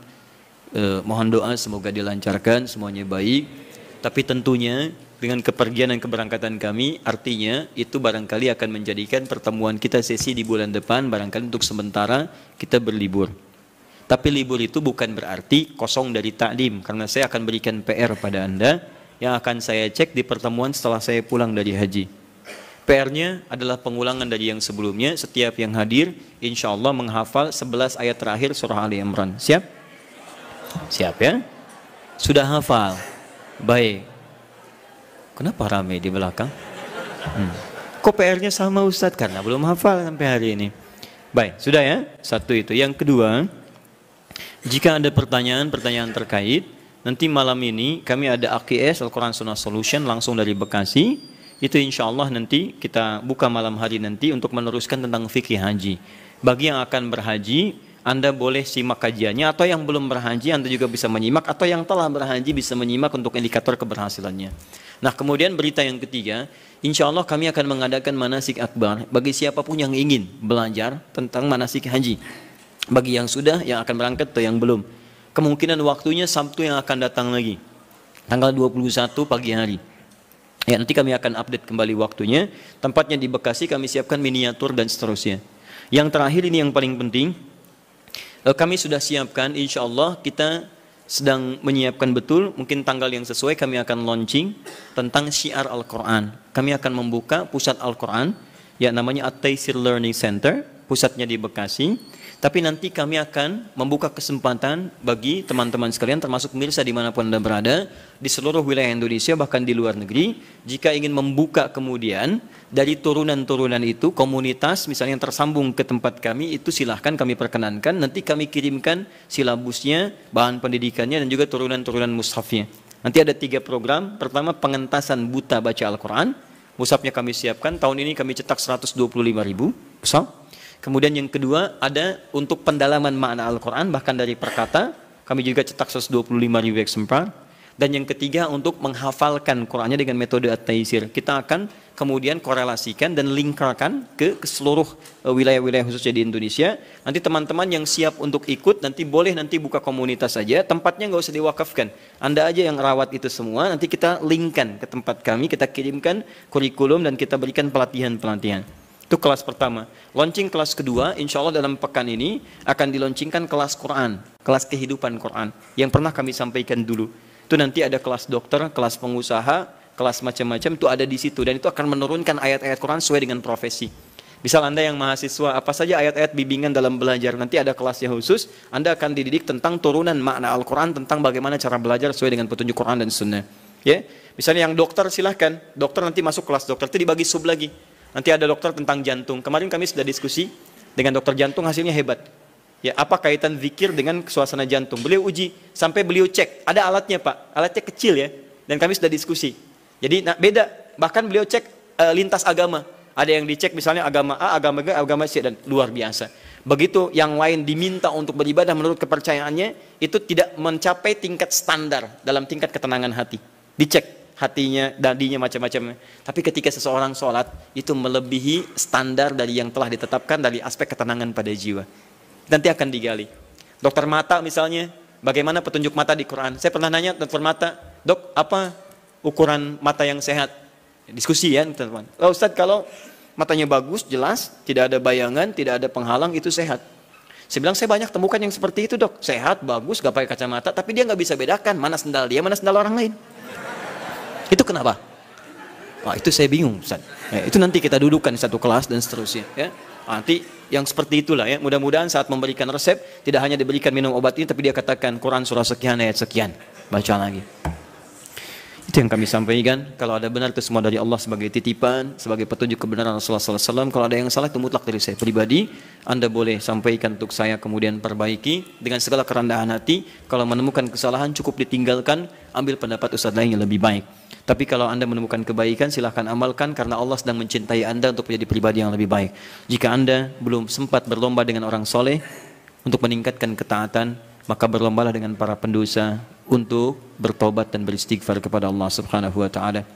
Eh, mohon doa semoga dilancarkan semuanya baik. Tapi tentunya dengan kepergian dan keberangkatan kami artinya itu barangkali akan menjadikan pertemuan kita sesi di bulan depan barangkali untuk sementara kita berlibur. Tapi libur itu bukan berarti kosong dari taklim karena saya akan berikan PR pada Anda yang akan saya cek di pertemuan setelah saya pulang dari haji. PR-nya adalah pengulangan dari yang sebelumnya. Setiap yang hadir, insya Allah menghafal 11 ayat terakhir surah Ali Imran. Siap? Siap ya? Sudah hafal? Baik. Kenapa ramai di belakang? Hmm. Kok PR-nya sama Ustadz? Karena belum hafal sampai hari ini. Baik, sudah ya? Satu itu. Yang kedua, jika ada pertanyaan-pertanyaan terkait, Nanti malam ini kami ada AKS Al-Quran Sunnah Solution langsung dari Bekasi. Itu insya Allah nanti kita buka malam hari nanti untuk meneruskan tentang fikih haji. Bagi yang akan berhaji, Anda boleh simak kajiannya atau yang belum berhaji Anda juga bisa menyimak atau yang telah berhaji bisa menyimak untuk indikator keberhasilannya. Nah kemudian berita yang ketiga, insya Allah kami akan mengadakan manasik akbar bagi siapapun yang ingin belajar tentang manasik haji. Bagi yang sudah, yang akan berangkat atau yang belum kemungkinan waktunya Sabtu yang akan datang lagi tanggal 21 pagi hari ya nanti kami akan update kembali waktunya tempatnya di Bekasi kami siapkan miniatur dan seterusnya yang terakhir ini yang paling penting eh, kami sudah siapkan insya Allah kita sedang menyiapkan betul mungkin tanggal yang sesuai kami akan launching tentang syiar Al-Quran kami akan membuka pusat Al-Quran ya namanya at Learning Center pusatnya di Bekasi tapi nanti kami akan membuka kesempatan bagi teman-teman sekalian termasuk pemirsa dimanapun Anda berada di seluruh wilayah Indonesia bahkan di luar negeri jika ingin membuka kemudian dari turunan-turunan itu komunitas misalnya yang tersambung ke tempat kami itu silahkan kami perkenankan nanti kami kirimkan silabusnya, bahan pendidikannya dan juga turunan-turunan mushafnya. Nanti ada tiga program, pertama pengentasan buta baca Al-Quran, mushafnya kami siapkan, tahun ini kami cetak 125 ribu mushaf, Kemudian yang kedua ada untuk pendalaman makna Al-Quran bahkan dari perkata. Kami juga cetak 125 ribu eksemplar. Dan yang ketiga untuk menghafalkan Qurannya dengan metode at-taisir. Kita akan kemudian korelasikan dan lingkarkan ke, ke seluruh eh, wilayah-wilayah khususnya di Indonesia. Nanti teman-teman yang siap untuk ikut nanti boleh nanti buka komunitas saja. Tempatnya nggak usah diwakafkan. Anda aja yang rawat itu semua. Nanti kita linkkan ke tempat kami. Kita kirimkan kurikulum dan kita berikan pelatihan-pelatihan. Itu kelas pertama. Launching kelas kedua, insya Allah dalam pekan ini akan diluncingkan kelas Quran, kelas kehidupan Quran yang pernah kami sampaikan dulu. Itu nanti ada kelas dokter, kelas pengusaha, kelas macam-macam itu ada di situ dan itu akan menurunkan ayat-ayat Quran sesuai dengan profesi. Misal Anda yang mahasiswa, apa saja ayat-ayat bimbingan dalam belajar, nanti ada kelasnya khusus, Anda akan dididik tentang turunan makna Al-Quran, tentang bagaimana cara belajar sesuai dengan petunjuk Quran dan Sunnah. Ya, Misalnya yang dokter silahkan, dokter nanti masuk kelas dokter, itu dibagi sub lagi. Nanti ada dokter tentang jantung. Kemarin kami sudah diskusi dengan dokter jantung hasilnya hebat. Ya, apa kaitan zikir dengan suasana jantung? Beliau uji sampai beliau cek. Ada alatnya, Pak. Alatnya kecil ya. Dan kami sudah diskusi. Jadi nah, beda. Bahkan beliau cek e, lintas agama. Ada yang dicek misalnya agama A, agama B, agama C dan luar biasa. Begitu yang lain diminta untuk beribadah menurut kepercayaannya itu tidak mencapai tingkat standar dalam tingkat ketenangan hati. Dicek hatinya, dadinya macam-macam. Tapi ketika seseorang sholat itu melebihi standar dari yang telah ditetapkan dari aspek ketenangan pada jiwa. Nanti akan digali. Dokter mata misalnya, bagaimana petunjuk mata di Quran? Saya pernah nanya dokter mata, dok apa ukuran mata yang sehat? Diskusi ya teman-teman. Lah Ustaz kalau matanya bagus, jelas, tidak ada bayangan, tidak ada penghalang, itu sehat. Saya bilang saya banyak temukan yang seperti itu dok. Sehat, bagus, gak pakai kacamata, tapi dia nggak bisa bedakan mana sendal dia, mana sendal orang lain. Itu kenapa? Wah, itu saya bingung, Ustaz. Ya, itu nanti kita dudukkan satu kelas dan seterusnya. Ya. Ah, nanti yang seperti itulah ya. Mudah-mudahan saat memberikan resep, tidak hanya diberikan minum obat ini, tapi dia katakan Quran surah sekian, ayat sekian. Baca lagi. Itu yang kami sampaikan. Kalau ada benar itu semua dari Allah sebagai titipan, sebagai petunjuk kebenaran Rasulullah SAW. Kalau ada yang salah itu mutlak dari saya pribadi. Anda boleh sampaikan untuk saya kemudian perbaiki dengan segala kerendahan hati. Kalau menemukan kesalahan cukup ditinggalkan, ambil pendapat ustadz lain yang lebih baik. Tapi kalau Anda menemukan kebaikan, silahkan amalkan karena Allah sedang mencintai Anda untuk menjadi pribadi yang lebih baik. Jika Anda belum sempat berlomba dengan orang soleh untuk meningkatkan ketaatan, maka berlombalah dengan para pendosa untuk bertobat dan beristighfar kepada Allah Subhanahu wa taala.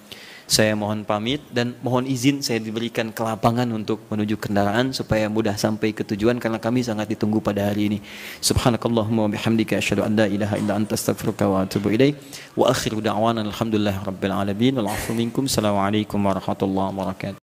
Saya mohon pamit dan mohon izin saya diberikan kelapangan untuk menuju kendaraan supaya mudah sampai ke tujuan karena kami sangat ditunggu pada hari ini. Subhanakallahumma wa bihamdika asyhadu an la ilaha illa anta astaghfiruka wa atubu ilaik. Wa akhiru da'wana alhamdulillahirabbil alamin. Wal minkum. Assalamualaikum warahmatullahi wabarakatuh.